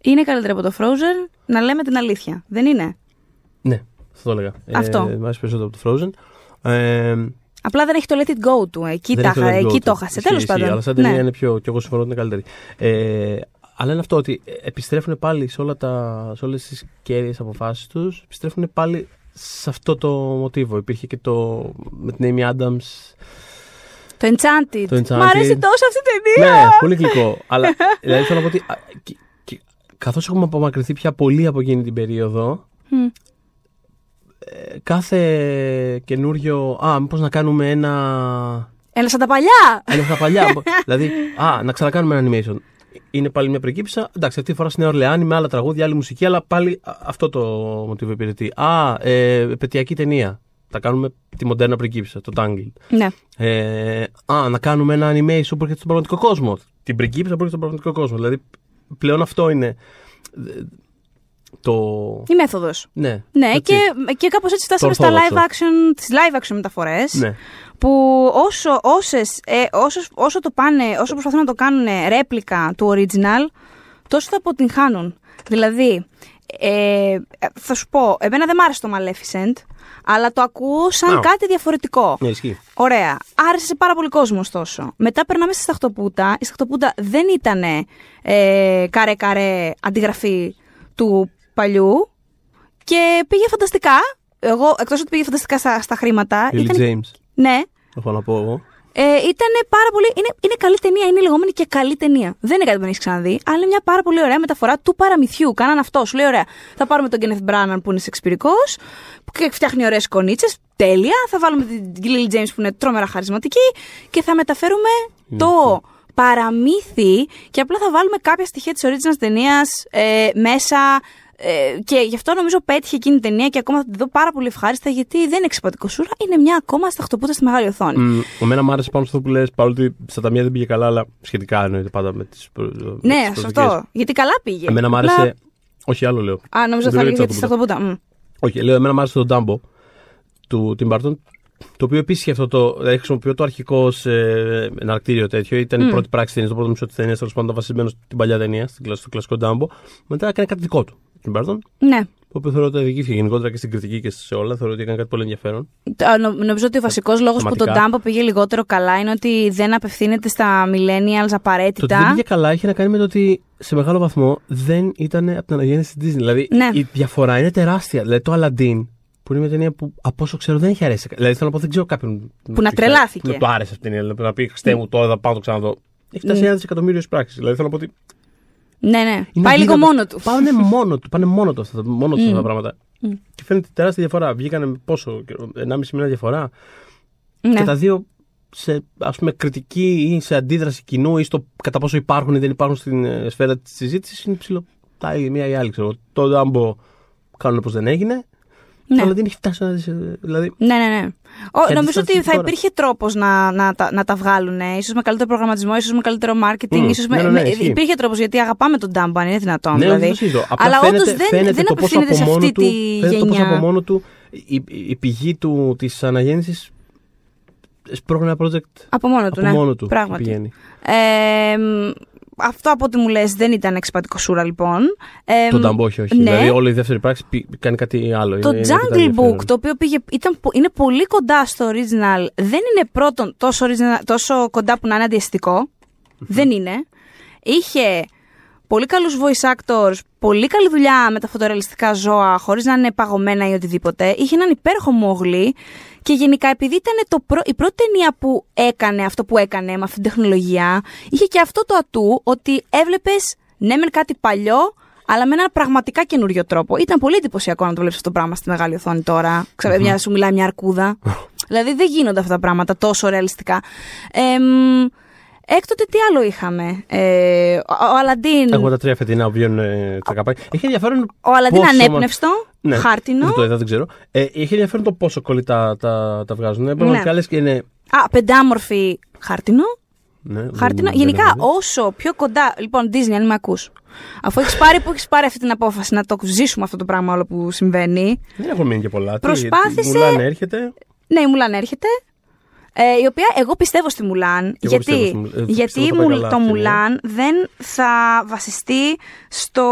Είναι καλύτερη από το Frozen, να λέμε την αλήθεια. Δεν είναι. Ναι, θα το έλεγα. Ε, αυτό. Ε, μ' αρέσει περισσότερο από το Frozen. Ε, Απλά δεν έχει το Let It Go του. Ε. Εκεί, το, εκεί το έχασε. Τέλο πάντων. Αλλά σαν ταινία ναι. είναι πιο. και εγώ συμφωνώ ότι είναι καλύτερη. Ε, αλλά είναι αυτό ότι επιστρέφουν πάλι σε, όλα τα, σε όλες τις κέρδιες αποφάσεις τους, επιστρέφουν πάλι σε αυτό το μοτίβο. Υπήρχε και το με την Amy Adams. Το Enchanted. Το Enchanted. Μ' αρέσει τόσο αυτή η ταινία. Ναι, πολύ γλυκό. Αλλά δηλαδή θέλω να πω καθώς έχουμε απομακρυνθεί πια πολύ από εκείνη την περίοδο, ε, κάθε καινούριο. Α, μήπως να κάνουμε ένα. Ένα σαν τα παλιά! Ένα σαν τα παλιά. δηλαδή, α, να ξανακάνουμε ένα animation είναι πάλι μια πριγκίπισσα. Εντάξει, αυτή τη φορά στην Ορλεάνη με άλλα τραγούδια, άλλη μουσική, αλλά πάλι αυτό το μοτίβο υπηρετεί. Α, ε, πετειακή ταινία. Θα κάνουμε τη μοντέρνα πριγκίπισσα, το Tangle. Ναι. Ε, α, να κάνουμε ένα animation που έρχεται στον πραγματικό κόσμο. Την πριγκίπισσα που έρχεται στον πραγματικό κόσμο. Δηλαδή, πλέον αυτό είναι. Ε, το... Η μέθοδος. Ναι. ναι και, και κάπως έτσι φτάσαμε στα live action, τις live action μεταφορές. Ναι που όσο, όσες, ε, όσο, το πάνε, όσο προσπαθούν να το κάνουν ε, ρέπλικα του original, τόσο θα αποτυγχάνουν. Δηλαδή, ε, ε, θα σου πω, εμένα δεν μ' άρεσε το Maleficent, αλλά το ακούω σαν κάτι διαφορετικό. Ναι, ισχύει. Ωραία. Άρεσε σε πάρα πολύ κόσμο ωστόσο. Μετά περνάμε στη Σταχτοπούτα. Η Σταχτοπούτα δεν ήταν ε, καρέ-καρέ αντιγραφή του παλιού και πήγε φανταστικά. Εγώ, εκτός ότι πήγε φανταστικά στα, χρήματα. Billy ήταν... James. Ναι, έχω να πω εγώ. Ε, ήταν πάρα πολύ. Είναι, είναι καλή ταινία, είναι λεγόμενη και καλή ταινία. Δεν είναι κάτι που έχεις ξαναδεί, αλλά είναι μια πάρα πολύ ωραία μεταφορά του παραμυθιού. Κάναν αυτό, σου λέει: Ωραία, θα πάρουμε τον Kenneth Μπράναν που είναι σεξπυρικός και φτιάχνει ωραίες κονίτσες. Τέλεια. Θα βάλουμε την Λίλι James που είναι τρόμερα χαρισματική και θα μεταφερουμε ναι, το ναι. παραμύθι και απλά θα βάλουμε κάποια στοιχεία της original ταινίας ε, μέσα ε, και γι' αυτό νομίζω πέτυχε εκείνη την ταινία και ακόμα θα την δω πάρα πολύ ευχάριστα γιατί δεν είναι εξυπατικό σούρα, είναι μια ακόμα σταχτοπούτα στη μεγάλη οθόνη. Mm, εμένα μου άρεσε πάνω στο που λες, παρόλο ότι στα ταμεία δεν πήγε καλά, αλλά σχετικά εννοείται πάντα με τις. Ναι, τις αυτό. Γιατί καλά πήγε. Εμένα μου άρεσε. Όχι, άλλο λέω. Α, νομίζω θα έλεγες για τη σταχτοπούτα. Mm. Όχι, λέω, εμένα μου άρεσε τον Τάμπο του Tim Burton, το οποίο επίσης αυτό το. Δηλαδή, χρησιμοποιώ το αρχικό σε εναρκτήριο τέτοιο. Ήταν mm. η πρώτη πράξη ταινίας, το πρώτο μισό της ταινίας, τέλος πάντων βασισμένο στην παλιά ταινία, στο κλασικό τάμπο, Μετά έκανε κάτι δικό του. Την Πάρτον. Ναι. Το οποίο θεωρώ ότι αδικήθηκε γενικότερα και στην κριτική και σε όλα. Θεωρώ ότι έκανε κάτι πολύ ενδιαφέρον. Νομίζω ότι ο βασικός λόγος που τον Τάμπο πήγε λιγότερο καλά είναι ότι δεν απευθύνεται στα millennials απαραίτητα. Το ότι δεν πήγε καλά είχε να κάνει με το ότι σε μεγάλο βαθμό δεν ήταν από την αναγέννηση της Disney. Δηλαδή ναι. η διαφορά είναι τεράστια. Δηλαδή το Αλαντίν που είναι μια ταινία που από όσο ξέρω δεν έχει αρέσει. Δηλαδή θέλω να πω δεν ξέρω κάποιον. Που να τρελάθηκε. Που άρεσε αυτή την ταινία. Δηλαδή, να πει χτέ μου τώρα, πάω το ξαναδώ. Έχει φτάσει ένα δισεκατομμύριο πράξη. Δηλαδή θέλω να πω ότι ναι, ναι. Είναι Πάει λίγο μόνο τους. Πάνε μόνο του. Πάνε μόνο τους αυτά, μόνο αυτά τα πράγματα. Και φαίνεται τεράστια διαφορά. Βγήκανε πόσο, 1,5 μήνα διαφορά. Ναι. Και τα δύο σε ας πούμε, κριτική ή σε αντίδραση κοινού ή στο κατά πόσο υπάρχουν ή δεν υπάρχουν στην ε, σφαίρα της συζήτησης είναι ψηλό. Τα η μία ή άλλη, ξέρω. Το Ντάμπο κάνουν όπως δεν έγινε. Ναι. Αλλά δεν έχει φτάσει να ε, δηλαδή- Ναι, ναι, ναι. Ο, νομίζω ότι θα υπήρχε τρόπος να, να, να, τα βγάλουν. σω με καλύτερο προγραμματισμό, ίσως με καλύτερο marketing. Mm, ίσως με, ναι, ναι, ναι υπήρχε τρόπος γιατί αγαπάμε τον Ντάμπαν, αν είναι δυνατόν. Ναι, δηλαδή. Αλλά όντως δεν, δεν απευθύνεται σε αυτή τη γενιά. Το από μόνο του η, η πηγή του της αναγέννησης σπρώχνει project από μόνο του. ναι, μόνο πράγματι. Ε, αυτό από ό,τι μου λες δεν ήταν σούρα λοιπόν. Ε, το Dumbo, όχι, όχι. Ναι. Δηλαδή όλη η δεύτερη πράξη κάνει κάτι άλλο. Το Jungle Book, το οποίο πήγε, ήταν, είναι πολύ κοντά στο original. Δεν είναι πρώτον τόσο, original, τόσο κοντά που να ειναι αντιαισθητικό. δεν είναι. Είχε πολύ καλούς voice actors, πολύ καλή δουλειά με τα φωτορεαλιστικά ζώα, χωρίς να είναι παγωμένα ή οτιδήποτε. Είχε έναν υπέροχο μόγλι και γενικά επειδή ήταν το η πρώτη ταινία που έκανε αυτό που έκανε με αυτή την τεχνολογία, είχε και αυτό το ατού ότι έβλεπες ναι μεν κάτι παλιό, αλλά με έναν πραγματικά καινούριο τρόπο. Ήταν πολύ εντυπωσιακό να το βλέπεις αυτό το πράγμα στη μεγάλη οθόνη τώρα. ξέρετε Mm-hmm. Σου μιλάει μια αρκούδα. δηλαδή δεν γίνονται αυτά τα πράγματα τόσο ρεαλιστικά. Ε, Έκτοτε τι άλλο είχαμε. Ε, ο Αλαντίν. Έχουμε τα τρία φετινά που βγαίνουν ε, τα καπάκια. Έχει ενδιαφέρον. Ο Αλαντίν ανέπνευστο. Ναι, χάρτινο. Δεν το είδα, δεν ξέρω. Ε, έχει ενδιαφέρον το πόσο κολλή τα, τα, τα βγάζουν. Ε, ναι. ναι. Και και είναι... Α, πεντάμορφη χάρτινο. Ναι, χάρτινο. Δεν Γενικά, δεν όσο πιο κοντά. Λοιπόν, Disney, αν με ακούς. Αφού έχεις πάρει, που έχεις πάρει αυτή την απόφαση να το ζήσουμε αυτό το πράγμα όλο που συμβαίνει. Δεν έχουν μείνει και πολλά. Προσπάθησε. η Μουλάν έρχεται. Ναι, η Μουλάν έρχεται. Ε, η οποία εγώ πιστεύω στη Μουλάν. γιατί ε, γιατί το ναι. Μουλάν δεν θα βασιστεί στο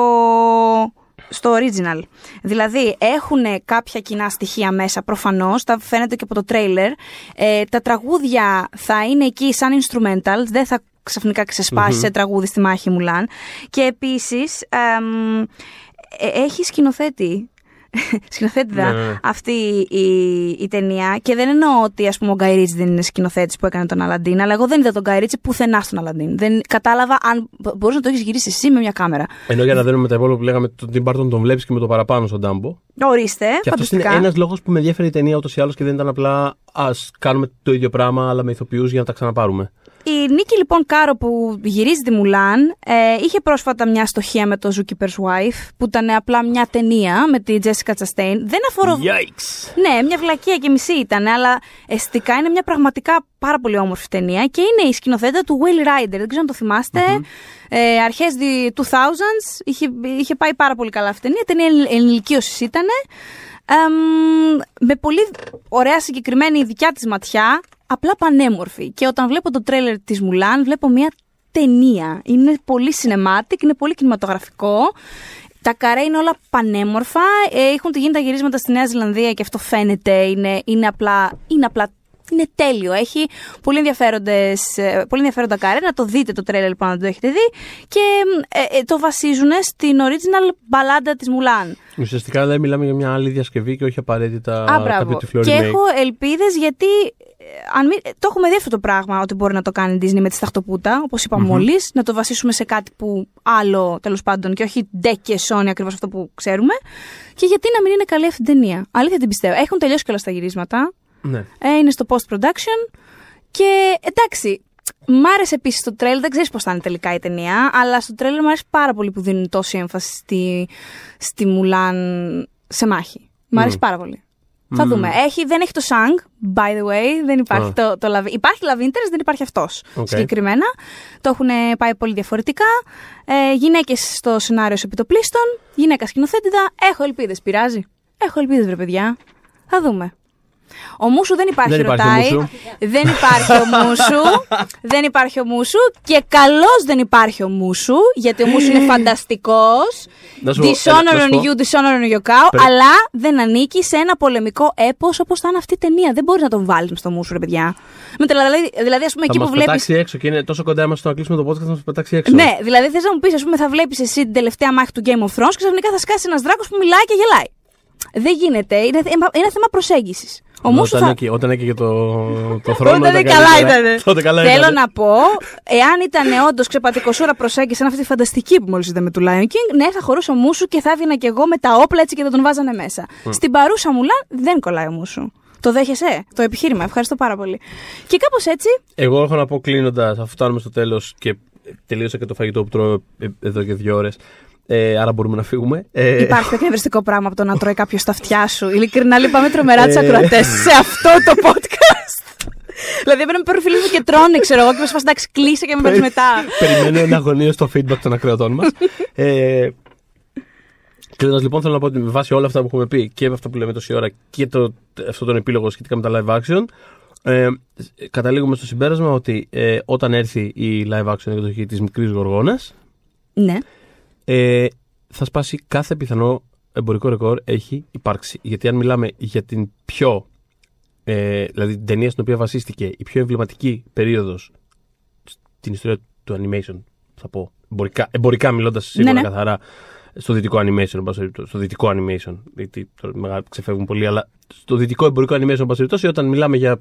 στο original. Δηλαδή έχουν κάποια κοινά στοιχεία μέσα προφανώς, τα φαίνεται και από το τρέιλερ. Ε, τα τραγούδια θα είναι εκεί σαν instrumental, δεν θα ξαφνικά σε τραγούδι στη μάχη Μουλάν. Και επίσης... Ε, έχει σκηνοθέτη Σκηνοθέτητα ναι, ναι, ναι, αυτή η, η, ταινία. Και δεν εννοώ ότι ας πούμε, ο Γκάι δεν είναι σκηνοθέτης που έκανε τον Αλαντίν, αλλά εγώ δεν είδα τον Γκάι Ρίτσι πουθενά στον Αλαντίν. Δεν κατάλαβα αν μπορεί να το έχεις γυρίσει εσύ με μια κάμερα. Ενώ για να δίνουμε τα υπόλοιπα που λέγαμε, τον Τιμ τον βλέπεις και με το παραπάνω στον Τάμπο. Ορίστε. Και αυτός είναι ένας λόγος που με ενδιαφέρει η ταινία ούτως ή άλλως και δεν ήταν απλά ας κάνουμε το ίδιο πράγμα, αλλά με ηθοποιούς για να τα ξαναπάρουμε. Η Νίκη λοιπόν Κάρο που γυρίζει τη Μουλάν ε, είχε πρόσφατα μια στοχεία με το Zookeeper's Wife που ήταν απλά μια ταινία με τη Jessica Chastain. Δεν αφορώ... Yikes. Ναι, μια βλακία και μισή ήταν, αλλά αισθητικά είναι μια πραγματικά πάρα πολύ όμορφη ταινία και είναι η σκηνοθέτα του Will Rider. Δεν ξέρω αν το θυμαστε mm-hmm. Ε, αρχές είχε, είχε πάει πάρα πολύ καλά αυτή η ταινία. ταινία ενηλικίωσης ήτανε με πολύ ωραία συγκεκριμένη δικιά της ματιά, απλά πανέμορφη. Και όταν βλέπω το τρέλερ της Μουλάν, βλέπω μια ταινία. Είναι πολύ cinematic, είναι πολύ κινηματογραφικό. Τα καρέ είναι όλα πανέμορφα. Ε, έχουν γίνει τα γυρίσματα στη Νέα Ζηλανδία και αυτό φαίνεται. Είναι, είναι, απλά, είναι απλά είναι τέλειο. Έχει πολύ, ε, πολύ ενδιαφέροντα καρέ. Να το δείτε το τρέλερ λοιπόν, αν το έχετε δει. Και ε, ε, το βασίζουν στην original μπαλάντα της Μουλάν. Ουσιαστικά δηλαδή μιλάμε για μια άλλη διασκευή και όχι απαραίτητα Α, κάποιο Και έχω ελπίδες γιατί ε, αν το έχουμε δει αυτό το πράγμα ότι μπορεί να το κάνει η Disney με τη σταχτοπούτα, όπως είπα mm-hmm. μόλις, να το βασίσουμε σε κάτι που άλλο τέλος πάντων και όχι ντε και σόνι ακριβώς αυτό που ξέρουμε. Και γιατί να μην είναι καλή αυτή την ταινία. Αλήθεια την πιστεύω. Έχουν τελειώσει κιόλας τα γυρίσματα. Ναι. Ε, είναι στο post production. Και εντάξει, Μ' άρεσε επίσης το τρέλ, δεν ξέρεις πώς θα είναι τελικά η ταινία, αλλά στο τρέλ μου άρεσε πάρα πολύ που δίνουν τόση έμφαση στη, στη Μουλάν σε μάχη. Μ' άρεσε ναι. πάρα πολύ. Mm. Θα δούμε. Έχει, δεν έχει το Σάγκ, by the way, δεν υπάρχει το, το Love. Υπάρχει Love Interest, δεν υπάρχει αυτός okay. συγκεκριμένα. Το έχουν πάει πολύ διαφορετικά. Ε, Γυναίκες στο σενάριο σε επιτοπλίστων, γυναίκα σκηνοθέτητα. Έχω ελπίδες, πειράζει. Έχω ελπίδες, βρε παιδιά. Θα δούμε. Ο Μούσου δεν υπάρχει, δεν ρωτάει. δεν υπάρχει ο Μούσου. δεν υπάρχει ο Μούσου. Και καλώς δεν υπάρχει ο Μούσου, γιατί ο Μούσου είναι φανταστικός. Dishonor on you, dishonor on your cow. Αλλά δεν ανήκει σε ένα πολεμικό έπος όπως θα είναι αυτή η ταινία. Δεν μπορείς να τον βάλεις στο Μούσου, ρε παιδιά. Με δηλαδή, δηλαδή, ας πούμε, θα εκεί που βλέπεις. Θα πετάξει έξω και είναι τόσο κοντά είμαστε να κλείσουμε το podcast, θα μας πετάξει έξω. Ναι, δηλαδή θες να μου πεις, ας πούμε, θα βλέπεις εσύ την τελευταία μάχη του Game of Thrones και ξαφνικά θα σκάσει ένας δράκος που μιλάει και γελάει δεν γίνεται. Είναι, είναι θέμα προσέγγισης. Όμως. όταν, θα... έκαι, όταν έκαιγε το, το θρόνο. Όταν ήταν καλά ναι. ήταν. Τότε καλά Θέλω να πω, εάν ήταν όντως ξεπατικοσούρα προσέγγιση, σαν αυτή τη φανταστική που μόλις είδαμε του Lion King, ναι, θα χωρούσε ο μουσου και θα έδινα κι εγώ με τα όπλα έτσι και θα τον βάζανε μέσα. Mm. Στην παρούσα μουλά δεν κολλάει ο μουσου. Το δέχεσαι, το επιχείρημα. Ευχαριστώ πάρα πολύ. Και κάπως έτσι. Εγώ έχω να πω κλείνοντας, αφού φτάνουμε στο τέλος και τελείωσα και το φαγητό που τρώω εδώ και δύο ώρες. Ε, άρα μπορούμε να φύγουμε. Ε, Υπάρχει κάποιο εκνευριστικό πράγμα από το να τρώει κάποιος τα αυτιά σου. Ειλικρινά λυπάμαι τρομερά τι ε, ακροατές σε αυτό το podcast. Δηλαδή έπρεπε να παίρνουν μου και τρώνε, ξέρω εγώ, και μας εντάξει, κλείσε και με παίρνεις μετά. Περιμένω αγωνία στο feedback των ακροατών μας. ε, Κλείνοντας λοιπόν, θέλω να πω ότι με βάση όλα αυτά που έχουμε πει και αυτό που λέμε τόση ώρα και το, αυτόν τον επίλογο σχετικά με τα live action, ε, καταλήγουμε στο συμπέρασμα ότι ε, όταν έρθει η live action εκδοχή της Μικρής Γοργόνας. Ναι ε, θα σπάσει κάθε πιθανό εμπορικό ρεκόρ έχει υπάρξει. Γιατί αν μιλάμε για την πιο. Ε, δηλαδή την ταινία στην οποία βασίστηκε η πιο εμβληματική περίοδος στην ιστορία του animation, θα πω. Εμπορικά, εμπορικά μιλώντας ναι, σίγουρα ναι. καθαρά στο δυτικό animation, στο δυτικό animation, γιατί ξεφεύγουν πολύ, αλλά στο δυτικό εμπορικό animation, περιπτώσει, όταν μιλάμε για,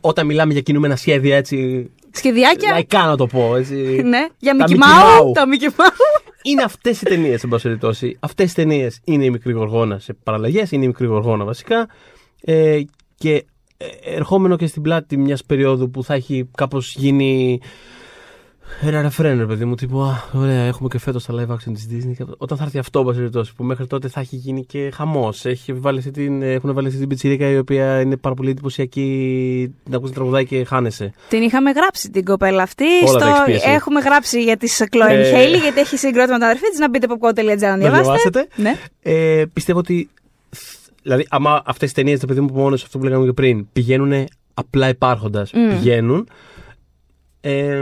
όταν μιλάμε για κινούμενα σχέδια έτσι... Σχεδιάκια. Λαϊκά να το πω. Έτσι, ναι, για Mickey Mouse, τα Mickey Mouse. Είναι αυτές οι ταινίες, εν πάση περιπτώσει. Αυτές οι ταινίες είναι η μικρή γοργόνα σε παραλλαγές, είναι η μικρή γοργόνα βασικά. Ε, και ε, ερχόμενο και στην πλάτη μιας περίοδου που θα έχει κάπως γίνει ένα ρεφρέν, ρε παιδί μου, τύπου Α, ωραία, έχουμε και φέτος τα live action της Disney. Όταν θα έρθει αυτό, περιπτώσει, που μέχρι τότε θα έχει γίνει και χαμός. Έχουν βάλει αυτή την πιτσιρίκα η οποία είναι πάρα πολύ εντυπωσιακή. Να ακούσει τραγουδάκι και χάνεσαι. Την είχαμε γράψει την κοπέλα αυτή. Όλα στο... Έχουμε γράψει για τη Κλόιν Χέιλι, γιατί έχει συγκρότημα τα αδερφή της. Να μπείτε popcorn.gr να διαβάσετε. Ναι. Ε, πιστεύω ότι. Δηλαδή, άμα αυτές τι ταινίε, το παιδί μου, που μόνος αυτό που λέγαμε και πριν, πηγαίνουν απλά υπάρχοντας. Mm. Πηγαίνουν. Ε,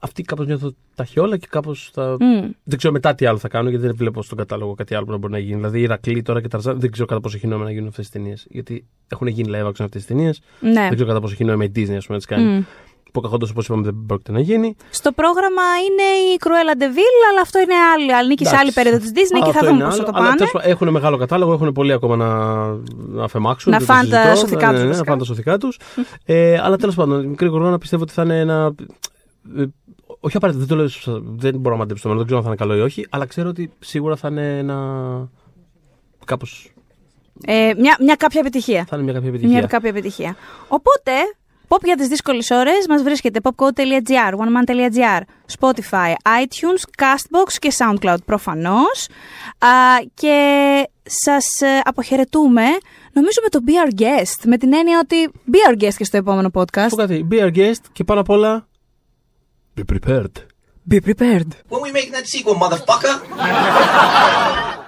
αυτή κάπως νιώθω τα χιόλα και κάπως θα. Mm. Δεν ξέρω μετά τι άλλο θα κάνω, γιατί δεν βλέπω στον κατάλογο κάτι άλλο που να μπορεί να γίνει. Δηλαδή, Ηρακλή τώρα και Ταρζάν δεν ξέρω κατά πόσο έχει νόημα να γίνουν αυτές τι ταινίες. Γιατί έχουν γίνει live action αυτές τι ταινίες. Ναι. Δεν ξέρω κατά πόσο έχει νόημα η Disney, ας πούμε, να τις κάνει. Mm. Που καχόντως, όπως είπαμε, δεν πρόκειται να γίνει. Στο πρόγραμμα είναι η Κρουέλα Ντεβίλ, αλλά αυτό είναι άλλη. Ανήκει σε άλλη περίοδο της Disney και θα δούμε πώς θα το πάνε. Αλλά, έχουν μεγάλο κατάλογο, έχουν πολύ ακόμα να, να φεμάξουν. Να ναι, ναι, φάνε τα σωθικά τους. να ε, του. αλλά τέλος πάντων, μικρή να πιστεύω ότι θα είναι ένα όχι απαραίτητα, δεν το λέω, δεν μπορώ να μαντέψω το μέλλον, δεν ξέρω αν θα είναι καλό ή όχι, αλλά ξέρω ότι σίγουρα θα είναι ένα. κάπως. Ε, μια, μια κάποια επιτυχία. Θα είναι μια κάποια επιτυχία. Μια κάποια επιτυχία. Οπότε, Pop για τις δύσκολες ώρες μας βρίσκεται popco.gr, oneman.gr, Spotify, iTunes, Castbox και SoundCloud προφανώς. και σας ε, αποχαιρετούμε, νομίζω με το Be Our Guest, με την έννοια ότι Be Our Guest και στο επόμενο podcast. Πω κάτι, Be Our Guest και πάνω απ' όλα Be prepared. Be prepared. When we make that sequel, motherfucker!